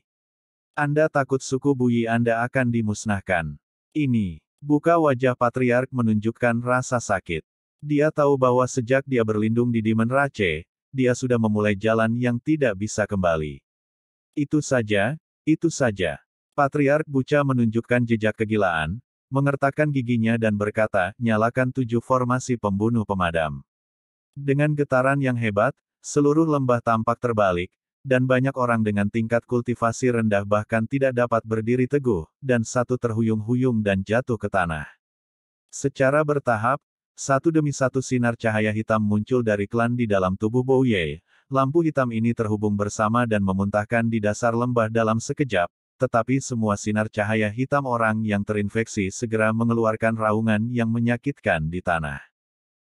Anda takut suku Buyi Anda akan dimusnahkan. Ini, buka wajah patriark menunjukkan rasa sakit. Dia tahu bahwa sejak dia berlindung di Demon Rache, dia sudah memulai jalan yang tidak bisa kembali. Itu saja, itu saja. Patriark Buca menunjukkan jejak kegilaan, mengertakkan giginya dan berkata, nyalakan tujuh formasi pembunuh pemadam. Dengan getaran yang hebat, seluruh lembah tampak terbalik, dan banyak orang dengan tingkat kultivasi rendah bahkan tidak dapat berdiri teguh, dan satu terhuyung-huyung dan jatuh ke tanah. Secara bertahap, satu demi satu sinar cahaya hitam muncul dari klan di dalam tubuh Bouye. Lampu hitam ini terhubung bersama dan memuntahkan di dasar lembah dalam sekejap, tetapi semua sinar cahaya hitam orang yang terinfeksi segera mengeluarkan raungan yang menyakitkan di tanah.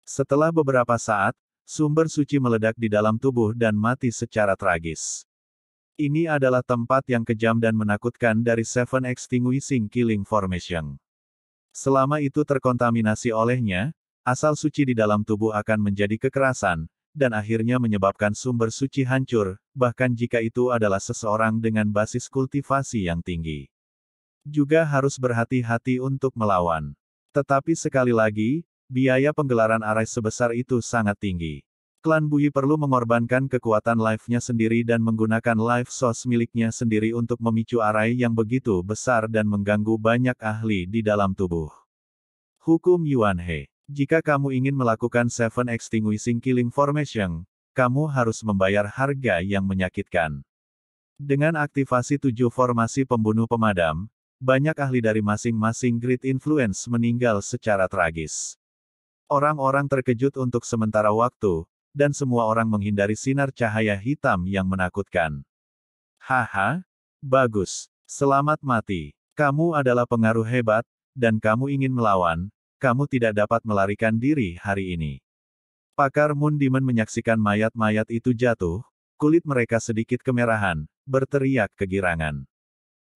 Setelah beberapa saat, sumber suci meledak di dalam tubuh dan mati secara tragis. Ini adalah tempat yang kejam dan menakutkan dari Seven Extinguishing Killing Formation. Selama itu terkontaminasi olehnya, asal suci di dalam tubuh akan menjadi kekerasan, dan akhirnya menyebabkan sumber suci hancur, bahkan jika itu adalah seseorang dengan basis kultivasi yang tinggi. Juga harus berhati-hati untuk melawan. Tetapi sekali lagi, biaya penggelaran arai sebesar itu sangat tinggi. Klan Buyi perlu mengorbankan kekuatan life-nya sendiri dan menggunakan life source miliknya sendiri untuk memicu arai yang begitu besar dan mengganggu banyak ahli di dalam tubuh. Hukum Yuan He jika kamu ingin melakukan Seven Extinguishing Killing Formation, kamu harus membayar harga yang menyakitkan. Dengan aktivasi tujuh formasi pembunuh pemadam, banyak ahli dari masing-masing grid influence meninggal secara tragis. Orang-orang terkejut untuk sementara waktu, dan semua orang menghindari sinar cahaya hitam yang menakutkan. Haha, bagus, selamat mati. Kamu adalah pengaruh hebat, dan kamu ingin melawan, kamu tidak dapat melarikan diri hari ini. Pakar Moon Demon menyaksikan mayat-mayat itu jatuh, kulit mereka sedikit kemerahan, berteriak kegirangan.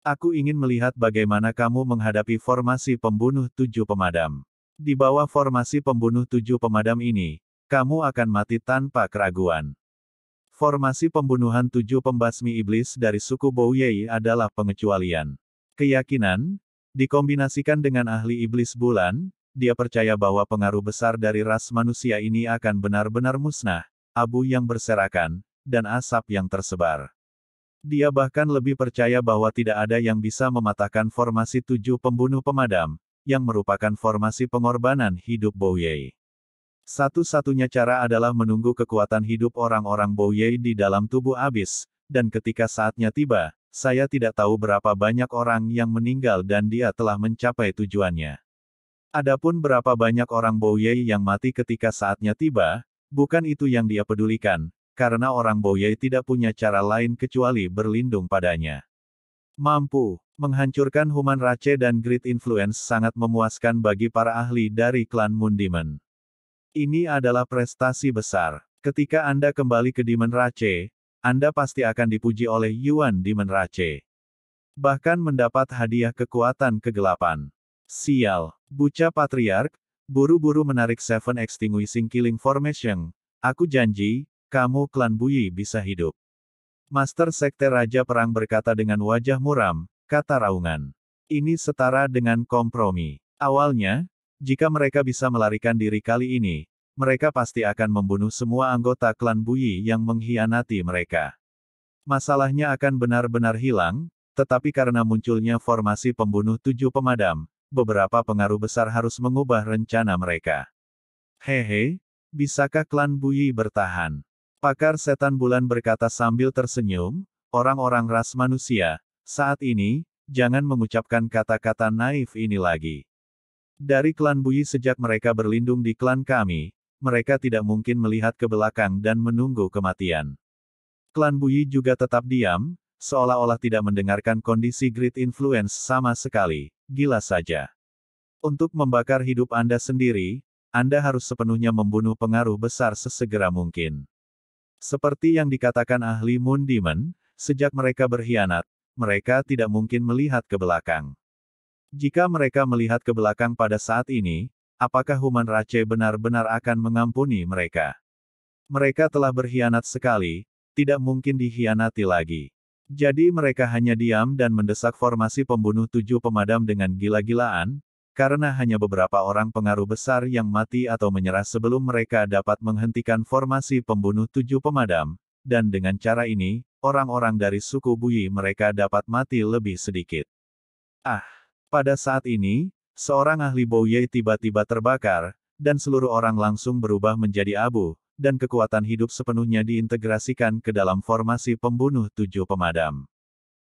Aku ingin melihat bagaimana kamu menghadapi formasi pembunuh tujuh pemadam. Di bawah formasi pembunuh tujuh pemadam ini, kamu akan mati tanpa keraguan. Formasi pembunuhan tujuh pembasmi iblis dari suku Bouyei adalah pengecualian. Keyakinan, dikombinasikan dengan ahli iblis bulan, dia percaya bahwa pengaruh besar dari ras manusia ini akan benar-benar musnah, abu yang berserakan, dan asap yang tersebar. Dia bahkan lebih percaya bahwa tidak ada yang bisa mematahkan formasi tujuh pembunuh pemadam, yang merupakan formasi pengorbanan hidup Bowyei. Satu-satunya cara adalah menunggu kekuatan hidup orang-orang Bowyei di dalam tubuh abis, dan ketika saatnya tiba, saya tidak tahu berapa banyak orang yang meninggal dan dia telah mencapai tujuannya. Adapun berapa banyak orang Bouyei yang mati ketika saatnya tiba, bukan itu yang dia pedulikan, karena orang Bouyei tidak punya cara lain kecuali berlindung padanya. Mampu, menghancurkan human race dan great influence sangat memuaskan bagi para ahli dari klan Moon Ini adalah prestasi besar. Ketika Anda kembali ke Demon Race, Anda pasti akan dipuji oleh Yuan Demon Race. Bahkan mendapat hadiah kekuatan kegelapan. Sial. Buca Patriark, buru-buru menarik Seven Extinguishing Killing Formation. Aku janji, kamu klan Buyi bisa hidup. Master Sekte Raja Perang berkata dengan wajah muram, kata Raungan. Ini setara dengan kompromi. Awalnya, jika mereka bisa melarikan diri kali ini, mereka pasti akan membunuh semua anggota klan Buyi yang mengkhianati mereka. Masalahnya akan benar-benar hilang, tetapi karena munculnya formasi pembunuh tujuh pemadam, beberapa pengaruh besar harus mengubah rencana mereka. Hehe, bisakah klan Buyi bertahan? Pakar setan bulan berkata sambil tersenyum, orang-orang ras manusia, saat ini, jangan mengucapkan kata-kata naif ini lagi. Dari klan Buyi sejak mereka berlindung di klan kami, mereka tidak mungkin melihat ke belakang dan menunggu kematian. Klan Buyi juga tetap diam, seolah-olah tidak mendengarkan kondisi grid influence sama sekali, gila saja. Untuk membakar hidup Anda sendiri, Anda harus sepenuhnya membunuh pengaruh besar sesegera mungkin. Seperti yang dikatakan ahli Moon Demon, sejak mereka berkhianat, mereka tidak mungkin melihat ke belakang. Jika mereka melihat ke belakang pada saat ini, apakah Human Race benar-benar akan mengampuni mereka? Mereka telah berkhianat sekali, tidak mungkin dikhianati lagi. Jadi mereka hanya diam dan mendesak formasi pembunuh tujuh pemadam dengan gila-gilaan, karena hanya beberapa orang pengaruh besar yang mati atau menyerah sebelum mereka dapat menghentikan formasi pembunuh tujuh pemadam, dan dengan cara ini, orang-orang dari suku Buyi mereka dapat mati lebih sedikit. Ah, pada saat ini, seorang ahli Bouye tiba-tiba terbakar, dan seluruh orang langsung berubah menjadi abu, dan kekuatan hidup sepenuhnya diintegrasikan ke dalam formasi pembunuh tujuh pemadam.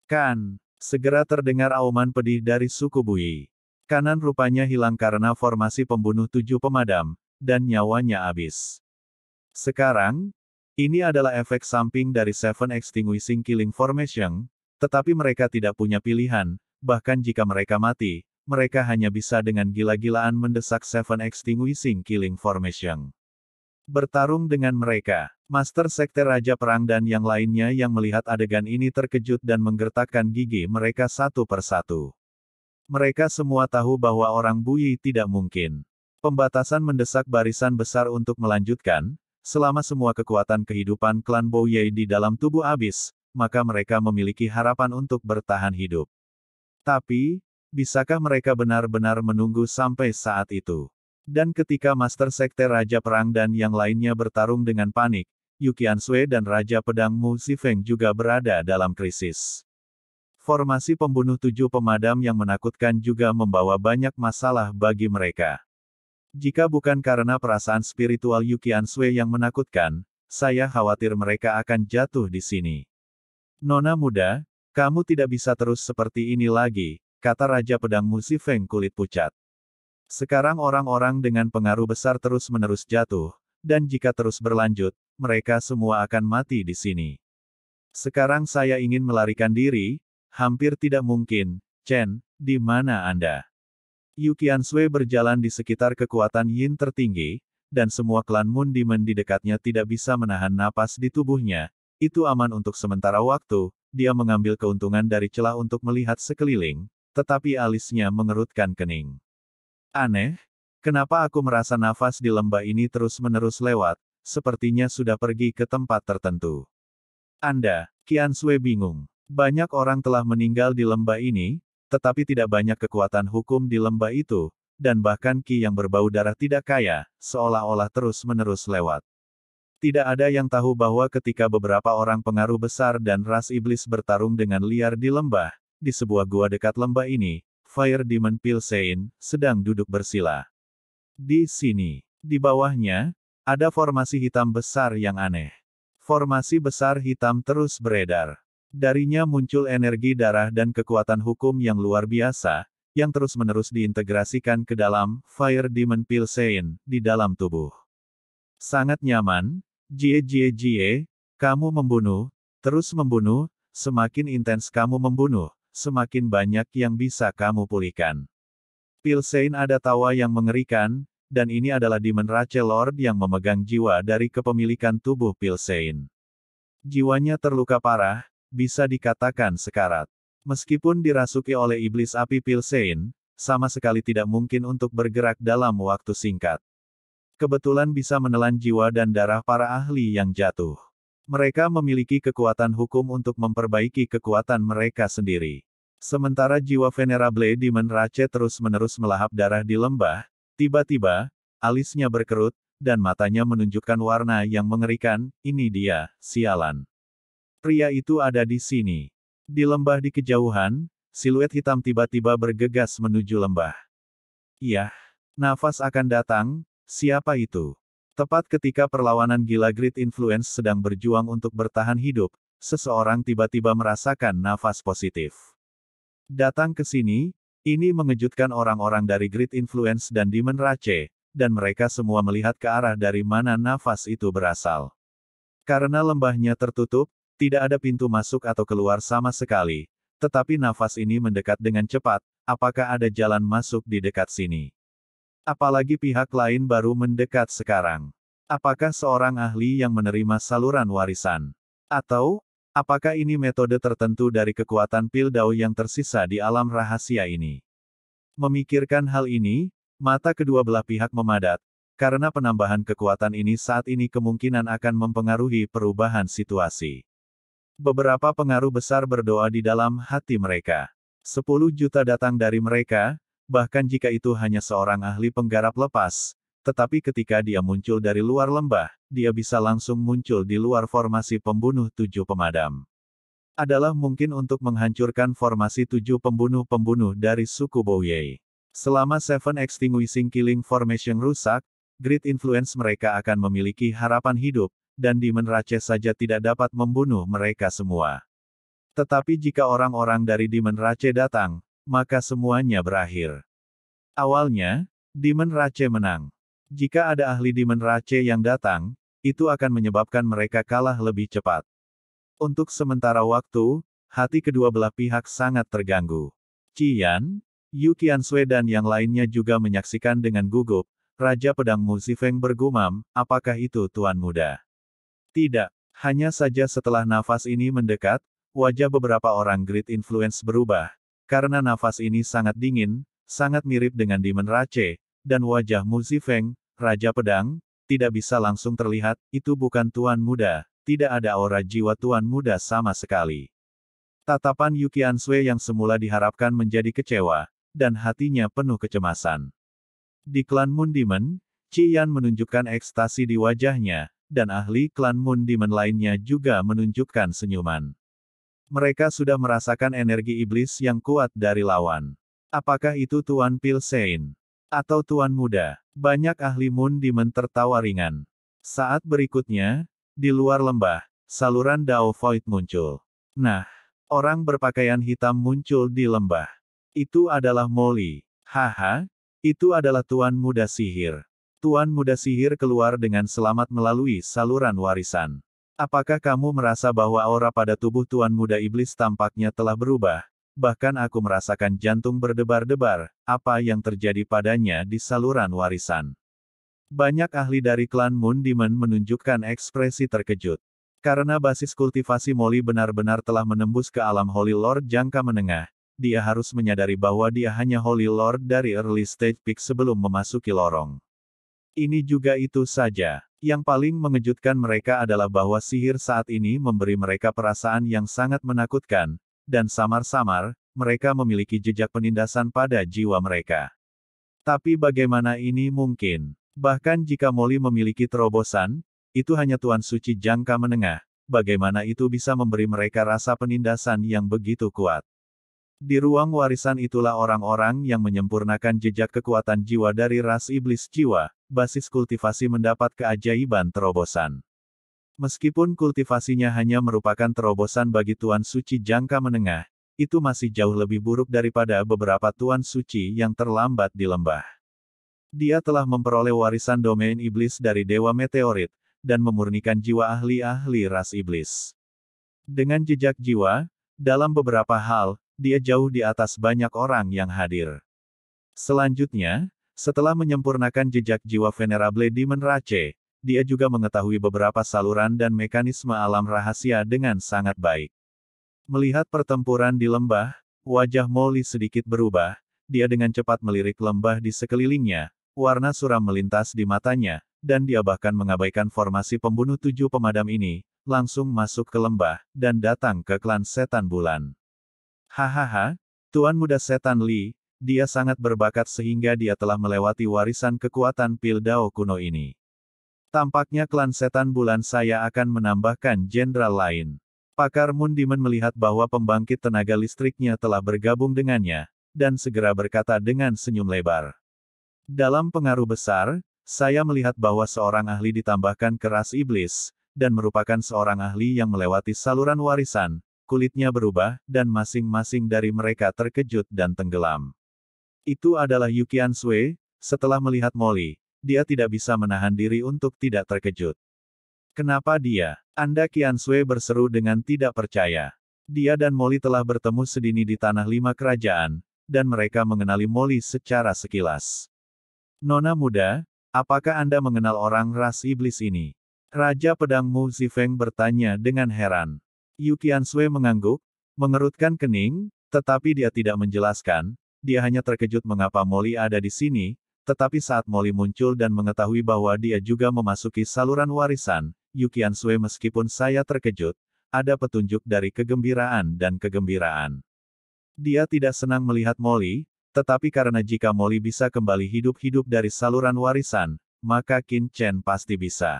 Kan, segera terdengar auman pedih dari suku Bui. Kanan rupanya hilang karena formasi pembunuh tujuh pemadam, dan nyawanya habis. Sekarang, ini adalah efek samping dari Seven Extinguishing Killing Formation, tetapi mereka tidak punya pilihan, bahkan jika mereka mati, mereka hanya bisa dengan gila-gilaan mendesak Seven Extinguishing Killing Formation bertarung dengan mereka. Master Sekte Raja Perang dan yang lainnya yang melihat adegan ini terkejut dan menggertakkan gigi mereka satu persatu. Mereka semua tahu bahwa orang Buyi tidak mungkin. Pembatasan mendesak barisan besar untuk melanjutkan, selama semua kekuatan kehidupan klan Boye di dalam tubuh habis, maka mereka memiliki harapan untuk bertahan hidup. Tapi, bisakah mereka benar-benar menunggu sampai saat itu? Dan ketika Master Sekte Raja Perang dan yang lainnya bertarung dengan panik, Yukian Sui dan Raja Pedang Mu Zifeng juga berada dalam krisis. Formasi pembunuh tujuh pemadam yang menakutkan juga membawa banyak masalah bagi mereka. Jika bukan karena perasaan spiritual Yukian Sui yang menakutkan, saya khawatir mereka akan jatuh di sini. Nona muda, kamu tidak bisa terus seperti ini lagi, kata Raja Pedang Mu Zifeng kulit pucat. Sekarang orang-orang dengan pengaruh besar terus-menerus jatuh, dan jika terus berlanjut, mereka semua akan mati di sini. Sekarang saya ingin melarikan diri, hampir tidak mungkin, Chen, di mana Anda? Yukian Sui berjalan di sekitar kekuatan Yin tertinggi, dan semua klan Moon Demon di dekatnya tidak bisa menahan napas di tubuhnya. Itu aman untuk sementara waktu, dia mengambil keuntungan dari celah untuk melihat sekeliling, tetapi alisnya mengerutkan kening. Aneh, kenapa aku merasa nafas di lembah ini terus-menerus lewat, sepertinya sudah pergi ke tempat tertentu. Anda, Kian Sui bingung. Banyak orang telah meninggal di lembah ini, tetapi tidak banyak kekuatan hukum di lembah itu, dan bahkan Ki yang berbau darah tidak kaya, seolah-olah terus-menerus lewat. Tidak ada yang tahu bahwa ketika beberapa orang pengaruh besar dan ras iblis bertarung dengan liar di lembah, di sebuah gua dekat lembah ini, Fire Demon Pilsein, sedang duduk bersila. Di sini, di bawahnya, ada formasi hitam besar yang aneh. Formasi besar hitam terus beredar. Darinya muncul energi darah dan kekuatan hukum yang luar biasa, yang terus-menerus diintegrasikan ke dalam Fire Demon Pilsein, di dalam tubuh. Sangat nyaman, Jie Jie Jie, kamu membunuh, terus membunuh, semakin intens kamu membunuh, semakin banyak yang bisa kamu pulihkan. Pilsein ada tawa yang mengerikan, dan ini adalah Demon Rache Lord yang memegang jiwa dari kepemilikan tubuh Pilsein. Jiwanya terluka parah, bisa dikatakan sekarat. Meskipun dirasuki oleh iblis api Pilsein, sama sekali tidak mungkin untuk bergerak dalam waktu singkat. Kebetulan bisa menelan jiwa dan darah para ahli yang jatuh. Mereka memiliki kekuatan hukum untuk memperbaiki kekuatan mereka sendiri. Sementara jiwa Venerable di Rache terus-menerus melahap darah di lembah, tiba-tiba, alisnya berkerut, dan matanya menunjukkan warna yang mengerikan, ini dia, sialan. Pria itu ada di sini. Di lembah di kejauhan, siluet hitam tiba-tiba bergegas menuju lembah. Yah, nafas akan datang, siapa itu? Tepat ketika perlawanan gila Great Influence sedang berjuang untuk bertahan hidup, seseorang tiba-tiba merasakan nafas positif. Datang ke sini, ini mengejutkan orang-orang dari Great Influence dan Demon Rache, dan mereka semua melihat ke arah dari mana nafas itu berasal. Karena lembahnya tertutup, tidak ada pintu masuk atau keluar sama sekali, tetapi nafas ini mendekat dengan cepat, apakah ada jalan masuk di dekat sini? Apalagi pihak lain baru mendekat sekarang. Apakah seorang ahli yang menerima saluran warisan? Atau, apakah ini metode tertentu dari kekuatan Pildau yang tersisa di alam rahasia ini? Memikirkan hal ini, mata kedua belah pihak memadat, karena penambahan kekuatan ini saat ini kemungkinan akan mempengaruhi perubahan situasi. Beberapa pengaruh besar berdoa di dalam hati mereka. 10 juta datang dari mereka, bahkan jika itu hanya seorang ahli penggarap lepas. Tetapi ketika dia muncul dari luar lembah, dia bisa langsung muncul di luar formasi pembunuh tujuh pemadam. Adalah mungkin untuk menghancurkan formasi tujuh pembunuh-pembunuh dari suku Bowie. Selama Seven Extinguishing Killing Formation rusak, Great influence mereka akan memiliki harapan hidup, dan Demon Rache saja tidak dapat membunuh mereka semua. Tetapi jika orang-orang dari Demon Rache datang, maka semuanya berakhir. Awalnya, Demon Rache menang. Jika ada ahli Demon Rache yang datang, itu akan menyebabkan mereka kalah lebih cepat. Untuk sementara waktu, hati kedua belah pihak sangat terganggu. Cian, Yu Qiansui dan yang lainnya juga menyaksikan dengan gugup, Raja Pedang Mu Muzifeng bergumam, apakah itu Tuan Muda? Tidak, hanya saja setelah nafas ini mendekat, wajah beberapa orang Great influence berubah, karena nafas ini sangat dingin, sangat mirip dengan Demon Rache, dan wajah Mu Feng, Raja Pedang, tidak bisa langsung terlihat, itu bukan Tuan Muda, tidak ada aura jiwa Tuan Muda sama sekali. Tatapan Yukian Sui yang semula diharapkan menjadi kecewa, dan hatinya penuh kecemasan. Di klan Moon Demon, Yan menunjukkan ekstasi di wajahnya, dan ahli klan Moon Demon lainnya juga menunjukkan senyuman. Mereka sudah merasakan energi iblis yang kuat dari lawan. Apakah itu Tuan Pilsein? Atau Tuan Muda? Banyak ahli Moon Demon tertawa ringan. Saat berikutnya, di luar lembah, saluran Dao Void muncul. Nah, orang berpakaian hitam muncul di lembah. Itu adalah Molly. Haha, itu adalah Tuan Muda Sihir. Tuan Muda Sihir keluar dengan selamat melalui saluran warisan. Apakah kamu merasa bahwa aura pada tubuh Tuan Muda Iblis tampaknya telah berubah? Bahkan aku merasakan jantung berdebar-debar, apa yang terjadi padanya di saluran warisan. Banyak ahli dari klan Moon Demon menunjukkan ekspresi terkejut. Karena basis kultivasi Molly benar-benar telah menembus ke alam Holy Lord jangka menengah, dia harus menyadari bahwa dia hanya Holy Lord dari early stage peak sebelum memasuki lorong. Ini juga itu saja. Yang paling mengejutkan mereka adalah bahwa sihir saat ini memberi mereka perasaan yang sangat menakutkan, dan samar-samar, mereka memiliki jejak penindasan pada jiwa mereka. Tapi bagaimana ini mungkin? Bahkan jika Molly memiliki terobosan, itu hanya Tuan Suci jangka menengah, bagaimana itu bisa memberi mereka rasa penindasan yang begitu kuat? Di ruang warisan itulah orang-orang yang menyempurnakan jejak kekuatan jiwa dari ras iblis jiwa, basis kultivasi mendapat keajaiban terobosan. Meskipun kultivasinya hanya merupakan terobosan bagi Tuan Suci jangka menengah, itu masih jauh lebih buruk daripada beberapa Tuan Suci yang terlambat di lembah. Dia telah memperoleh warisan domain iblis dari Dewa Meteorit, dan memurnikan jiwa ahli-ahli ras iblis. Dengan jejak jiwa, dalam beberapa hal, dia jauh di atas banyak orang yang hadir. Selanjutnya, setelah menyempurnakan jejak jiwa Venerable Demon Rache, dia juga mengetahui beberapa saluran dan mekanisme alam rahasia dengan sangat baik. Melihat pertempuran di lembah, wajah Molly sedikit berubah, dia dengan cepat melirik lembah di sekelilingnya, warna suram melintas di matanya, dan dia bahkan mengabaikan formasi pembunuh tujuh pemadam ini, langsung masuk ke lembah, dan datang ke klan setan bulan. Hahaha, Tuan Muda Setan Li, dia sangat berbakat sehingga dia telah melewati warisan kekuatan pil Dao kuno ini. Tampaknya klan Setan Bulan saya akan menambahkan jenderal lain. Pakar Moon Demon melihat bahwa pembangkit tenaga listriknya telah bergabung dengannya, dan segera berkata dengan senyum lebar. Dalam pengaruh besar, saya melihat bahwa seorang ahli ditambahkan keras iblis, dan merupakan seorang ahli yang melewati saluran warisan, kulitnya berubah, dan masing-masing dari mereka terkejut dan tenggelam. Itu adalah Yukian Sui, setelah melihat Molly, dia tidak bisa menahan diri untuk tidak terkejut. Kenapa dia? Anda Kian Sui berseru dengan tidak percaya. Dia dan Molly telah bertemu sedini di Tanah Lima Kerajaan, dan mereka mengenali Molly secara sekilas. Nona muda, apakah Anda mengenal orang ras iblis ini? Raja Pedang Mu Zifeng bertanya dengan heran. Yu Qianshui mengangguk, mengerutkan kening, tetapi dia tidak menjelaskan, dia hanya terkejut mengapa Molly ada di sini, tetapi saat Molly muncul dan mengetahui bahwa dia juga memasuki saluran warisan, Yu Qianshui meskipun saya terkejut, ada petunjuk dari kegembiraan dan kegembiraan. Dia tidak senang melihat Molly, tetapi karena jika Molly bisa kembali hidup-hidup dari saluran warisan, maka Qin Chen pasti bisa.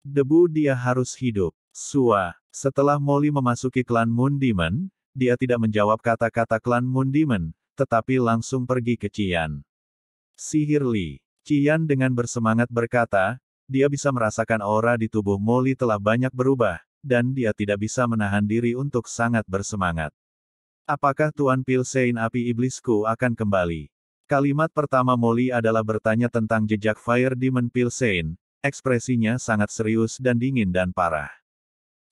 Debu dia harus hidup. Sua. Setelah Molly memasuki klan Moon Demon, dia tidak menjawab kata-kata klan Moon Demon, tetapi langsung pergi ke Cian. Sihir Li. Cian dengan bersemangat berkata, dia bisa merasakan aura di tubuh Molly telah banyak berubah, dan dia tidak bisa menahan diri untuk sangat bersemangat. Apakah Tuan Pilsein api iblisku akan kembali? Kalimat pertama Molly adalah bertanya tentang jejak Fire Demon Pilsein, ekspresinya sangat serius dan dingin dan parah.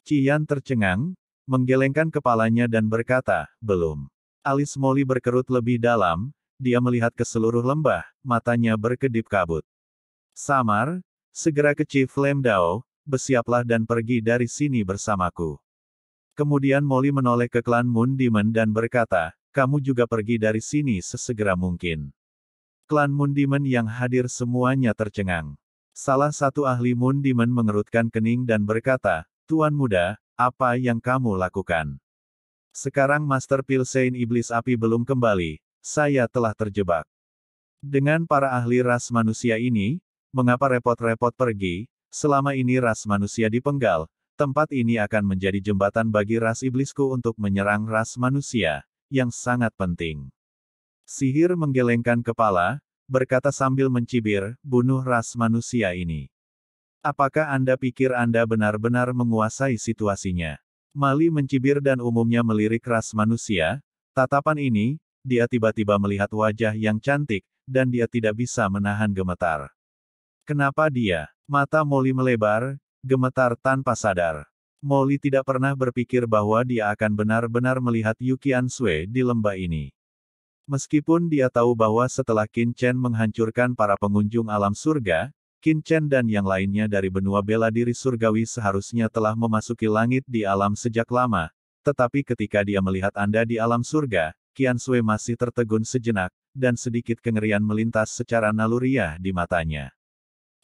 Cian tercengang, menggelengkan kepalanya dan berkata, belum. Alis Molly berkerut lebih dalam, dia melihat ke seluruh lembah, matanya berkedip kabut. Samar, segera ke Chief Dao, bersiaplah dan pergi dari sini bersamaku. Kemudian Molly menoleh ke klan Moon Demon dan berkata, kamu juga pergi dari sini sesegera mungkin. Klan Moon Demon yang hadir semuanya tercengang. Salah satu ahli Moon Demon mengerutkan kening dan berkata, Tuan muda, apa yang kamu lakukan? Sekarang Master Pilsein Iblis Api belum kembali, saya telah terjebak. Dengan para ahli ras manusia ini, mengapa repot-repot pergi, selama ini ras manusia dipenggal, tempat ini akan menjadi jembatan bagi ras iblisku untuk menyerang ras manusia, yang sangat penting. Sihir menggelengkan kepala, berkata sambil mencibir, bunuh ras manusia ini. Apakah Anda pikir Anda benar-benar menguasai situasinya? Mali mencibir dan umumnya melirik ras manusia. Tatapan ini, dia tiba-tiba melihat wajah yang cantik, dan dia tidak bisa menahan gemetar. Kenapa dia? Mata Molly melebar, gemetar tanpa sadar. Molly tidak pernah berpikir bahwa dia akan benar-benar melihat Yuki Sui di lembah ini. Meskipun dia tahu bahwa setelah Qin Chen menghancurkan para pengunjung alam surga, Qin Chen dan yang lainnya dari benua bela diri surgawi seharusnya telah memasuki langit di alam sejak lama, tetapi ketika dia melihat Anda di alam surga, Qian Sui masih tertegun sejenak, dan sedikit kengerian melintas secara naluriah di matanya.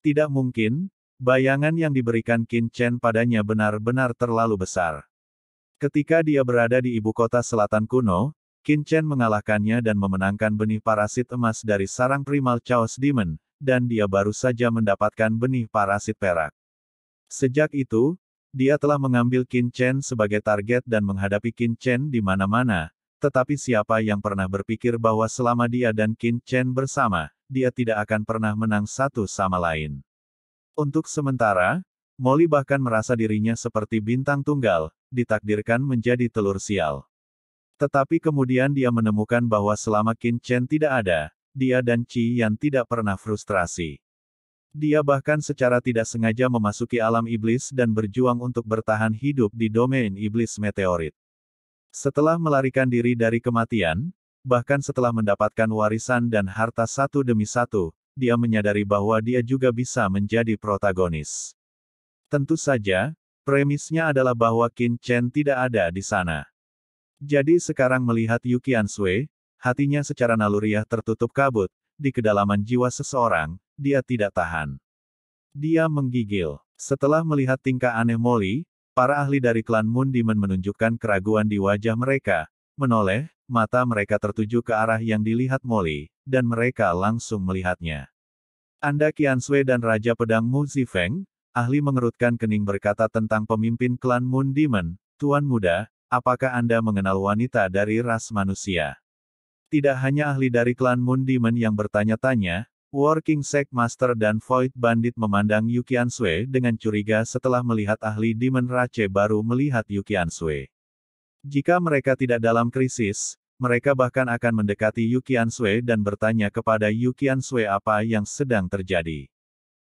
Tidak mungkin, bayangan yang diberikan Qin Chen padanya benar-benar terlalu besar. Ketika dia berada di ibu kota selatan kuno, Qin Chen mengalahkannya dan memenangkan benih parasit emas dari sarang primal Chaos Demon, dan dia baru saja mendapatkan benih parasit perak. Sejak itu, dia telah mengambil Qin Chen sebagai target dan menghadapi Qin Chen di mana-mana, tetapi siapa yang pernah berpikir bahwa selama dia dan Qin Chen bersama, dia tidak akan pernah menang satu sama lain. Untuk sementara, Molly bahkan merasa dirinya seperti bintang tunggal, ditakdirkan menjadi telur sial. Tetapi kemudian dia menemukan bahwa selama Qin Chen tidak ada, dia dan Chi Yan tidak pernah frustrasi. Dia bahkan secara tidak sengaja memasuki alam iblis dan berjuang untuk bertahan hidup di domain iblis meteorit. Setelah melarikan diri dari kematian, bahkan setelah mendapatkan warisan dan harta satu demi satu, dia menyadari bahwa dia juga bisa menjadi protagonis. Tentu saja, premisnya adalah bahwa Qin Chen tidak ada di sana. Jadi sekarang melihat Yukian Sui, hatinya secara naluriah tertutup kabut, di kedalaman jiwa seseorang, dia tidak tahan. Dia menggigil. Setelah melihat tingkah aneh Molly, para ahli dari klan Moon Demon menunjukkan keraguan di wajah mereka, menoleh, mata mereka tertuju ke arah yang dilihat Molly, dan mereka langsung melihatnya. Anda Qian Sui dan Raja Pedang Mu Zifeng, ahli mengerutkan kening berkata tentang pemimpin klan Moon Demon, Tuan Muda, apakah Anda mengenal wanita dari ras manusia? Tidak hanya ahli dari klan Moon Demon yang bertanya-tanya, Working Sect Master dan Void Bandit memandang Yukian Sui dengan curiga setelah melihat ahli Demon Rache baru melihat Yukian Sui. Jika mereka tidak dalam krisis, mereka bahkan akan mendekati Yukian Sui dan bertanya kepada Yukian Sui apa yang sedang terjadi.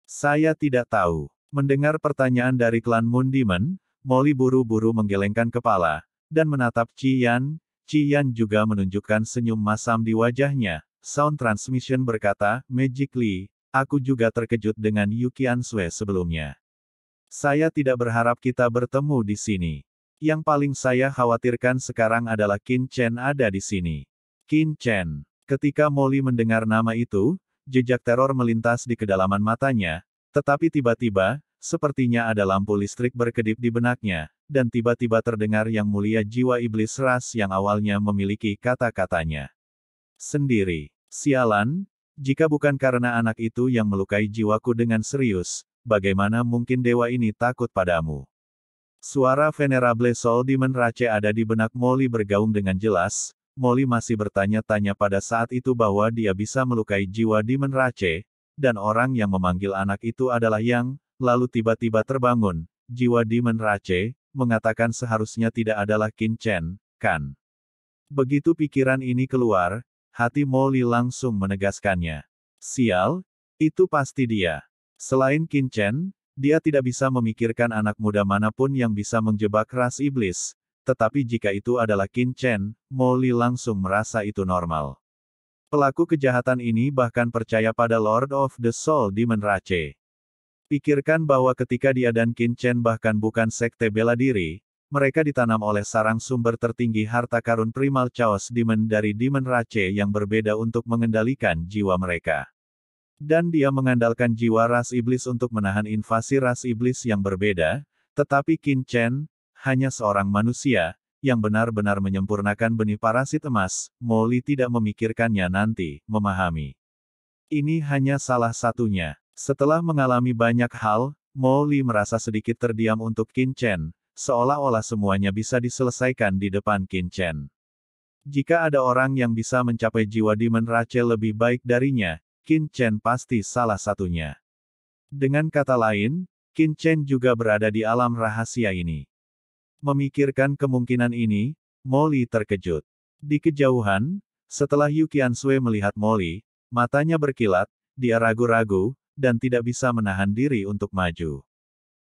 Saya tidak tahu. Mendengar pertanyaan dari klan Moon Demon, Molly buru-buru menggelengkan kepala, dan menatap Qi Cian juga menunjukkan senyum masam di wajahnya. Sound Transmission berkata, "Magic Magically, aku juga terkejut dengan Yuki Ansue sebelumnya. Saya tidak berharap kita bertemu di sini. Yang paling saya khawatirkan sekarang adalah Qin Chen ada di sini. Qin Chen. Ketika Molly mendengar nama itu, jejak teror melintas di kedalaman matanya, tetapi tiba-tiba, Sepertinya ada lampu listrik berkedip di benaknya, dan tiba-tiba terdengar yang mulia jiwa iblis ras yang awalnya memiliki kata-katanya. Sendiri. Sialan, jika bukan karena anak itu yang melukai jiwaku dengan serius, bagaimana mungkin dewa ini takut padamu? Suara Venerable Sol Demon Rache ada di benak Molly bergaung dengan jelas, Molly masih bertanya-tanya pada saat itu bahwa dia bisa melukai jiwa Demon Rache, dan orang yang memanggil anak itu adalah yang lalu tiba-tiba terbangun, jiwa Demon Rache, mengatakan seharusnya tidak adalah Qin Chen, kan? Begitu pikiran ini keluar, hati Molly langsung menegaskannya. Sial, itu pasti dia. Selain Qin Chen, dia tidak bisa memikirkan anak muda manapun yang bisa menjebak ras iblis, tetapi jika itu adalah Qin Chen, Molly langsung merasa itu normal. Pelaku kejahatan ini bahkan percaya pada Lord of the Soul Demon Rache. Pikirkan bahwa ketika dia dan Qin Chen bahkan bukan sekte bela diri, mereka ditanam oleh sarang sumber tertinggi harta karun primal Chaos Demon dari Demon Rache yang berbeda untuk mengendalikan jiwa mereka. Dan dia mengandalkan jiwa ras iblis untuk menahan invasi ras iblis yang berbeda, tetapi Qin Chen, hanya seorang manusia, yang benar-benar menyempurnakan benih parasit emas, Molly tidak memikirkannya nanti, memahami. Ini hanya salah satunya. Setelah mengalami banyak hal, Mo merasa sedikit terdiam untuk Qin Chen, seolah-olah semuanya bisa diselesaikan di depan Qin Chen. Jika ada orang yang bisa mencapai jiwa Demon Rachel lebih baik darinya, Qin Chen pasti salah satunya. Dengan kata lain, Qin Chen juga berada di alam rahasia ini. Memikirkan kemungkinan ini, Molly terkejut. Di kejauhan, setelah Yukian Sui melihat Molly, matanya berkilat, dia ragu-ragu, dan tidak bisa menahan diri untuk maju.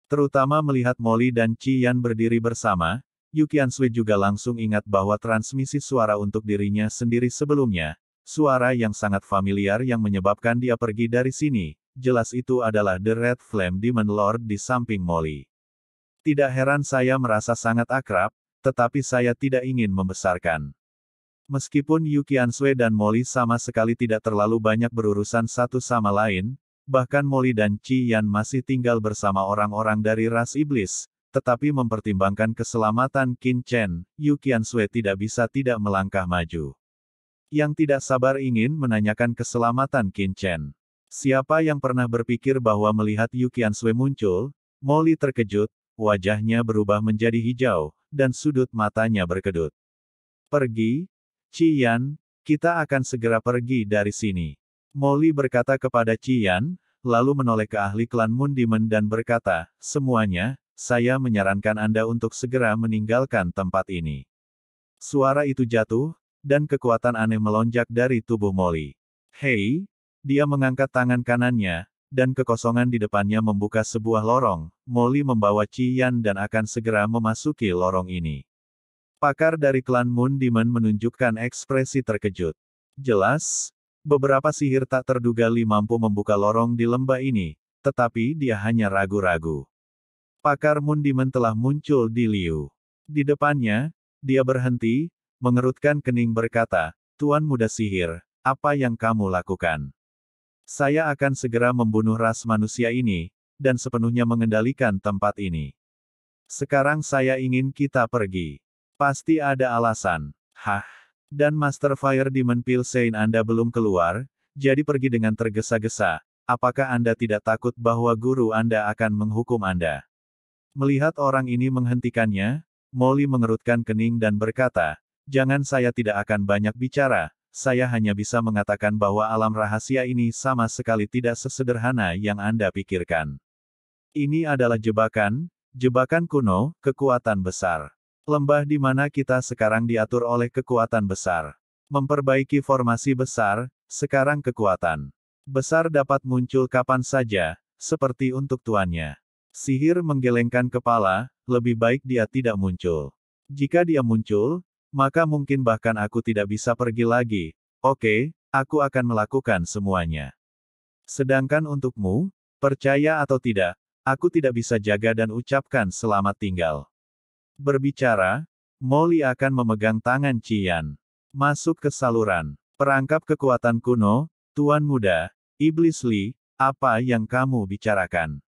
Terutama melihat Molly dan Qian berdiri bersama, Yukian Sui juga langsung ingat bahwa transmisi suara untuk dirinya sendiri sebelumnya, suara yang sangat familiar yang menyebabkan dia pergi dari sini, jelas itu adalah The Red Flame Demon Lord di samping Molly. Tidak heran saya merasa sangat akrab, tetapi saya tidak ingin membesarkan. Meskipun Yukian Sui dan Molly sama sekali tidak terlalu banyak berurusan satu sama lain, Bahkan Molly dan Qi Yan masih tinggal bersama orang-orang dari ras iblis, tetapi mempertimbangkan keselamatan Qin Chen, Yu Sui tidak bisa tidak melangkah maju. Yang tidak sabar ingin menanyakan keselamatan Qin Chen. Siapa yang pernah berpikir bahwa melihat Yu Sui muncul, Molly terkejut, wajahnya berubah menjadi hijau, dan sudut matanya berkedut. Pergi, Qi Yan, kita akan segera pergi dari sini. Molly berkata kepada Cian, lalu menoleh ke ahli klan Moon dan berkata, semuanya, saya menyarankan Anda untuk segera meninggalkan tempat ini. Suara itu jatuh, dan kekuatan aneh melonjak dari tubuh Molly. Hei, dia mengangkat tangan kanannya, dan kekosongan di depannya membuka sebuah lorong, Molly membawa Cian dan akan segera memasuki lorong ini. Pakar dari klan Moon menunjukkan ekspresi terkejut. Jelas, Beberapa sihir tak terduga Li mampu membuka lorong di lembah ini, tetapi dia hanya ragu-ragu. Pakar Mundimen telah muncul di Liu. Di depannya, dia berhenti, mengerutkan kening berkata, Tuan muda sihir, apa yang kamu lakukan? Saya akan segera membunuh ras manusia ini, dan sepenuhnya mengendalikan tempat ini. Sekarang saya ingin kita pergi. Pasti ada alasan. Hah? Dan Master Fire Demon Pil Saint Anda belum keluar, jadi pergi dengan tergesa-gesa. Apakah Anda tidak takut bahwa guru Anda akan menghukum Anda? Melihat orang ini menghentikannya, Molly mengerutkan kening dan berkata, Jangan saya tidak akan banyak bicara, saya hanya bisa mengatakan bahwa alam rahasia ini sama sekali tidak sesederhana yang Anda pikirkan. Ini adalah jebakan, jebakan kuno, kekuatan besar. Lembah di mana kita sekarang diatur oleh kekuatan besar. Memperbaiki formasi besar, sekarang kekuatan besar dapat muncul kapan saja, seperti untuk tuannya. Sihir menggelengkan kepala, lebih baik dia tidak muncul. Jika dia muncul, maka mungkin bahkan aku tidak bisa pergi lagi. Oke, aku akan melakukan semuanya. Sedangkan untukmu, percaya atau tidak, aku tidak bisa jaga dan ucapkan selamat tinggal. Berbicara, Molly akan memegang tangan Cian. Masuk ke saluran. Perangkap kekuatan kuno, Tuan Muda, Iblis Li, apa yang kamu bicarakan?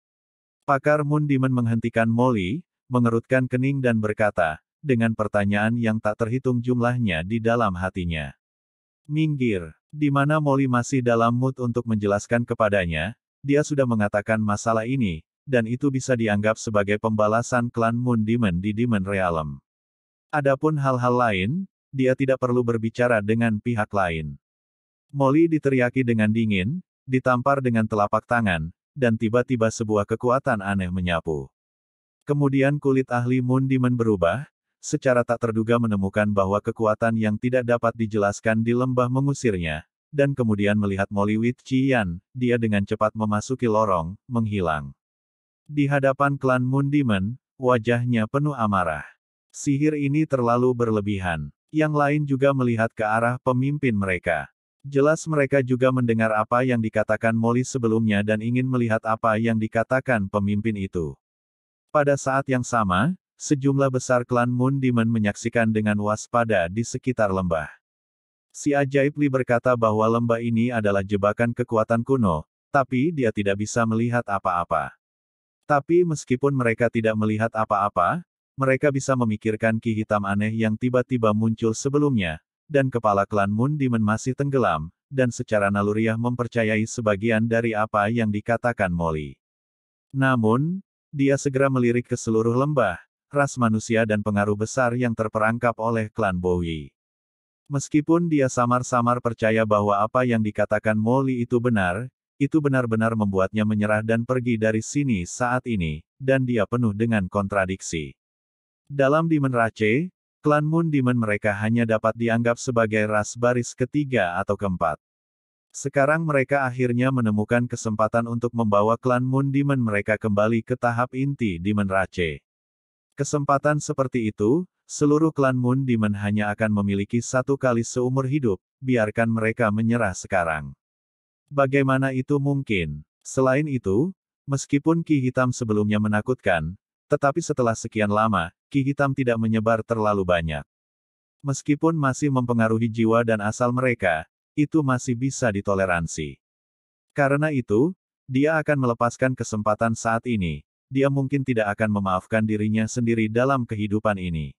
Pakar Moon Demon menghentikan Molly, mengerutkan kening dan berkata, dengan pertanyaan yang tak terhitung jumlahnya di dalam hatinya. Minggir, di mana Molly masih dalam mood untuk menjelaskan kepadanya, dia sudah mengatakan masalah ini, dan itu bisa dianggap sebagai pembalasan klan Moon Demon di Demon Realm. Adapun hal-hal lain, dia tidak perlu berbicara dengan pihak lain. Molly diteriaki dengan dingin, ditampar dengan telapak tangan, dan tiba-tiba sebuah kekuatan aneh menyapu. Kemudian kulit ahli Moon Demon berubah, secara tak terduga menemukan bahwa kekuatan yang tidak dapat dijelaskan di lembah mengusirnya, dan kemudian melihat Molly Witchian, dia dengan cepat memasuki lorong, menghilang. Di hadapan klan Mundimen, wajahnya penuh amarah. Sihir ini terlalu berlebihan. Yang lain juga melihat ke arah pemimpin mereka. Jelas mereka juga mendengar apa yang dikatakan Molly sebelumnya dan ingin melihat apa yang dikatakan pemimpin itu. Pada saat yang sama, sejumlah besar klan Mundimen menyaksikan dengan waspada di sekitar lembah. Si Ajaib Li berkata bahwa lembah ini adalah jebakan kekuatan kuno, tapi dia tidak bisa melihat apa-apa. Tapi meskipun mereka tidak melihat apa-apa, mereka bisa memikirkan ki hitam aneh yang tiba-tiba muncul sebelumnya, dan kepala klan Moon Demon masih tenggelam, dan secara naluriah mempercayai sebagian dari apa yang dikatakan Molly. Namun, dia segera melirik ke seluruh lembah, ras manusia dan pengaruh besar yang terperangkap oleh klan Bowie. Meskipun dia samar-samar percaya bahwa apa yang dikatakan Molly itu benar, itu benar-benar membuatnya menyerah dan pergi dari sini saat ini, dan dia penuh dengan kontradiksi. Dalam Demon Rache, klan Moon Demon mereka hanya dapat dianggap sebagai ras baris ketiga atau keempat. Sekarang mereka akhirnya menemukan kesempatan untuk membawa klan Moon Demon mereka kembali ke tahap inti Demon Rache. Kesempatan seperti itu, seluruh klan Moon Demon hanya akan memiliki satu kali seumur hidup, biarkan mereka menyerah sekarang. Bagaimana itu mungkin? Selain itu, meskipun Ki Hitam sebelumnya menakutkan, tetapi setelah sekian lama, Ki Hitam tidak menyebar terlalu banyak. Meskipun masih mempengaruhi jiwa dan asal mereka, itu masih bisa ditoleransi. Karena itu, dia akan melepaskan kesempatan saat ini, dia mungkin tidak akan memaafkan dirinya sendiri dalam kehidupan ini.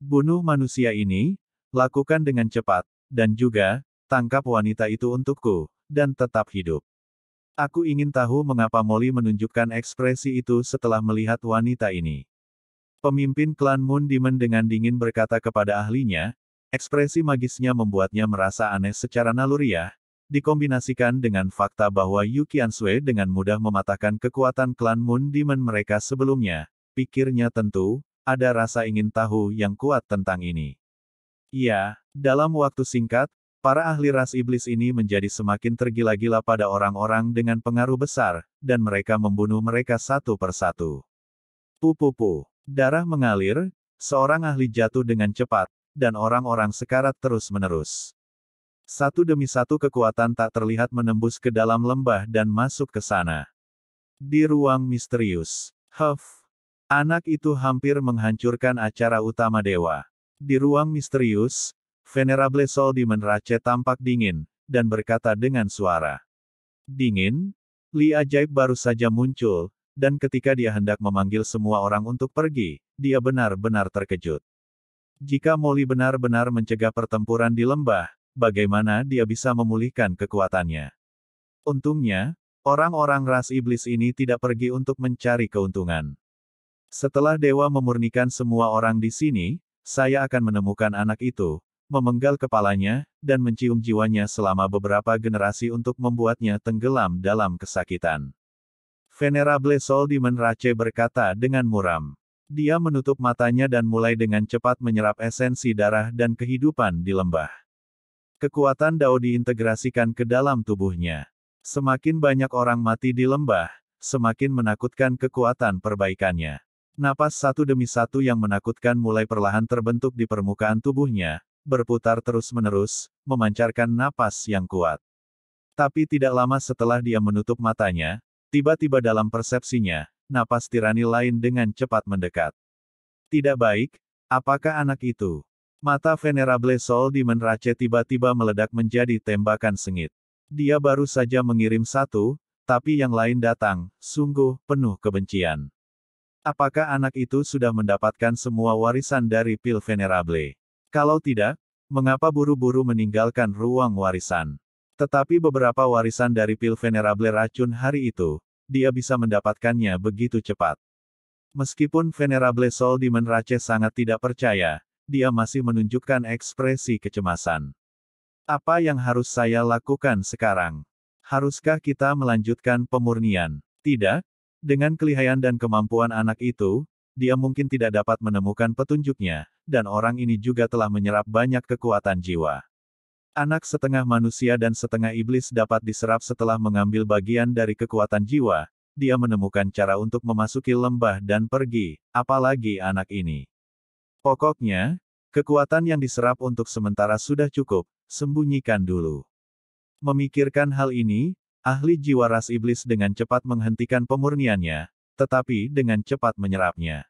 Bunuh manusia ini, lakukan dengan cepat, dan juga, tangkap wanita itu untukku dan tetap hidup. Aku ingin tahu mengapa Molly menunjukkan ekspresi itu setelah melihat wanita ini. Pemimpin klan Moon Demon dengan dingin berkata kepada ahlinya, ekspresi magisnya membuatnya merasa aneh secara naluriah, dikombinasikan dengan fakta bahwa Yukian Ansue dengan mudah mematahkan kekuatan klan Moon Demon mereka sebelumnya. Pikirnya tentu, ada rasa ingin tahu yang kuat tentang ini. Ya, dalam waktu singkat, Para ahli ras iblis ini menjadi semakin tergila-gila pada orang-orang dengan pengaruh besar, dan mereka membunuh mereka satu persatu. Pupupu, darah mengalir, seorang ahli jatuh dengan cepat, dan orang-orang sekarat terus-menerus. Satu demi satu kekuatan tak terlihat menembus ke dalam lembah dan masuk ke sana. Di ruang misterius, Huff, anak itu hampir menghancurkan acara utama dewa. Di ruang misterius, Venerable Sol Demon Rache tampak dingin, dan berkata dengan suara. Dingin? Li ajaib baru saja muncul, dan ketika dia hendak memanggil semua orang untuk pergi, dia benar-benar terkejut. Jika Molly benar-benar mencegah pertempuran di lembah, bagaimana dia bisa memulihkan kekuatannya? Untungnya, orang-orang ras iblis ini tidak pergi untuk mencari keuntungan. Setelah dewa memurnikan semua orang di sini, saya akan menemukan anak itu, memenggal kepalanya, dan mencium jiwanya selama beberapa generasi untuk membuatnya tenggelam dalam kesakitan. Venerable Sol di Rache berkata dengan muram. Dia menutup matanya dan mulai dengan cepat menyerap esensi darah dan kehidupan di lembah. Kekuatan Dao diintegrasikan ke dalam tubuhnya. Semakin banyak orang mati di lembah, semakin menakutkan kekuatan perbaikannya. Napas satu demi satu yang menakutkan mulai perlahan terbentuk di permukaan tubuhnya, berputar terus-menerus, memancarkan napas yang kuat. Tapi tidak lama setelah dia menutup matanya, tiba-tiba dalam persepsinya, napas tirani lain dengan cepat mendekat. Tidak baik, apakah anak itu? Mata Venerable Sol di Menrace tiba-tiba meledak menjadi tembakan sengit. Dia baru saja mengirim satu, tapi yang lain datang, sungguh, penuh kebencian. Apakah anak itu sudah mendapatkan semua warisan dari Pil Venerable? Kalau tidak, mengapa buru-buru meninggalkan ruang warisan? Tetapi beberapa warisan dari pil venerable racun hari itu, dia bisa mendapatkannya begitu cepat. Meskipun venerable Soul di Rache sangat tidak percaya, dia masih menunjukkan ekspresi kecemasan. Apa yang harus saya lakukan sekarang? Haruskah kita melanjutkan pemurnian? Tidak, dengan kelihayan dan kemampuan anak itu, dia mungkin tidak dapat menemukan petunjuknya, dan orang ini juga telah menyerap banyak kekuatan jiwa. Anak setengah manusia dan setengah iblis dapat diserap setelah mengambil bagian dari kekuatan jiwa, dia menemukan cara untuk memasuki lembah dan pergi, apalagi anak ini. Pokoknya, kekuatan yang diserap untuk sementara sudah cukup, sembunyikan dulu. Memikirkan hal ini, ahli jiwa ras iblis dengan cepat menghentikan pemurniannya, tetapi dengan cepat menyerapnya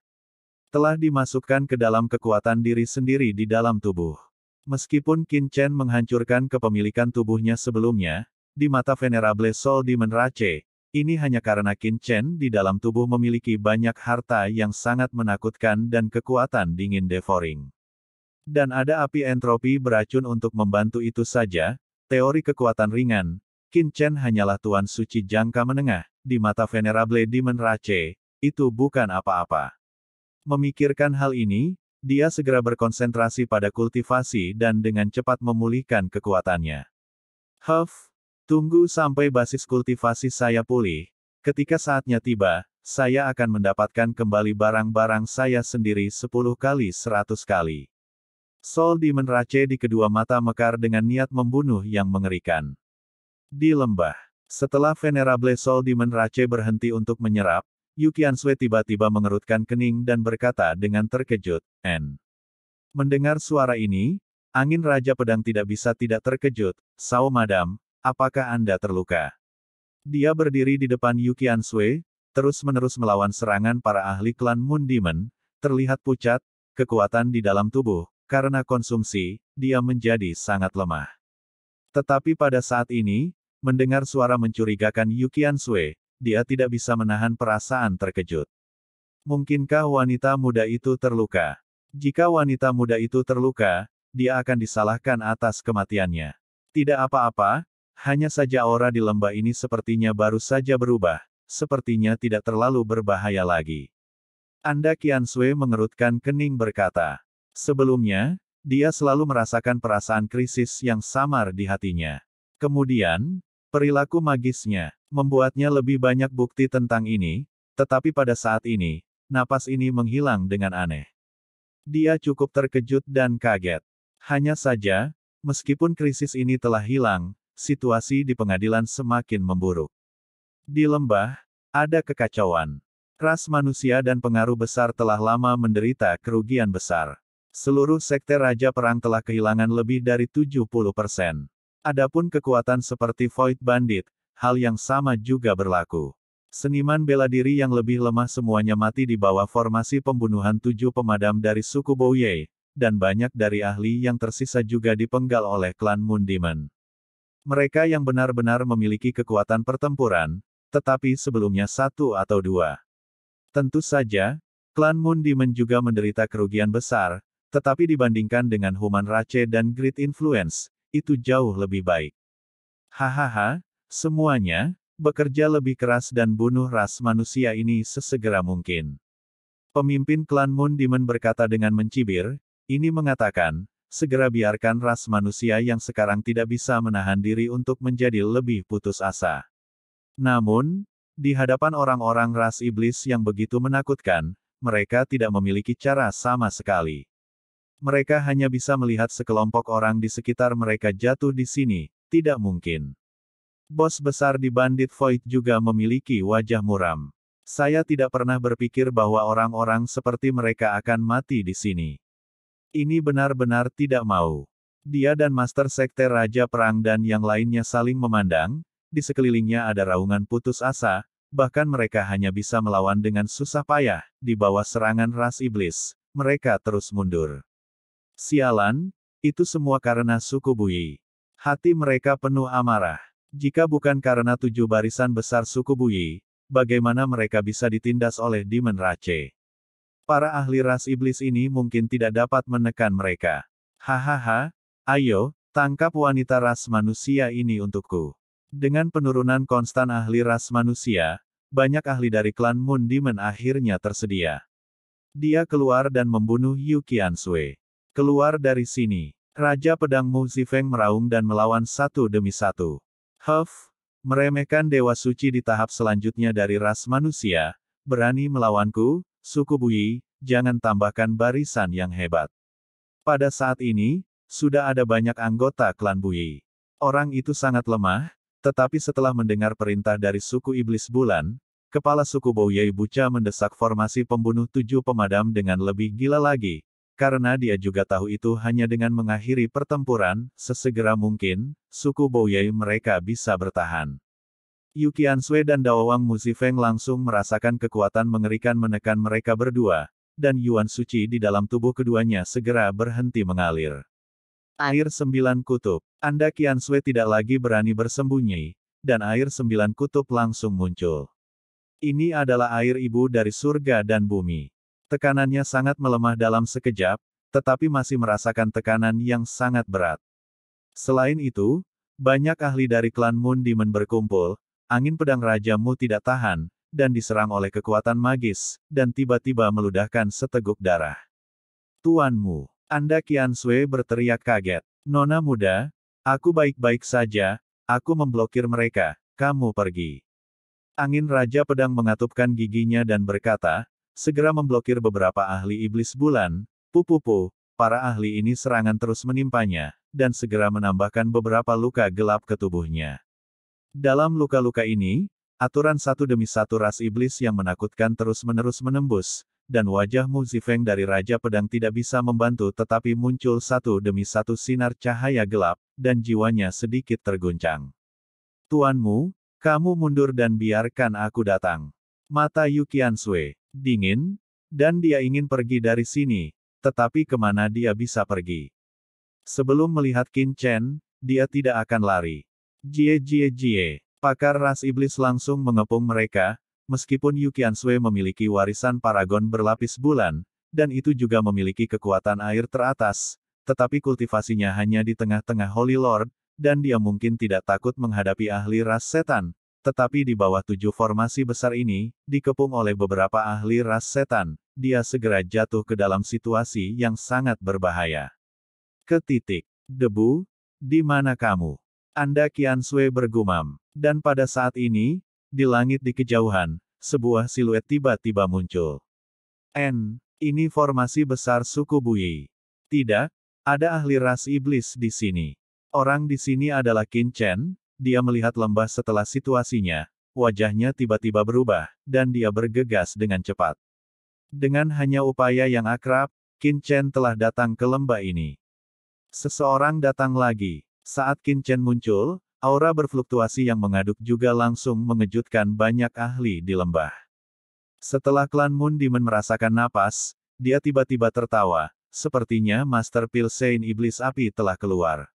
telah dimasukkan ke dalam kekuatan diri sendiri di dalam tubuh. Meskipun Qin Chen menghancurkan kepemilikan tubuhnya sebelumnya, di mata Venerable Soul Di Rache, ini hanya karena Qin Chen di dalam tubuh memiliki banyak harta yang sangat menakutkan dan kekuatan dingin devouring. Dan ada api entropi beracun untuk membantu itu saja, teori kekuatan ringan, Qin Chen hanyalah tuan suci jangka menengah, di mata Venerable Demon Rache, itu bukan apa-apa. Memikirkan hal ini, dia segera berkonsentrasi pada kultivasi dan dengan cepat memulihkan kekuatannya. Huff, tunggu sampai basis kultivasi saya pulih. Ketika saatnya tiba, saya akan mendapatkan kembali barang-barang saya sendiri 10 kali 100 kali. Sol di menrace di kedua mata Mekar dengan niat membunuh yang mengerikan. Di lembah, setelah Venerable Sol di menrace berhenti untuk menyerap, Yukian Sui tiba-tiba mengerutkan kening dan berkata dengan terkejut, N. Mendengar suara ini, angin Raja Pedang tidak bisa tidak terkejut, Sao Madam, apakah Anda terluka? Dia berdiri di depan Yukian Sui, terus-menerus melawan serangan para ahli klan Moon Demon, terlihat pucat, kekuatan di dalam tubuh, karena konsumsi, dia menjadi sangat lemah. Tetapi pada saat ini, mendengar suara mencurigakan Yukian Sui, dia tidak bisa menahan perasaan terkejut. Mungkinkah wanita muda itu terluka? Jika wanita muda itu terluka, dia akan disalahkan atas kematiannya. Tidak apa-apa, hanya saja aura di lembah ini sepertinya baru saja berubah, sepertinya tidak terlalu berbahaya lagi. Anda Kian Sui mengerutkan kening berkata. Sebelumnya, dia selalu merasakan perasaan krisis yang samar di hatinya. Kemudian, Perilaku magisnya membuatnya lebih banyak bukti tentang ini, tetapi pada saat ini, napas ini menghilang dengan aneh. Dia cukup terkejut dan kaget. Hanya saja, meskipun krisis ini telah hilang, situasi di pengadilan semakin memburuk. Di lembah, ada kekacauan. Ras manusia dan pengaruh besar telah lama menderita kerugian besar. Seluruh sekte Raja Perang telah kehilangan lebih dari 70 persen. Adapun kekuatan seperti Void Bandit, hal yang sama juga berlaku. Seniman bela diri yang lebih lemah semuanya mati di bawah formasi pembunuhan tujuh pemadam dari suku Bouye, dan banyak dari ahli yang tersisa juga dipenggal oleh klan Moon Mereka yang benar-benar memiliki kekuatan pertempuran, tetapi sebelumnya satu atau dua. Tentu saja, klan Moon juga menderita kerugian besar, tetapi dibandingkan dengan Human Race dan Great Influence, itu jauh lebih baik. Hahaha, semuanya, bekerja lebih keras dan bunuh ras manusia ini sesegera mungkin. Pemimpin klan Moon Demon berkata dengan mencibir, ini mengatakan, segera biarkan ras manusia yang sekarang tidak bisa menahan diri untuk menjadi lebih putus asa. Namun, di hadapan orang-orang ras iblis yang begitu menakutkan, mereka tidak memiliki cara sama sekali mereka hanya bisa melihat sekelompok orang di sekitar mereka jatuh di sini, tidak mungkin. Bos besar di Bandit Void juga memiliki wajah muram. Saya tidak pernah berpikir bahwa orang-orang seperti mereka akan mati di sini. Ini benar-benar tidak mau. Dia dan Master Sekte Raja Perang dan yang lainnya saling memandang, di sekelilingnya ada raungan putus asa, bahkan mereka hanya bisa melawan dengan susah payah, di bawah serangan ras iblis, mereka terus mundur. Sialan, itu semua karena suku Bui. Hati mereka penuh amarah. Jika bukan karena tujuh barisan besar suku Bui, bagaimana mereka bisa ditindas oleh Demon Rache? Para ahli ras iblis ini mungkin tidak dapat menekan mereka. Hahaha, ayo, tangkap wanita ras manusia ini untukku. Dengan penurunan konstan ahli ras manusia, banyak ahli dari klan Moon Demon akhirnya tersedia. Dia keluar dan membunuh Yukian Sui. Keluar dari sini. Raja pedang Mu Zifeng meraung dan melawan satu demi satu. Huff, meremehkan Dewa Suci di tahap selanjutnya dari ras manusia, berani melawanku, suku Bui, jangan tambahkan barisan yang hebat. Pada saat ini, sudah ada banyak anggota klan Bui. Orang itu sangat lemah, tetapi setelah mendengar perintah dari suku Iblis Bulan, Kepala suku Bouyei Buca mendesak formasi pembunuh tujuh pemadam dengan lebih gila lagi, karena dia juga tahu itu hanya dengan mengakhiri pertempuran, sesegera mungkin, suku Bouyei mereka bisa bertahan. Yukian Sui dan Daowang Muzifeng langsung merasakan kekuatan mengerikan menekan mereka berdua, dan Yuan Suci di dalam tubuh keduanya segera berhenti mengalir. Air sembilan kutub, Anda Kian Sui tidak lagi berani bersembunyi, dan air sembilan kutub langsung muncul. Ini adalah air ibu dari surga dan bumi. Tekanannya sangat melemah dalam sekejap, tetapi masih merasakan tekanan yang sangat berat. Selain itu, banyak ahli dari klan Moon Demon berkumpul, angin pedang Raja Mu tidak tahan, dan diserang oleh kekuatan magis, dan tiba-tiba meludahkan seteguk darah. Tuan Mu, Anda Kian Sui berteriak kaget. Nona muda, aku baik-baik saja, aku memblokir mereka, kamu pergi. Angin Raja Pedang mengatupkan giginya dan berkata, segera memblokir beberapa ahli iblis bulan, pupupu, para ahli ini serangan terus menimpanya, dan segera menambahkan beberapa luka gelap ke tubuhnya. Dalam luka-luka ini, aturan satu demi satu ras iblis yang menakutkan terus-menerus menembus, dan wajah Mu Zifeng dari Raja Pedang tidak bisa membantu tetapi muncul satu demi satu sinar cahaya gelap, dan jiwanya sedikit terguncang. Tuanmu, kamu mundur dan biarkan aku datang. Mata Yukian Sui dingin, dan dia ingin pergi dari sini, tetapi kemana dia bisa pergi. Sebelum melihat Qin Chen, dia tidak akan lari. Jie Jie Jie, pakar ras iblis langsung mengepung mereka, meskipun Yu Sui memiliki warisan paragon berlapis bulan, dan itu juga memiliki kekuatan air teratas, tetapi kultivasinya hanya di tengah-tengah Holy Lord, dan dia mungkin tidak takut menghadapi ahli ras setan, tetapi di bawah tujuh formasi besar ini, dikepung oleh beberapa ahli ras setan, dia segera jatuh ke dalam situasi yang sangat berbahaya. Ketitik, debu, di mana kamu? Anda Kian Sui bergumam. Dan pada saat ini, di langit di kejauhan, sebuah siluet tiba-tiba muncul. N, ini formasi besar suku Bui. Tidak, ada ahli ras iblis di sini. Orang di sini adalah Qin Chen, dia melihat lembah setelah situasinya, wajahnya tiba-tiba berubah, dan dia bergegas dengan cepat. Dengan hanya upaya yang akrab, Qin Chen telah datang ke lembah ini. Seseorang datang lagi. Saat Qin Chen muncul, aura berfluktuasi yang mengaduk juga langsung mengejutkan banyak ahli di lembah. Setelah klan Moon Demon merasakan napas, dia tiba-tiba tertawa, sepertinya Master Pilsen Iblis Api telah keluar.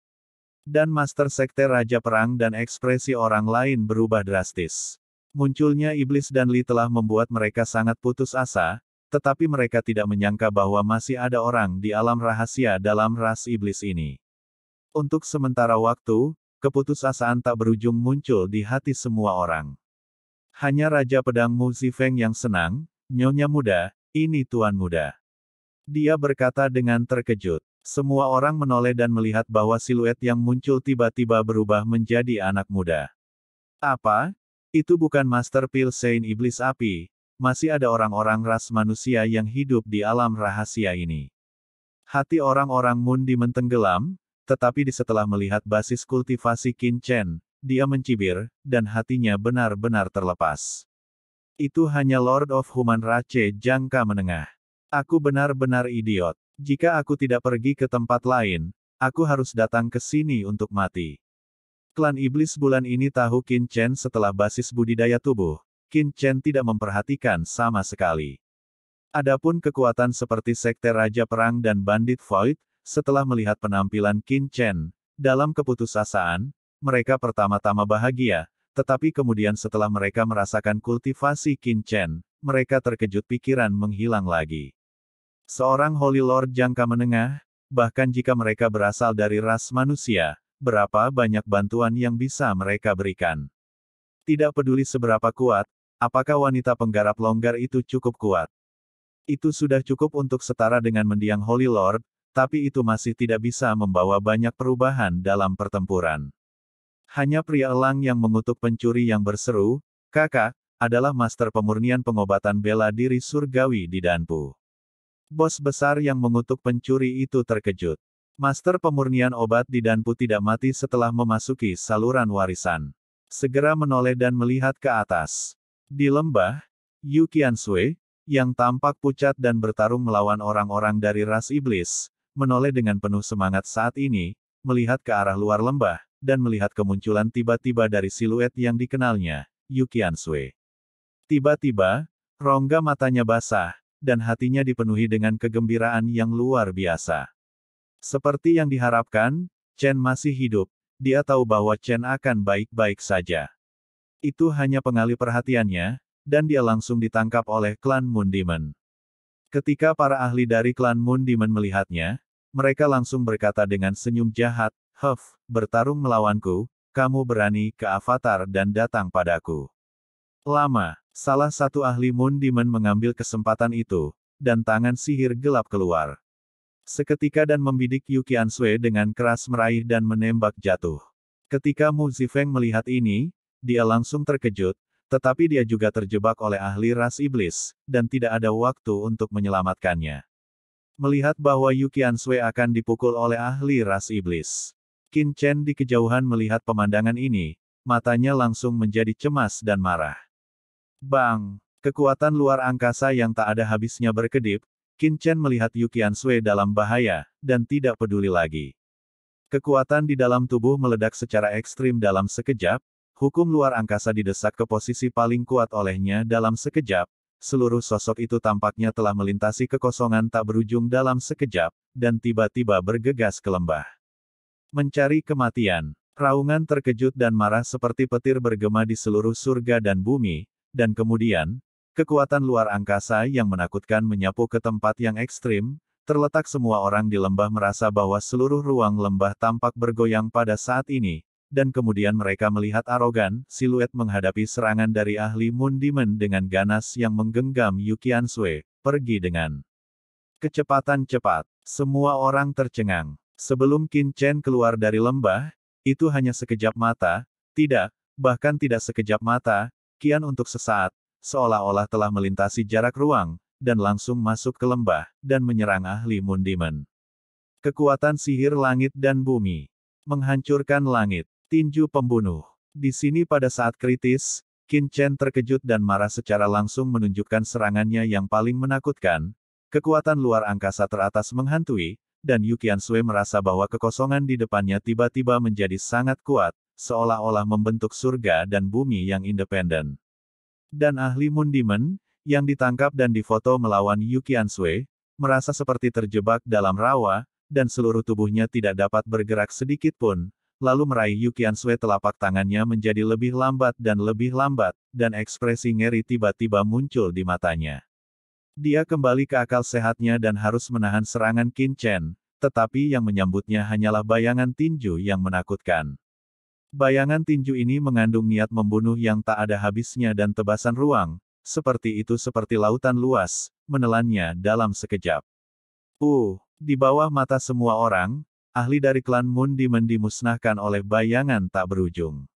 Dan master sekte Raja Perang dan ekspresi orang lain berubah drastis. Munculnya iblis dan Li telah membuat mereka sangat putus asa, tetapi mereka tidak menyangka bahwa masih ada orang di alam rahasia dalam ras iblis ini. Untuk sementara waktu, keputusasaan tak berujung muncul di hati semua orang. Hanya Raja Pedang Mu Zifeng yang senang, Nyonya muda, ini tuan muda. Dia berkata dengan terkejut. Semua orang menoleh dan melihat bahwa siluet yang muncul tiba-tiba berubah menjadi anak muda. Apa? Itu bukan Master Pil Saint Iblis Api. Masih ada orang-orang ras manusia yang hidup di alam rahasia ini. Hati orang-orang Mundi mentenggelam, tetapi di setelah melihat basis kultivasi Qin Chen, dia mencibir, dan hatinya benar-benar terlepas. Itu hanya Lord of Human Race jangka menengah. Aku benar-benar idiot. Jika aku tidak pergi ke tempat lain, aku harus datang ke sini untuk mati. Klan Iblis bulan ini tahu Qin Chen setelah basis budidaya tubuh, Qin Chen tidak memperhatikan sama sekali. Adapun kekuatan seperti Sekte Raja Perang dan Bandit Void, setelah melihat penampilan Qin Chen, dalam keputusasaan, mereka pertama-tama bahagia, tetapi kemudian setelah mereka merasakan kultivasi Qin Chen, mereka terkejut pikiran menghilang lagi. Seorang Holy Lord jangka menengah, bahkan jika mereka berasal dari ras manusia, berapa banyak bantuan yang bisa mereka berikan. Tidak peduli seberapa kuat, apakah wanita penggarap longgar itu cukup kuat. Itu sudah cukup untuk setara dengan mendiang Holy Lord, tapi itu masih tidak bisa membawa banyak perubahan dalam pertempuran. Hanya pria elang yang mengutuk pencuri yang berseru, kakak, adalah master pemurnian pengobatan bela diri surgawi di Danpu. Bos besar yang mengutuk pencuri itu terkejut. Master pemurnian obat di Danpu tidak mati setelah memasuki saluran warisan. Segera menoleh dan melihat ke atas. Di lembah, Yu Sui, yang tampak pucat dan bertarung melawan orang-orang dari ras iblis, menoleh dengan penuh semangat saat ini, melihat ke arah luar lembah, dan melihat kemunculan tiba-tiba dari siluet yang dikenalnya, Yu Sui. Tiba-tiba, rongga matanya basah, dan hatinya dipenuhi dengan kegembiraan yang luar biasa. Seperti yang diharapkan, Chen masih hidup, dia tahu bahwa Chen akan baik-baik saja. Itu hanya pengalih perhatiannya, dan dia langsung ditangkap oleh klan Moon Demon. Ketika para ahli dari klan Moon Demon melihatnya, mereka langsung berkata dengan senyum jahat, Huff, bertarung melawanku, kamu berani ke avatar dan datang padaku. Lama, Salah satu ahli Moon Demon mengambil kesempatan itu, dan tangan sihir gelap keluar. Seketika dan membidik Yu Qianshui dengan keras meraih dan menembak jatuh. Ketika Mu Zifeng melihat ini, dia langsung terkejut, tetapi dia juga terjebak oleh ahli ras iblis, dan tidak ada waktu untuk menyelamatkannya. Melihat bahwa Yu Qianshui akan dipukul oleh ahli ras iblis. Qin Chen di kejauhan melihat pemandangan ini, matanya langsung menjadi cemas dan marah. Bang! Kekuatan luar angkasa yang tak ada habisnya berkedip, Qin Chen melihat Yukian Sui dalam bahaya, dan tidak peduli lagi. Kekuatan di dalam tubuh meledak secara ekstrim dalam sekejap, hukum luar angkasa didesak ke posisi paling kuat olehnya dalam sekejap, seluruh sosok itu tampaknya telah melintasi kekosongan tak berujung dalam sekejap, dan tiba-tiba bergegas ke lembah. Mencari kematian, raungan terkejut dan marah seperti petir bergema di seluruh surga dan bumi, dan kemudian, kekuatan luar angkasa yang menakutkan menyapu ke tempat yang ekstrim, terletak semua orang di lembah merasa bahwa seluruh ruang lembah tampak bergoyang pada saat ini, dan kemudian mereka melihat arogan, siluet menghadapi serangan dari ahli Moon dengan ganas yang menggenggam Yukian Sui, pergi dengan kecepatan cepat. Semua orang tercengang. Sebelum Qin Chen keluar dari lembah, itu hanya sekejap mata, tidak, bahkan tidak sekejap mata, Kian untuk sesaat, seolah-olah telah melintasi jarak ruang, dan langsung masuk ke lembah, dan menyerang ahli mundiman. Kekuatan sihir langit dan bumi. Menghancurkan langit. Tinju pembunuh. Di sini pada saat kritis, Qin Chen terkejut dan marah secara langsung menunjukkan serangannya yang paling menakutkan. Kekuatan luar angkasa teratas menghantui, dan Yukian Sui merasa bahwa kekosongan di depannya tiba-tiba menjadi sangat kuat, seolah-olah membentuk surga dan bumi yang independen. Dan ahli Mundimen, yang ditangkap dan difoto melawan Yuki Ansue, merasa seperti terjebak dalam rawa, dan seluruh tubuhnya tidak dapat bergerak sedikit pun, lalu meraih Yuki Ansue telapak tangannya menjadi lebih lambat dan lebih lambat, dan ekspresi ngeri tiba-tiba muncul di matanya. Dia kembali ke akal sehatnya dan harus menahan serangan Qin Chen, tetapi yang menyambutnya hanyalah bayangan tinju yang menakutkan. Bayangan tinju ini mengandung niat membunuh yang tak ada habisnya dan tebasan ruang, seperti itu seperti lautan luas, menelannya dalam sekejap. Uh, di bawah mata semua orang, ahli dari klan Moon Demon dimusnahkan oleh bayangan tak berujung.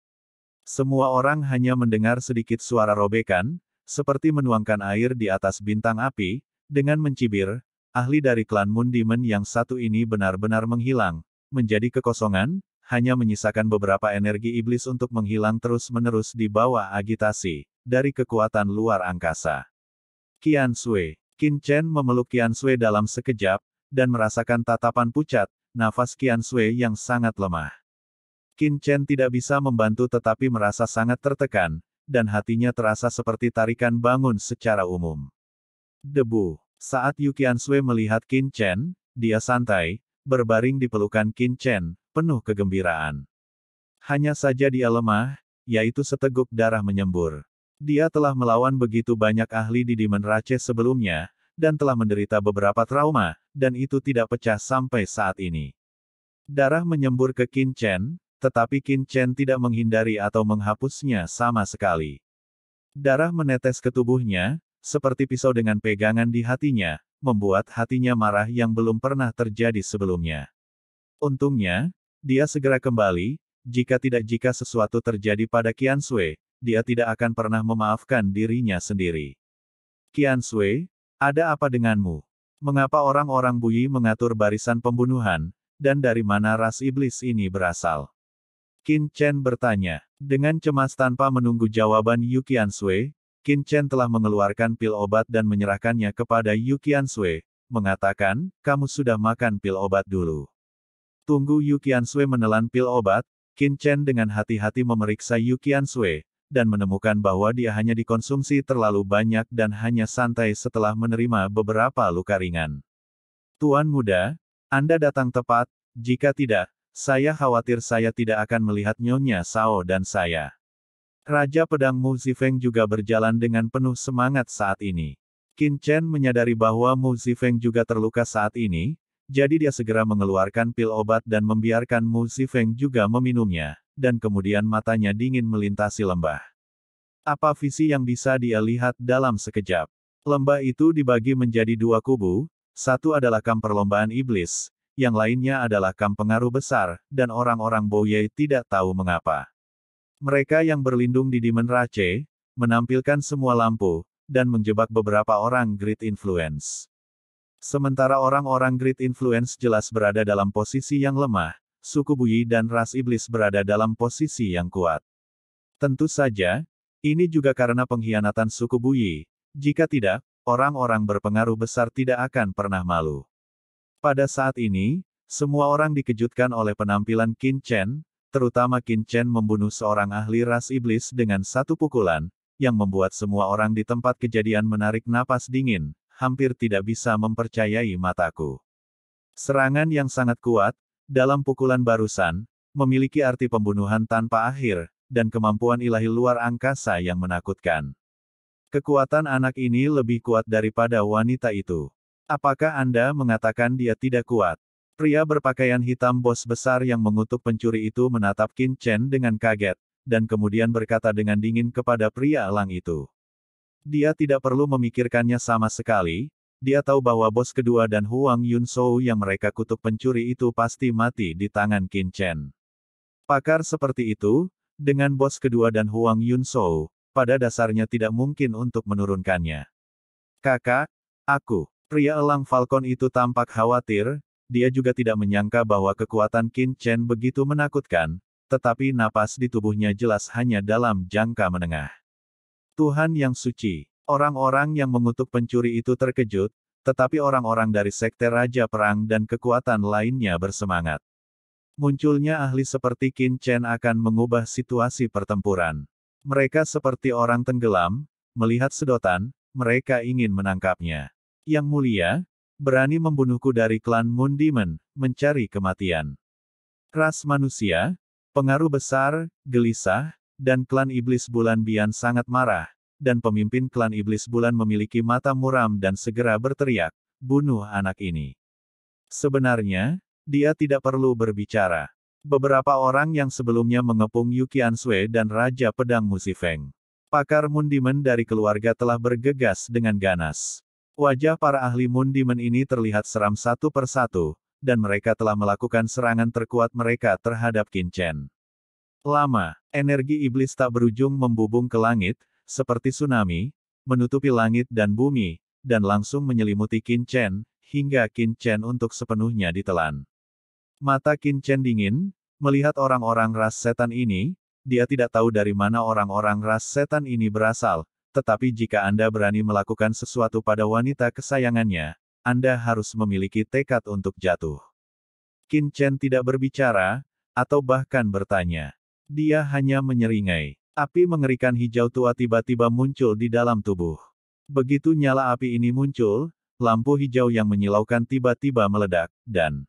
Semua orang hanya mendengar sedikit suara robekan, seperti menuangkan air di atas bintang api, dengan mencibir, ahli dari klan Moon Demon yang satu ini benar-benar menghilang, menjadi kekosongan, hanya menyisakan beberapa energi iblis untuk menghilang terus-menerus di bawah agitasi dari kekuatan luar angkasa. Qian Sui, Qin Chen memeluk Qian Sui dalam sekejap, dan merasakan tatapan pucat, nafas Qian Sui yang sangat lemah. Qin Chen tidak bisa membantu tetapi merasa sangat tertekan, dan hatinya terasa seperti tarikan bangun secara umum. Debu. Saat Yu Qian Sui melihat Qin Chen, dia santai, berbaring di pelukan Qin Chen, penuh kegembiraan. Hanya saja dia lemah, yaitu seteguk darah menyembur. Dia telah melawan begitu banyak ahli di Demon Race sebelumnya, dan telah menderita beberapa trauma, dan itu tidak pecah sampai saat ini. Darah menyembur ke Qin Chen, tetapi Qin Chen tidak menghindari atau menghapusnya sama sekali. Darah menetes ke tubuhnya, seperti pisau dengan pegangan di hatinya, membuat hatinya marah yang belum pernah terjadi sebelumnya. Untungnya, dia segera kembali, jika tidak jika sesuatu terjadi pada Qian Sui, dia tidak akan pernah memaafkan dirinya sendiri. Qian Sui, ada apa denganmu? Mengapa orang-orang Buyi mengatur barisan pembunuhan, dan dari mana ras iblis ini berasal? Qin Chen bertanya. Dengan cemas tanpa menunggu jawaban Yu Qian Sui, Qin Chen telah mengeluarkan pil obat dan menyerahkannya kepada Yu Qian Sui, mengatakan, kamu sudah makan pil obat dulu. Tunggu Yukian Sui menelan pil obat, Qin Chen dengan hati-hati memeriksa Yukian Sui, dan menemukan bahwa dia hanya dikonsumsi terlalu banyak dan hanya santai setelah menerima beberapa luka ringan. Tuan muda, Anda datang tepat, jika tidak, saya khawatir saya tidak akan melihat Nyonya Sao dan saya. Raja Pedang Mu Zifeng juga berjalan dengan penuh semangat saat ini. Qin Chen menyadari bahwa Mu Zifeng juga terluka saat ini, jadi dia segera mengeluarkan pil obat dan membiarkan Mu Zifeng juga meminumnya, dan kemudian matanya dingin melintasi lembah. Apa visi yang bisa dia lihat dalam sekejap? Lembah itu dibagi menjadi dua kubu, satu adalah kamp perlombaan iblis, yang lainnya adalah kamp pengaruh besar, dan orang-orang Boye tidak tahu mengapa. Mereka yang berlindung di Demon Rache, menampilkan semua lampu, dan menjebak beberapa orang Great Influence. Sementara orang-orang Great Influence jelas berada dalam posisi yang lemah, suku Buyi dan ras iblis berada dalam posisi yang kuat. Tentu saja, ini juga karena pengkhianatan suku Buyi. Jika tidak, orang-orang berpengaruh besar tidak akan pernah malu. Pada saat ini, semua orang dikejutkan oleh penampilan Qin Chen, terutama Qin Chen membunuh seorang ahli ras iblis dengan satu pukulan, yang membuat semua orang di tempat kejadian menarik napas dingin, hampir tidak bisa mempercayai mataku. Serangan yang sangat kuat, dalam pukulan barusan, memiliki arti pembunuhan tanpa akhir, dan kemampuan ilahi luar angkasa yang menakutkan. Kekuatan anak ini lebih kuat daripada wanita itu. Apakah Anda mengatakan dia tidak kuat? Pria berpakaian hitam bos besar yang mengutuk pencuri itu menatap Qin Chen dengan kaget, dan kemudian berkata dengan dingin kepada pria elang itu. Dia tidak perlu memikirkannya sama sekali, dia tahu bahwa bos kedua dan Huang Yun Shou yang mereka kutuk pencuri itu pasti mati di tangan Qin Chen. Pakar seperti itu, dengan bos kedua dan Huang Yun Shou, pada dasarnya tidak mungkin untuk menurunkannya. Kakak, aku, pria elang Falcon itu tampak khawatir, dia juga tidak menyangka bahwa kekuatan Qin Chen begitu menakutkan, tetapi napas di tubuhnya jelas hanya dalam jangka menengah. Tuhan yang suci. Orang-orang yang mengutuk pencuri itu terkejut, tetapi orang-orang dari sekte Raja Perang dan kekuatan lainnya bersemangat. Munculnya ahli seperti Qin Chen akan mengubah situasi pertempuran. Mereka seperti orang tenggelam, melihat sedotan, mereka ingin menangkapnya. Yang mulia, berani membunuhku dari klan Moon Demon, mencari kematian. Ras manusia, pengaruh besar, gelisah, dan klan iblis bulan Bian sangat marah, dan pemimpin klan iblis bulan memiliki mata muram dan segera berteriak, bunuh anak ini. Sebenarnya, dia tidak perlu berbicara. Beberapa orang yang sebelumnya mengepung Yukian Ansue dan Raja Pedang Musifeng. Pakar Mundimen dari keluarga telah bergegas dengan ganas. Wajah para ahli Mundimen ini terlihat seram satu persatu, dan mereka telah melakukan serangan terkuat mereka terhadap Kinchen. Lama, Energi iblis tak berujung membubung ke langit, seperti tsunami, menutupi langit dan bumi, dan langsung menyelimuti Qin Chen, hingga Qin Chen untuk sepenuhnya ditelan. Mata Qin Chen dingin, melihat orang-orang ras setan ini, dia tidak tahu dari mana orang-orang ras setan ini berasal, tetapi jika Anda berani melakukan sesuatu pada wanita kesayangannya, Anda harus memiliki tekad untuk jatuh. Qin Chen tidak berbicara, atau bahkan bertanya. Dia hanya menyeringai. Api mengerikan hijau tua tiba-tiba muncul di dalam tubuh. Begitu nyala api ini muncul, lampu hijau yang menyilaukan tiba-tiba meledak, dan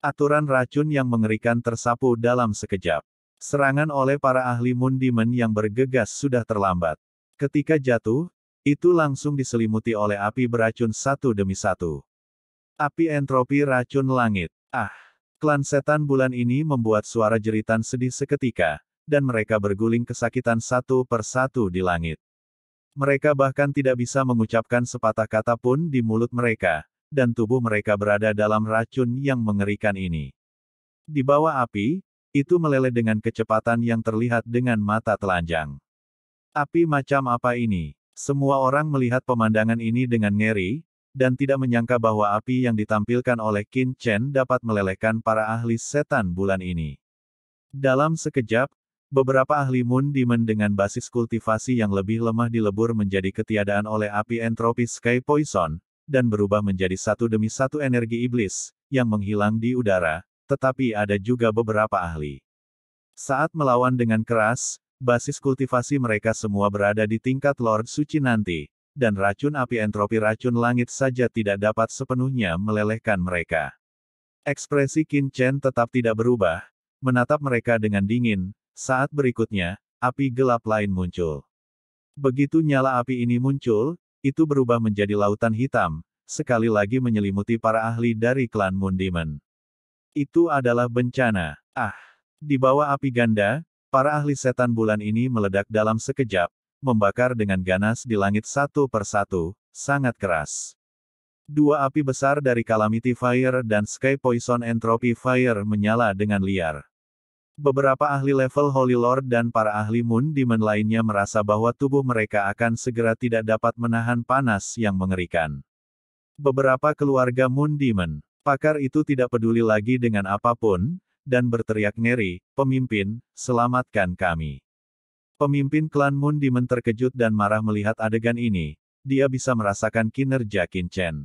aturan racun yang mengerikan tersapu dalam sekejap. Serangan oleh para ahli Moon yang bergegas sudah terlambat. Ketika jatuh, itu langsung diselimuti oleh api beracun satu demi satu. Api entropi racun langit. Ah! Klan setan bulan ini membuat suara jeritan sedih seketika, dan mereka berguling kesakitan satu per satu di langit. Mereka bahkan tidak bisa mengucapkan sepatah kata pun di mulut mereka, dan tubuh mereka berada dalam racun yang mengerikan ini. Di bawah api, itu meleleh dengan kecepatan yang terlihat dengan mata telanjang. Api macam apa ini? Semua orang melihat pemandangan ini dengan ngeri, dan tidak menyangka bahwa api yang ditampilkan oleh Qin Chen dapat melelehkan para ahli setan bulan ini. Dalam sekejap, beberapa ahli Moon Demon dengan basis kultivasi yang lebih lemah dilebur menjadi ketiadaan oleh api entropi Sky Poison, dan berubah menjadi satu demi satu energi iblis, yang menghilang di udara, tetapi ada juga beberapa ahli. Saat melawan dengan keras, basis kultivasi mereka semua berada di tingkat Lord Suci nanti, dan racun api entropi racun langit saja tidak dapat sepenuhnya melelehkan mereka. Ekspresi Qin Chen tetap tidak berubah, menatap mereka dengan dingin, saat berikutnya, api gelap lain muncul. Begitu nyala api ini muncul, itu berubah menjadi lautan hitam, sekali lagi menyelimuti para ahli dari klan Moon Demon. Itu adalah bencana. Ah! Di bawah api ganda, para ahli setan bulan ini meledak dalam sekejap, membakar dengan ganas di langit satu persatu, sangat keras. Dua api besar dari Calamity Fire dan Sky Poison Entropy Fire menyala dengan liar. Beberapa ahli level Holy Lord dan para ahli Moon Demon lainnya merasa bahwa tubuh mereka akan segera tidak dapat menahan panas yang mengerikan. Beberapa keluarga Moon Demon, pakar itu tidak peduli lagi dengan apapun, dan berteriak ngeri, pemimpin, selamatkan kami. Pemimpin klan Moon Demon terkejut dan marah melihat adegan ini, dia bisa merasakan kinerja Qin Chen.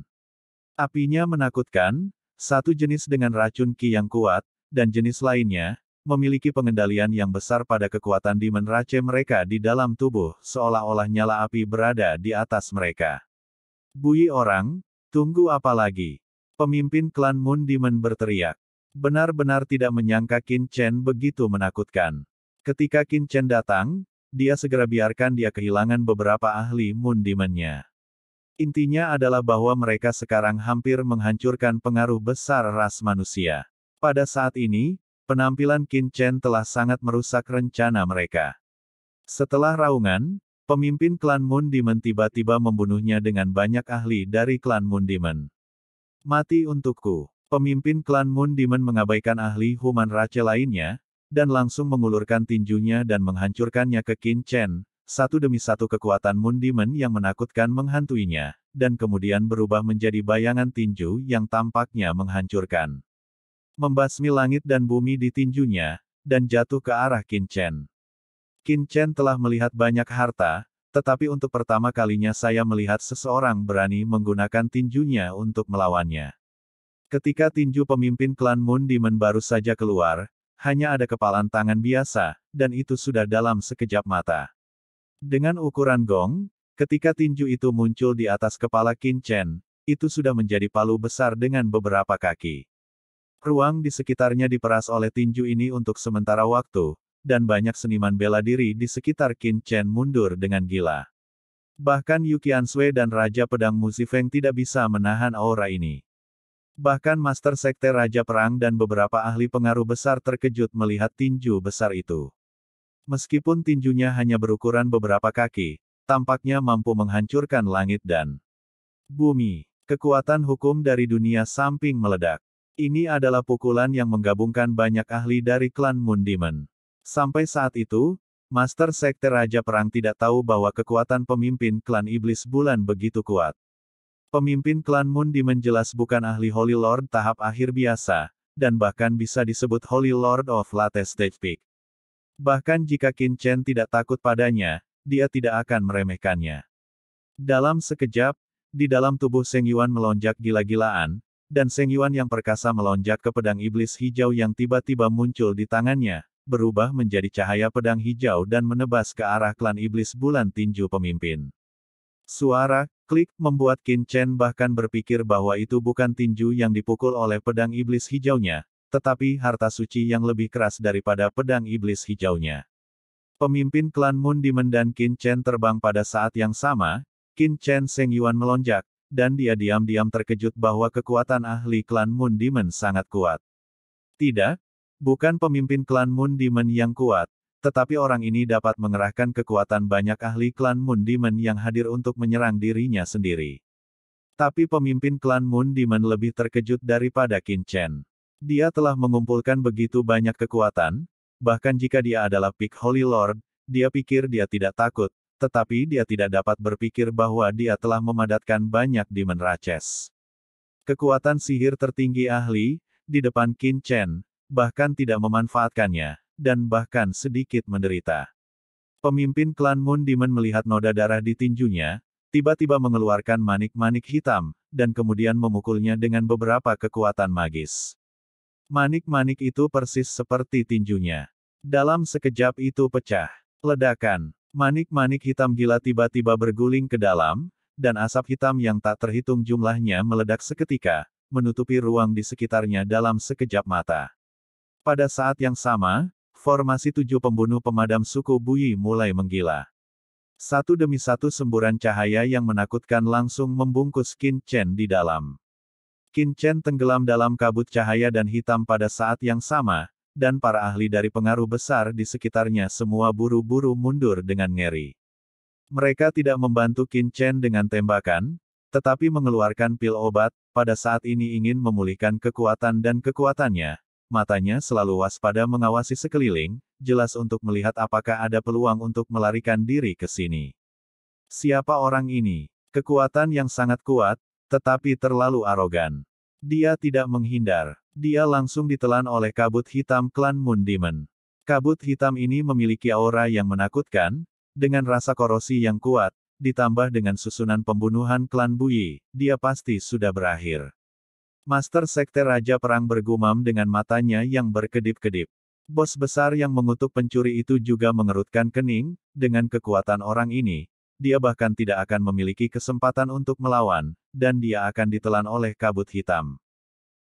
Apinya menakutkan, satu jenis dengan racun Qi yang kuat, dan jenis lainnya, memiliki pengendalian yang besar pada kekuatan Demon Rache mereka di dalam tubuh, seolah-olah nyala api berada di atas mereka. Bui orang, tunggu apa lagi? Pemimpin klan Moon Demon berteriak. Benar-benar tidak menyangka Qin Chen begitu menakutkan. Ketika Qin Chen datang, dia segera biarkan dia kehilangan beberapa ahli Moon Intinya adalah bahwa mereka sekarang hampir menghancurkan pengaruh besar ras manusia. Pada saat ini, penampilan Qin Chen telah sangat merusak rencana mereka. Setelah raungan, pemimpin klan Moon Demon tiba-tiba membunuhnya dengan banyak ahli dari klan Moon Demon. Mati untukku. Pemimpin klan Moon Demon mengabaikan ahli human race lainnya, dan langsung mengulurkan tinjunya dan menghancurkannya ke Qin Chen, satu demi satu kekuatan Moon Demon yang menakutkan menghantuinya, dan kemudian berubah menjadi bayangan tinju yang tampaknya menghancurkan. Membasmi langit dan bumi di tinjunya, dan jatuh ke arah Qin Chen. Qin Chen telah melihat banyak harta, tetapi untuk pertama kalinya saya melihat seseorang berani menggunakan tinjunya untuk melawannya. Ketika tinju pemimpin klan Moon Demon baru saja keluar, hanya ada kepalan tangan biasa, dan itu sudah dalam sekejap mata. Dengan ukuran gong, ketika tinju itu muncul di atas kepala Qin Chen, itu sudah menjadi palu besar dengan beberapa kaki. Ruang di sekitarnya diperas oleh tinju ini untuk sementara waktu, dan banyak seniman bela diri di sekitar Qin Chen mundur dengan gila. Bahkan Yu Ansue dan Raja Pedang Muzifeng tidak bisa menahan aura ini. Bahkan Master Sekte Raja Perang dan beberapa ahli pengaruh besar terkejut melihat tinju besar itu. Meskipun tinjunya hanya berukuran beberapa kaki, tampaknya mampu menghancurkan langit dan bumi. Kekuatan hukum dari dunia samping meledak. Ini adalah pukulan yang menggabungkan banyak ahli dari klan Mundimen. Sampai saat itu, Master Sekte Raja Perang tidak tahu bahwa kekuatan pemimpin klan Iblis Bulan begitu kuat. Pemimpin klan Moon Demon jelas bukan ahli Holy Lord tahap akhir biasa, dan bahkan bisa disebut Holy Lord of Late Stage Peak. Bahkan jika Qin Chen tidak takut padanya, dia tidak akan meremehkannya. Dalam sekejap, di dalam tubuh Seng Yuan melonjak gila-gilaan, dan Seng Yuan yang perkasa melonjak ke pedang iblis hijau yang tiba-tiba muncul di tangannya, berubah menjadi cahaya pedang hijau dan menebas ke arah klan iblis bulan tinju pemimpin. Suara Klik membuat Qin Chen bahkan berpikir bahwa itu bukan tinju yang dipukul oleh pedang iblis hijaunya, tetapi harta suci yang lebih keras daripada pedang iblis hijaunya. Pemimpin klan Moon Demon dan Qin Chen terbang pada saat yang sama, Qin Chen Seng Yuan melonjak, dan dia diam-diam terkejut bahwa kekuatan ahli klan Moon Demon sangat kuat. Tidak, bukan pemimpin klan Moon Demon yang kuat, tetapi orang ini dapat mengerahkan kekuatan banyak ahli klan Moon Demon yang hadir untuk menyerang dirinya sendiri. Tapi pemimpin klan Moon Demon lebih terkejut daripada Qin Chen. Dia telah mengumpulkan begitu banyak kekuatan, bahkan jika dia adalah Peak Holy Lord, dia pikir dia tidak takut, tetapi dia tidak dapat berpikir bahwa dia telah memadatkan banyak Demon Races. Kekuatan sihir tertinggi ahli, di depan Qin Chen, bahkan tidak memanfaatkannya dan bahkan sedikit menderita. Pemimpin klan Moon Demon melihat noda darah di tinjunya, tiba-tiba mengeluarkan manik-manik hitam, dan kemudian memukulnya dengan beberapa kekuatan magis. Manik-manik itu persis seperti tinjunya. Dalam sekejap itu pecah. Ledakan. Manik-manik hitam gila tiba-tiba berguling ke dalam, dan asap hitam yang tak terhitung jumlahnya meledak seketika, menutupi ruang di sekitarnya dalam sekejap mata. Pada saat yang sama, formasi tujuh pembunuh pemadam suku Buyi mulai menggila. Satu demi satu semburan cahaya yang menakutkan langsung membungkus Qin Chen di dalam. Qin Chen tenggelam dalam kabut cahaya dan hitam pada saat yang sama, dan para ahli dari pengaruh besar di sekitarnya semua buru-buru mundur dengan ngeri. Mereka tidak membantu Qin Chen dengan tembakan, tetapi mengeluarkan pil obat, pada saat ini ingin memulihkan kekuatan dan kekuatannya, Matanya selalu waspada mengawasi sekeliling, jelas untuk melihat apakah ada peluang untuk melarikan diri ke sini. Siapa orang ini? Kekuatan yang sangat kuat, tetapi terlalu arogan. Dia tidak menghindar. Dia langsung ditelan oleh kabut hitam klan Moon Demon. Kabut hitam ini memiliki aura yang menakutkan, dengan rasa korosi yang kuat, ditambah dengan susunan pembunuhan klan Buyi, dia pasti sudah berakhir. Master Sekte Raja Perang bergumam dengan matanya yang berkedip-kedip. Bos besar yang mengutuk pencuri itu juga mengerutkan kening, dengan kekuatan orang ini, dia bahkan tidak akan memiliki kesempatan untuk melawan, dan dia akan ditelan oleh kabut hitam.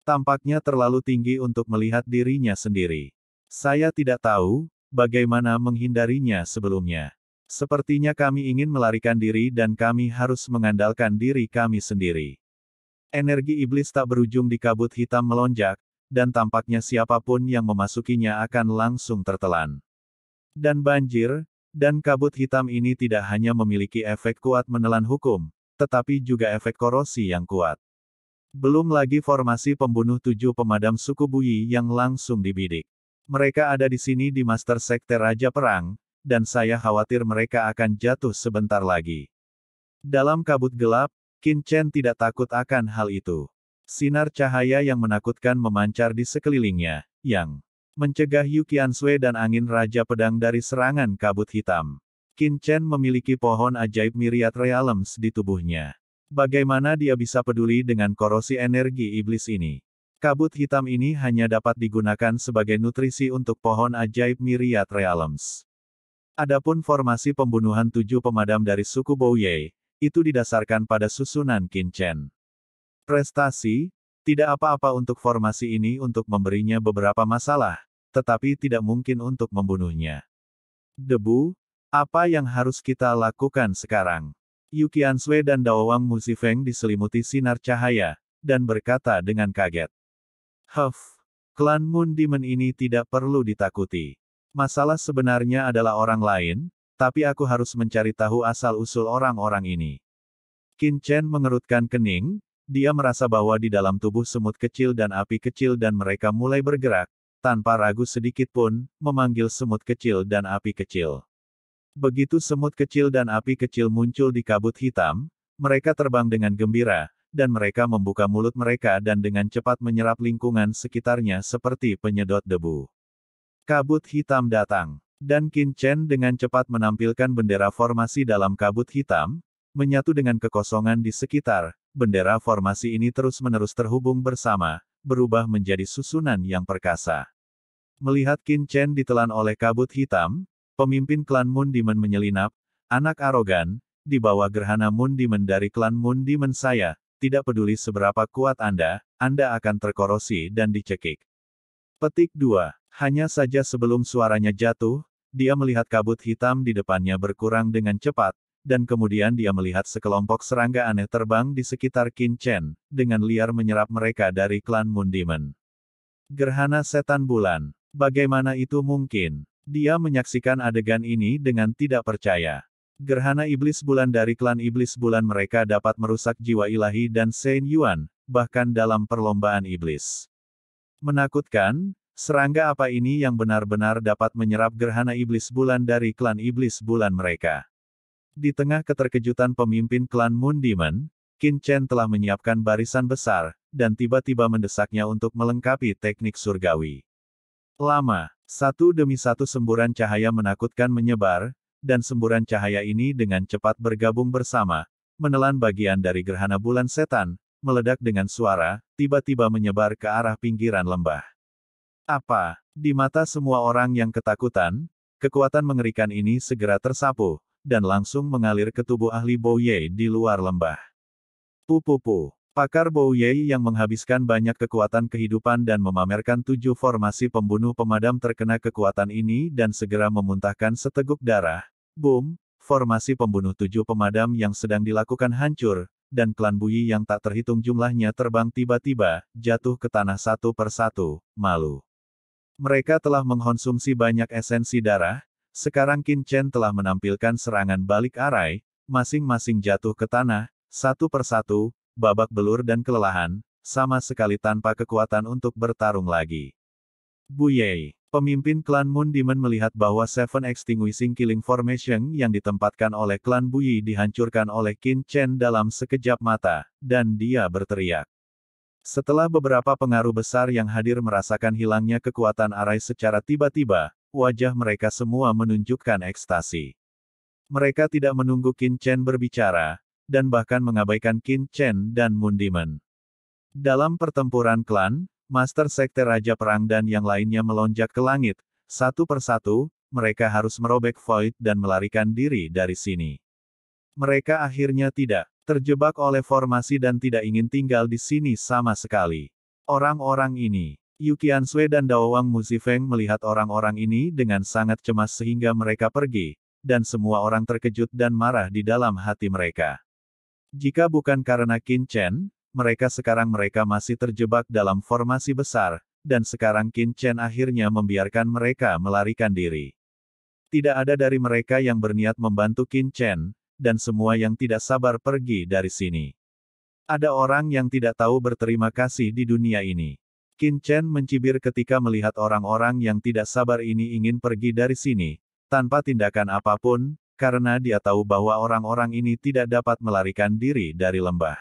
Tampaknya terlalu tinggi untuk melihat dirinya sendiri. Saya tidak tahu, bagaimana menghindarinya sebelumnya. Sepertinya kami ingin melarikan diri dan kami harus mengandalkan diri kami sendiri. Energi iblis tak berujung di kabut hitam melonjak, dan tampaknya siapapun yang memasukinya akan langsung tertelan. Dan banjir, dan kabut hitam ini tidak hanya memiliki efek kuat menelan hukum, tetapi juga efek korosi yang kuat. Belum lagi formasi pembunuh tujuh pemadam suku Buyi yang langsung dibidik. Mereka ada di sini di Master Sekte Raja Perang, dan saya khawatir mereka akan jatuh sebentar lagi. Dalam kabut gelap, Qin Chen tidak takut akan hal itu. Sinar cahaya yang menakutkan memancar di sekelilingnya, yang mencegah Yu Qiansui dan angin Raja Pedang dari serangan kabut hitam. Qin Chen memiliki pohon ajaib Myriad realms di tubuhnya. Bagaimana dia bisa peduli dengan korosi energi iblis ini? Kabut hitam ini hanya dapat digunakan sebagai nutrisi untuk pohon ajaib Myriad realms. Adapun formasi pembunuhan tujuh pemadam dari suku Bouyei, itu didasarkan pada susunan kincen. Prestasi, tidak apa-apa untuk formasi ini untuk memberinya beberapa masalah, tetapi tidak mungkin untuk membunuhnya. Debu, apa yang harus kita lakukan sekarang? Yukian Sui dan Daowang Musifeng diselimuti sinar cahaya, dan berkata dengan kaget. Huff, klan Moon Demon ini tidak perlu ditakuti. Masalah sebenarnya adalah orang lain, tapi aku harus mencari tahu asal-usul orang-orang ini. Qin Chen mengerutkan kening, dia merasa bahwa di dalam tubuh semut kecil dan api kecil dan mereka mulai bergerak, tanpa ragu sedikit pun, memanggil semut kecil dan api kecil. Begitu semut kecil dan api kecil muncul di kabut hitam, mereka terbang dengan gembira, dan mereka membuka mulut mereka dan dengan cepat menyerap lingkungan sekitarnya seperti penyedot debu. Kabut hitam datang. Dan Qin Chen dengan cepat menampilkan bendera formasi dalam kabut hitam, menyatu dengan kekosongan di sekitar, bendera formasi ini terus-menerus terhubung bersama, berubah menjadi susunan yang perkasa. Melihat Qin Chen ditelan oleh kabut hitam, pemimpin klan Moon Demon menyelinap, anak arogan, di bawah gerhana Moon Demon dari klan Moon Demon saya, tidak peduli seberapa kuat Anda, Anda akan terkorosi dan dicekik. Petik 2. Hanya saja sebelum suaranya jatuh, dia melihat kabut hitam di depannya berkurang dengan cepat, dan kemudian dia melihat sekelompok serangga aneh terbang di sekitar Qin Chen, dengan liar menyerap mereka dari klan Moon Gerhana setan bulan. Bagaimana itu mungkin? Dia menyaksikan adegan ini dengan tidak percaya. Gerhana iblis bulan dari klan iblis bulan mereka dapat merusak jiwa ilahi dan Sein Yuan, bahkan dalam perlombaan iblis. Menakutkan, Serangga apa ini yang benar-benar dapat menyerap gerhana iblis bulan dari klan iblis bulan mereka? Di tengah keterkejutan pemimpin klan Moon Demon, Qin Chen telah menyiapkan barisan besar, dan tiba-tiba mendesaknya untuk melengkapi teknik surgawi. Lama, satu demi satu semburan cahaya menakutkan menyebar, dan semburan cahaya ini dengan cepat bergabung bersama, menelan bagian dari gerhana bulan setan, meledak dengan suara, tiba-tiba menyebar ke arah pinggiran lembah. Apa? Di mata semua orang yang ketakutan, kekuatan mengerikan ini segera tersapu, dan langsung mengalir ke tubuh ahli Bouye di luar lembah. Pupupu. Pakar Bouye yang menghabiskan banyak kekuatan kehidupan dan memamerkan tujuh formasi pembunuh pemadam terkena kekuatan ini dan segera memuntahkan seteguk darah. Boom, formasi pembunuh tujuh pemadam yang sedang dilakukan hancur, dan klan Buyi yang tak terhitung jumlahnya terbang tiba-tiba, jatuh ke tanah satu persatu, malu. Mereka telah mengkonsumsi banyak esensi darah, sekarang Qin Chen telah menampilkan serangan balik arai, masing-masing jatuh ke tanah, satu persatu, babak belur dan kelelahan, sama sekali tanpa kekuatan untuk bertarung lagi. Bu Yei, pemimpin klan Moon Demon melihat bahwa Seven Extinguishing Killing Formation yang ditempatkan oleh klan Bu Yei dihancurkan oleh Qin Chen dalam sekejap mata, dan dia berteriak. Setelah beberapa pengaruh besar yang hadir merasakan hilangnya kekuatan Arai secara tiba-tiba, wajah mereka semua menunjukkan ekstasi. Mereka tidak menunggu Qin Chen berbicara, dan bahkan mengabaikan Qin Chen dan Mundimen. Dalam pertempuran klan, Master Sekte Raja Perang dan yang lainnya melonjak ke langit, satu persatu, mereka harus merobek void dan melarikan diri dari sini. Mereka akhirnya tidak terjebak oleh formasi dan tidak ingin tinggal di sini sama sekali. Orang-orang ini, Yukian Sui dan Wang Muzifeng melihat orang-orang ini dengan sangat cemas sehingga mereka pergi, dan semua orang terkejut dan marah di dalam hati mereka. Jika bukan karena Qin Chen, mereka sekarang mereka masih terjebak dalam formasi besar, dan sekarang Qin Chen akhirnya membiarkan mereka melarikan diri. Tidak ada dari mereka yang berniat membantu Qin Chen, dan semua yang tidak sabar pergi dari sini. Ada orang yang tidak tahu berterima kasih di dunia ini. Qin Chen mencibir ketika melihat orang-orang yang tidak sabar ini ingin pergi dari sini, tanpa tindakan apapun, karena dia tahu bahwa orang-orang ini tidak dapat melarikan diri dari lembah.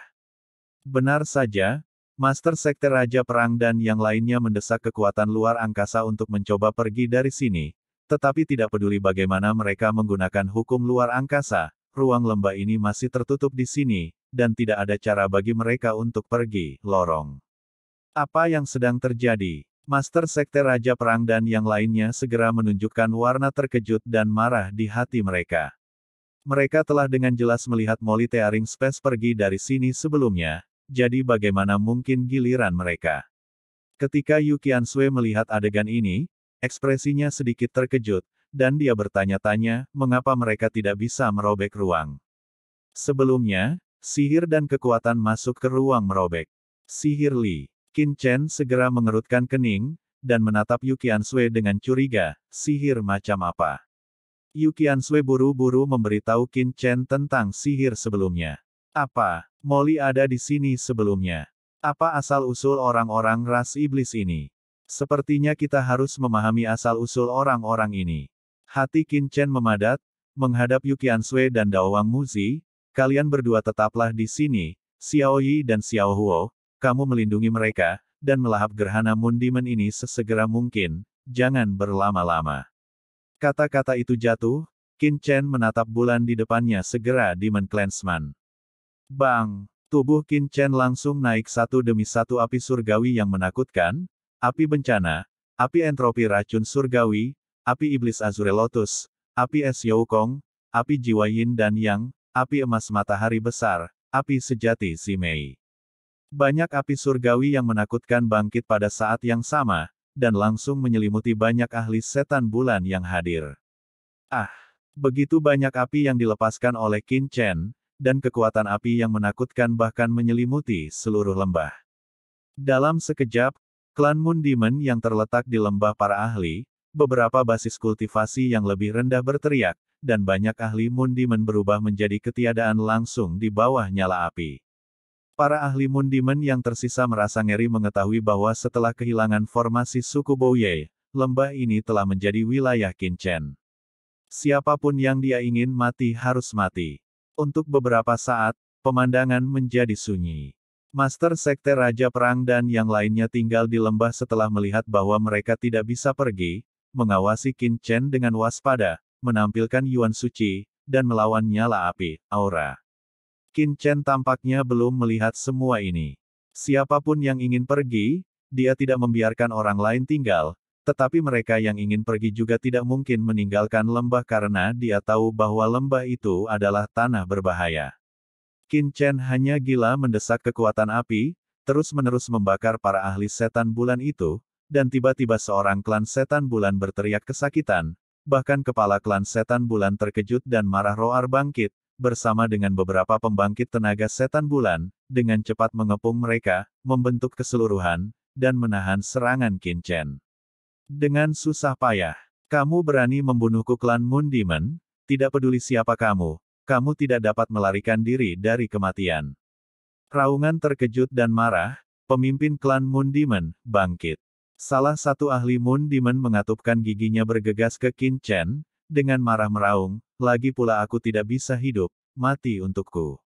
Benar saja, Master Sekte Raja Perang dan yang lainnya mendesak kekuatan luar angkasa untuk mencoba pergi dari sini, tetapi tidak peduli bagaimana mereka menggunakan hukum luar angkasa, ruang lembah ini masih tertutup di sini, dan tidak ada cara bagi mereka untuk pergi, lorong. Apa yang sedang terjadi? Master Sekte Raja Perang dan yang lainnya segera menunjukkan warna terkejut dan marah di hati mereka. Mereka telah dengan jelas melihat Molly Tearing Space pergi dari sini sebelumnya, jadi bagaimana mungkin giliran mereka? Ketika Yukian Sui melihat adegan ini, ekspresinya sedikit terkejut, dan dia bertanya-tanya, mengapa mereka tidak bisa merobek ruang. Sebelumnya, sihir dan kekuatan masuk ke ruang merobek. Sihir Li. Qin Chen segera mengerutkan kening, dan menatap Yukian Sui dengan curiga, sihir macam apa. Yukian Sui buru-buru memberitahu Qin Chen tentang sihir sebelumnya. Apa, Molly ada di sini sebelumnya? Apa asal-usul orang-orang ras iblis ini? Sepertinya kita harus memahami asal-usul orang-orang ini. Hati Qin Chen memadat, menghadap Yukian Sui dan Daowang Muzi, kalian berdua tetaplah di sini, Xiao Yi dan Xiao Huo, kamu melindungi mereka, dan melahap gerhana Moon Demon ini sesegera mungkin, jangan berlama-lama. Kata-kata itu jatuh, Qin Chen menatap bulan di depannya segera Demon Clansman. Bang! Tubuh Qin Chen langsung naik satu demi satu api surgawi yang menakutkan, api bencana, api entropi racun surgawi, api iblis Azure Lotus, api es Yaukong, api jiwa Yin dan Yang, api emas matahari besar, api sejati si Mei. Banyak api surgawi yang menakutkan bangkit pada saat yang sama, dan langsung menyelimuti banyak ahli setan bulan yang hadir. Ah, begitu banyak api yang dilepaskan oleh Qin Chen, dan kekuatan api yang menakutkan bahkan menyelimuti seluruh lembah. Dalam sekejap, klan Moon Demon yang terletak di lembah para ahli, beberapa basis kultivasi yang lebih rendah berteriak, dan banyak ahli mundimen berubah menjadi ketiadaan langsung di bawah nyala api. Para ahli mundimen yang tersisa merasa ngeri mengetahui bahwa setelah kehilangan formasi suku Bouye, lembah ini telah menjadi wilayah Kinchen. Siapapun yang dia ingin mati harus mati. Untuk beberapa saat, pemandangan menjadi sunyi. Master Sekte Raja Perang dan yang lainnya tinggal di lembah setelah melihat bahwa mereka tidak bisa pergi, mengawasi Qin Chen dengan waspada, menampilkan Yuan Suci, dan melawan nyala api, aura. Qin Chen tampaknya belum melihat semua ini. Siapapun yang ingin pergi, dia tidak membiarkan orang lain tinggal, tetapi mereka yang ingin pergi juga tidak mungkin meninggalkan lembah karena dia tahu bahwa lembah itu adalah tanah berbahaya. Qin Chen hanya gila mendesak kekuatan api, terus-menerus membakar para ahli setan bulan itu, dan tiba-tiba seorang klan setan bulan berteriak kesakitan, bahkan kepala klan setan bulan terkejut dan marah Roar bangkit, bersama dengan beberapa pembangkit tenaga setan bulan, dengan cepat mengepung mereka, membentuk keseluruhan, dan menahan serangan Kinchen. Dengan susah payah, kamu berani membunuhku klan Moon Demon? Tidak peduli siapa kamu, kamu tidak dapat melarikan diri dari kematian. Raungan terkejut dan marah, pemimpin klan Moon Demon, bangkit. Salah satu ahli Moon Demon mengatupkan giginya bergegas ke Qin Chen, dengan marah meraung, lagi pula aku tidak bisa hidup, mati untukku.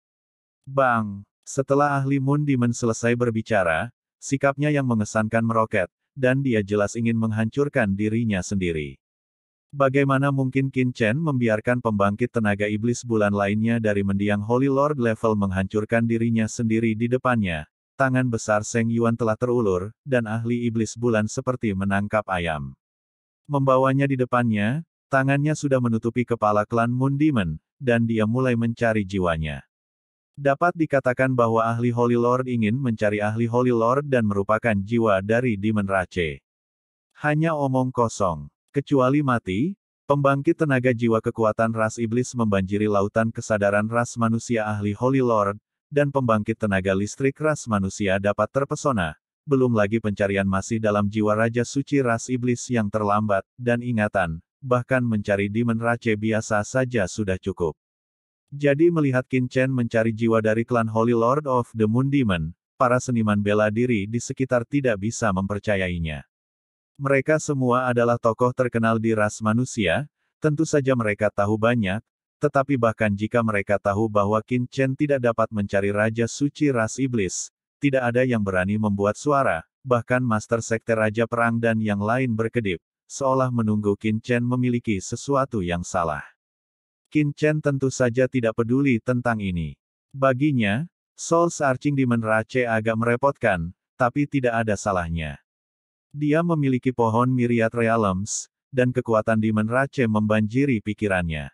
Bang! Setelah ahli Moon Demon selesai berbicara, sikapnya yang mengesankan meroket, dan dia jelas ingin menghancurkan dirinya sendiri. Bagaimana mungkin Qin Chen membiarkan pembangkit tenaga iblis bulan lainnya dari mendiang Holy Lord level menghancurkan dirinya sendiri di depannya, tangan besar Seng Yuan telah terulur, dan ahli iblis bulan seperti menangkap ayam. Membawanya di depannya, tangannya sudah menutupi kepala klan Moon Demon, dan dia mulai mencari jiwanya. Dapat dikatakan bahwa ahli Holy Lord ingin mencari ahli Holy Lord dan merupakan jiwa dari Demon Rache. Hanya omong kosong. Kecuali mati, pembangkit tenaga jiwa kekuatan ras iblis membanjiri lautan kesadaran ras manusia ahli Holy Lord, dan pembangkit tenaga listrik ras manusia dapat terpesona. Belum lagi pencarian masih dalam jiwa Raja Suci ras iblis yang terlambat, dan ingatan, bahkan mencari Demon Race biasa saja sudah cukup. Jadi melihat Qin Chen mencari jiwa dari klan Holy Lord of the Moon Demon, para seniman bela diri di sekitar tidak bisa mempercayainya. Mereka semua adalah tokoh terkenal di ras manusia, tentu saja mereka tahu banyak, tetapi bahkan jika mereka tahu bahwa Qin Chen tidak dapat mencari Raja Suci Ras Iblis, tidak ada yang berani membuat suara, bahkan Master Sekte Raja Perang dan yang lain berkedip, seolah menunggu Qin Chen memiliki sesuatu yang salah. Qin Chen tentu saja tidak peduli tentang ini. Baginya, Soul Searching Demon Rache agak merepotkan, tapi tidak ada salahnya. Dia memiliki pohon Myriad Realms, dan kekuatan Demon Rache membanjiri pikirannya.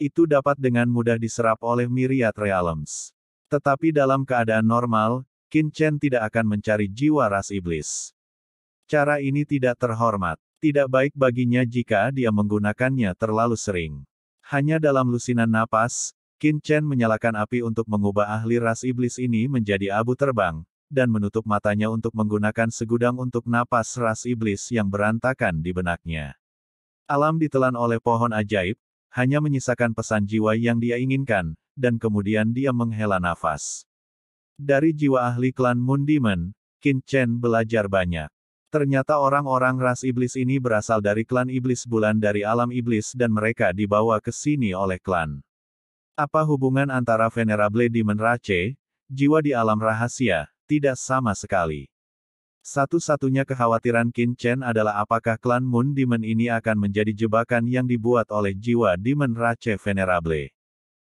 Itu dapat dengan mudah diserap oleh myriad realms. Tetapi dalam keadaan normal, Qin Chen tidak akan mencari jiwa ras iblis. Cara ini tidak terhormat. Tidak baik baginya jika dia menggunakannya terlalu sering. Hanya dalam lusinan napas, Qin Chen menyalakan api untuk mengubah ahli ras iblis ini menjadi abu terbang, dan menutup matanya untuk menggunakan segudang untuk napas ras iblis yang berantakan di benaknya. Alam ditelan oleh pohon ajaib, hanya menyisakan pesan jiwa yang dia inginkan, dan kemudian dia menghela nafas. Dari jiwa ahli klan Moon Demon, Qin Chen belajar banyak. Ternyata orang-orang ras iblis ini berasal dari klan iblis bulan dari alam iblis dan mereka dibawa ke sini oleh klan. Apa hubungan antara Venerable Demon Rache, jiwa di alam rahasia, tidak sama sekali. Satu-satunya kekhawatiran Qin Chen adalah apakah klan Moon Demon ini akan menjadi jebakan yang dibuat oleh jiwa Demon Rache Venerable.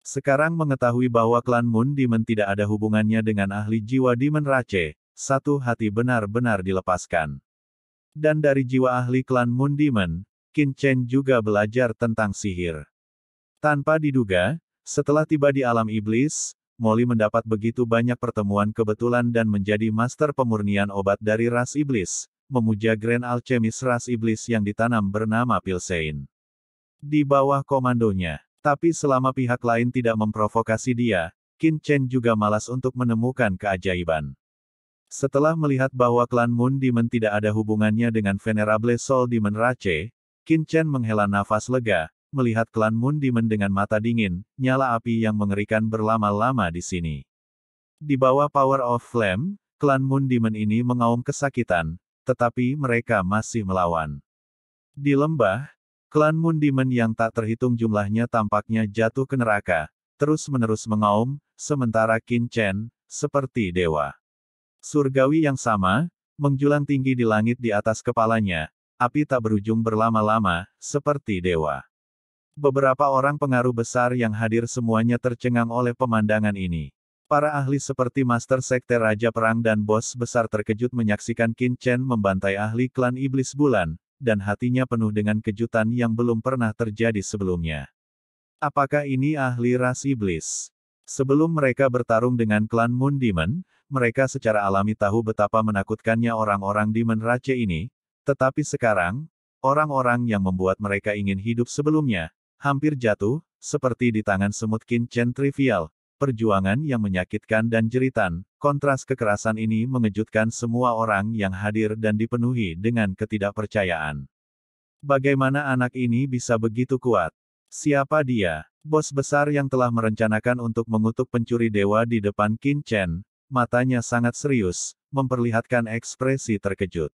Sekarang mengetahui bahwa klan Moon Demon tidak ada hubungannya dengan ahli jiwa Demon Rache, satu hati benar-benar dilepaskan. Dan dari jiwa ahli klan Moon Demon, Qin Chen juga belajar tentang sihir. Tanpa diduga, setelah tiba di alam iblis, Molly mendapat begitu banyak pertemuan kebetulan dan menjadi master pemurnian obat dari ras iblis, memuja Grand Alchemist ras iblis yang ditanam bernama Pilsein. Di bawah komandonya, tapi selama pihak lain tidak memprovokasi dia, Qin Chen juga malas untuk menemukan keajaiban. Setelah melihat bahwa klan Moon Demon tidak ada hubungannya dengan Venerable Soul Demon Rache, Qin Chen menghela nafas lega, melihat klan Moon Demon dengan mata dingin, nyala api yang mengerikan berlama-lama di sini. Di bawah Power of Flame, klan Moon Demon ini mengaum kesakitan, tetapi mereka masih melawan. Di lembah, klan Moon Demon yang tak terhitung jumlahnya tampaknya jatuh ke neraka, terus-menerus mengaum, sementara Qin Chen, seperti dewa. Surgawi yang sama, menjulang tinggi di langit di atas kepalanya, api tak berujung berlama-lama, seperti dewa. Beberapa orang pengaruh besar yang hadir semuanya tercengang oleh pemandangan ini. Para ahli seperti Master Sekte Raja Perang dan Bos Besar terkejut menyaksikan Qin Chen membantai ahli klan Iblis Bulan, dan hatinya penuh dengan kejutan yang belum pernah terjadi sebelumnya. Apakah ini ahli ras iblis? Sebelum mereka bertarung dengan klan Moon Demon, mereka secara alami tahu betapa menakutkannya orang-orang Demon Raja ini, tetapi sekarang, orang-orang yang membuat mereka ingin hidup sebelumnya, Hampir jatuh, seperti di tangan semut kincen trivial, perjuangan yang menyakitkan dan jeritan, kontras kekerasan ini mengejutkan semua orang yang hadir dan dipenuhi dengan ketidakpercayaan. Bagaimana anak ini bisa begitu kuat? Siapa dia? Bos besar yang telah merencanakan untuk mengutuk pencuri dewa di depan Qin Chen, matanya sangat serius, memperlihatkan ekspresi terkejut.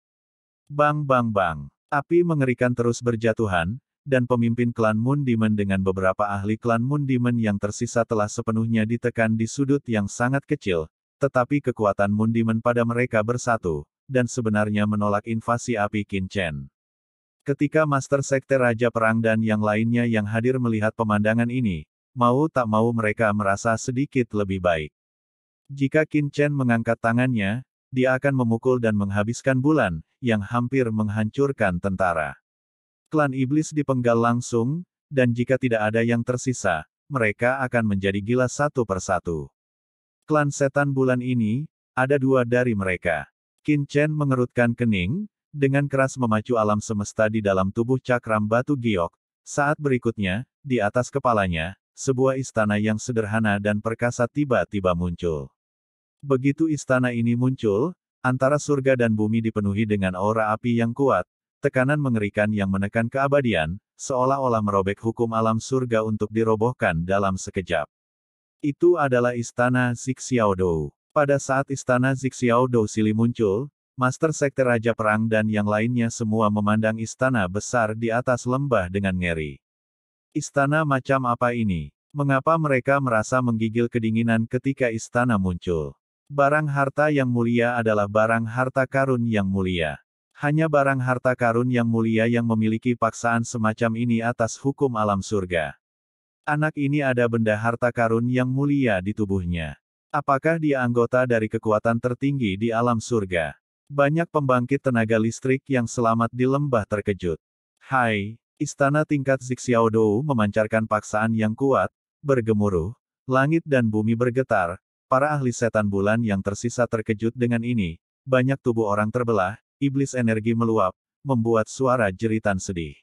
Bang bang bang, api mengerikan terus berjatuhan, dan pemimpin klan Moon Demon dengan beberapa ahli klan Moon Demon yang tersisa telah sepenuhnya ditekan di sudut yang sangat kecil, tetapi kekuatan Moon Demon pada mereka bersatu, dan sebenarnya menolak invasi api Kinchen. Ketika Master Sekte Raja Perang dan yang lainnya yang hadir melihat pemandangan ini, mau tak mau mereka merasa sedikit lebih baik. Jika Chen mengangkat tangannya, dia akan memukul dan menghabiskan bulan, yang hampir menghancurkan tentara klan iblis dipenggal langsung, dan jika tidak ada yang tersisa, mereka akan menjadi gila satu persatu. Klan setan bulan ini, ada dua dari mereka. Qin Chen mengerutkan kening, dengan keras memacu alam semesta di dalam tubuh cakram batu giok. Saat berikutnya, di atas kepalanya, sebuah istana yang sederhana dan perkasa tiba-tiba muncul. Begitu istana ini muncul, antara surga dan bumi dipenuhi dengan aura api yang kuat, Tekanan mengerikan yang menekan keabadian, seolah-olah merobek hukum alam surga untuk dirobohkan dalam sekejap. Itu adalah istana Zixiaodou. Pada saat istana Zixiaodou Sili muncul, Master Sekte Raja Perang dan yang lainnya semua memandang istana besar di atas lembah dengan ngeri. Istana macam apa ini? Mengapa mereka merasa menggigil kedinginan ketika istana muncul? Barang harta yang mulia adalah barang harta karun yang mulia. Hanya barang harta karun yang mulia yang memiliki paksaan semacam ini atas hukum alam surga. Anak ini ada benda harta karun yang mulia di tubuhnya. Apakah dia anggota dari kekuatan tertinggi di alam surga? Banyak pembangkit tenaga listrik yang selamat di lembah terkejut. Hai, istana tingkat Zixiaodou memancarkan paksaan yang kuat, bergemuruh, langit dan bumi bergetar, para ahli setan bulan yang tersisa terkejut dengan ini, banyak tubuh orang terbelah, iblis energi meluap, membuat suara jeritan sedih.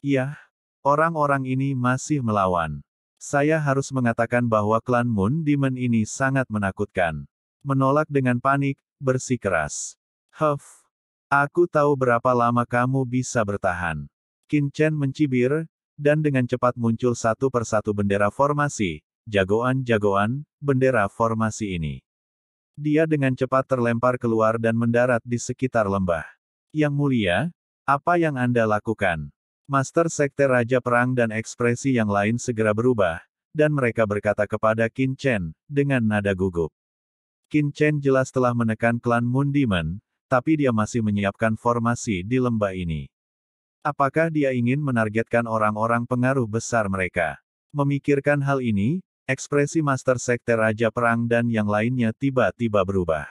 Yah, orang-orang ini masih melawan. Saya harus mengatakan bahwa klan Moon Demon ini sangat menakutkan. Menolak dengan panik, bersikeras. Huff, aku tahu berapa lama kamu bisa bertahan. Qin Chen mencibir, dan dengan cepat muncul satu persatu bendera formasi, jagoan-jagoan, bendera formasi ini. Dia dengan cepat terlempar keluar dan mendarat di sekitar lembah. Yang mulia, apa yang Anda lakukan? Master Sekte Raja Perang dan ekspresi yang lain segera berubah, dan mereka berkata kepada Qin Chen, dengan nada gugup. Qin Chen jelas telah menekan klan Moon Demon, tapi dia masih menyiapkan formasi di lembah ini. Apakah dia ingin menargetkan orang-orang pengaruh besar mereka? Memikirkan hal ini, Ekspresi Master Sekte Raja Perang dan yang lainnya tiba-tiba berubah.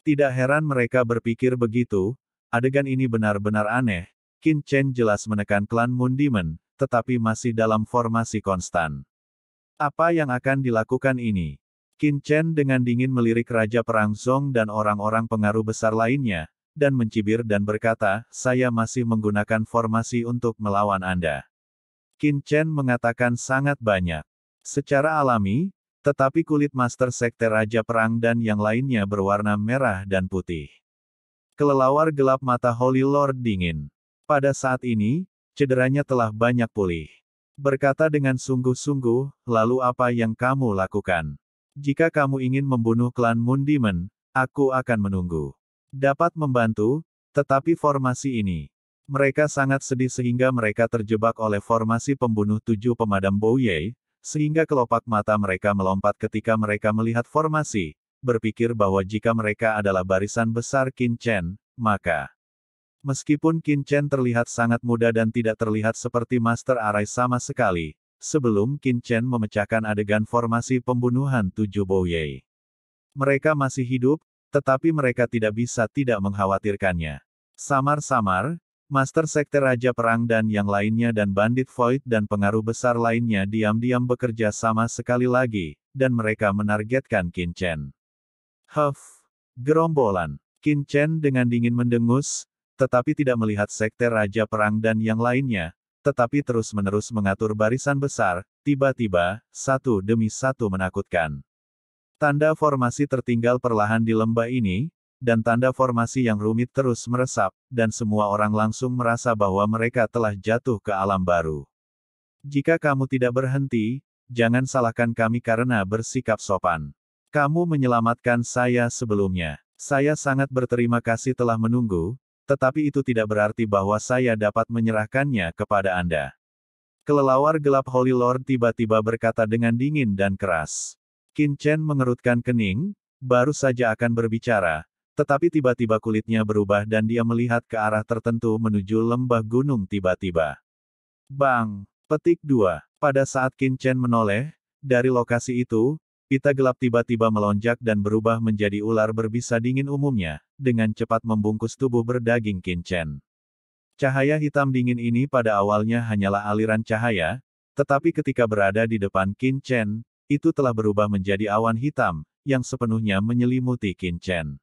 Tidak heran mereka berpikir begitu, adegan ini benar-benar aneh. Qin Chen jelas menekan klan Moon tetapi masih dalam formasi konstan. Apa yang akan dilakukan ini? Qin Chen dengan dingin melirik Raja Perang Zong dan orang-orang pengaruh besar lainnya, dan mencibir dan berkata, saya masih menggunakan formasi untuk melawan Anda. Qin Chen mengatakan sangat banyak. Secara alami, tetapi kulit Master Sekte Raja Perang dan yang lainnya berwarna merah dan putih. Kelelawar gelap mata Holy Lord dingin. Pada saat ini, cederanya telah banyak pulih. Berkata dengan sungguh-sungguh, lalu apa yang kamu lakukan? Jika kamu ingin membunuh klan Moon aku akan menunggu. Dapat membantu, tetapi formasi ini. Mereka sangat sedih sehingga mereka terjebak oleh formasi pembunuh tujuh pemadam Bouye, sehingga kelopak mata mereka melompat ketika mereka melihat formasi, berpikir bahwa jika mereka adalah barisan besar Qin Chen, maka meskipun Qin Chen terlihat sangat muda dan tidak terlihat seperti Master Arai sama sekali, sebelum Qin Chen memecahkan adegan formasi pembunuhan tujuh Bouyei. Mereka masih hidup, tetapi mereka tidak bisa tidak mengkhawatirkannya. Samar-samar, Master Sekte Raja Perang dan yang lainnya dan Bandit Void dan pengaruh besar lainnya diam-diam bekerja sama sekali lagi, dan mereka menargetkan Chen. Huff! Gerombolan. Chen dengan dingin mendengus, tetapi tidak melihat Sekte Raja Perang dan yang lainnya, tetapi terus-menerus mengatur barisan besar, tiba-tiba, satu demi satu menakutkan. Tanda formasi tertinggal perlahan di lembah ini, dan tanda formasi yang rumit terus meresap, dan semua orang langsung merasa bahwa mereka telah jatuh ke alam baru. Jika kamu tidak berhenti, jangan salahkan kami karena bersikap sopan. Kamu menyelamatkan saya sebelumnya. Saya sangat berterima kasih telah menunggu, tetapi itu tidak berarti bahwa saya dapat menyerahkannya kepada Anda. Kelelawar gelap Holy Lord tiba-tiba berkata dengan dingin dan keras. Kin Chen mengerutkan kening, baru saja akan berbicara, tetapi tiba-tiba kulitnya berubah dan dia melihat ke arah tertentu menuju lembah gunung tiba-tiba. Bang! Petik 2. Pada saat Qin Chen menoleh, dari lokasi itu, pita gelap tiba-tiba melonjak dan berubah menjadi ular berbisa dingin umumnya, dengan cepat membungkus tubuh berdaging Qin Chen. Cahaya hitam dingin ini pada awalnya hanyalah aliran cahaya, tetapi ketika berada di depan Qin Chen, itu telah berubah menjadi awan hitam, yang sepenuhnya menyelimuti Qin Chen.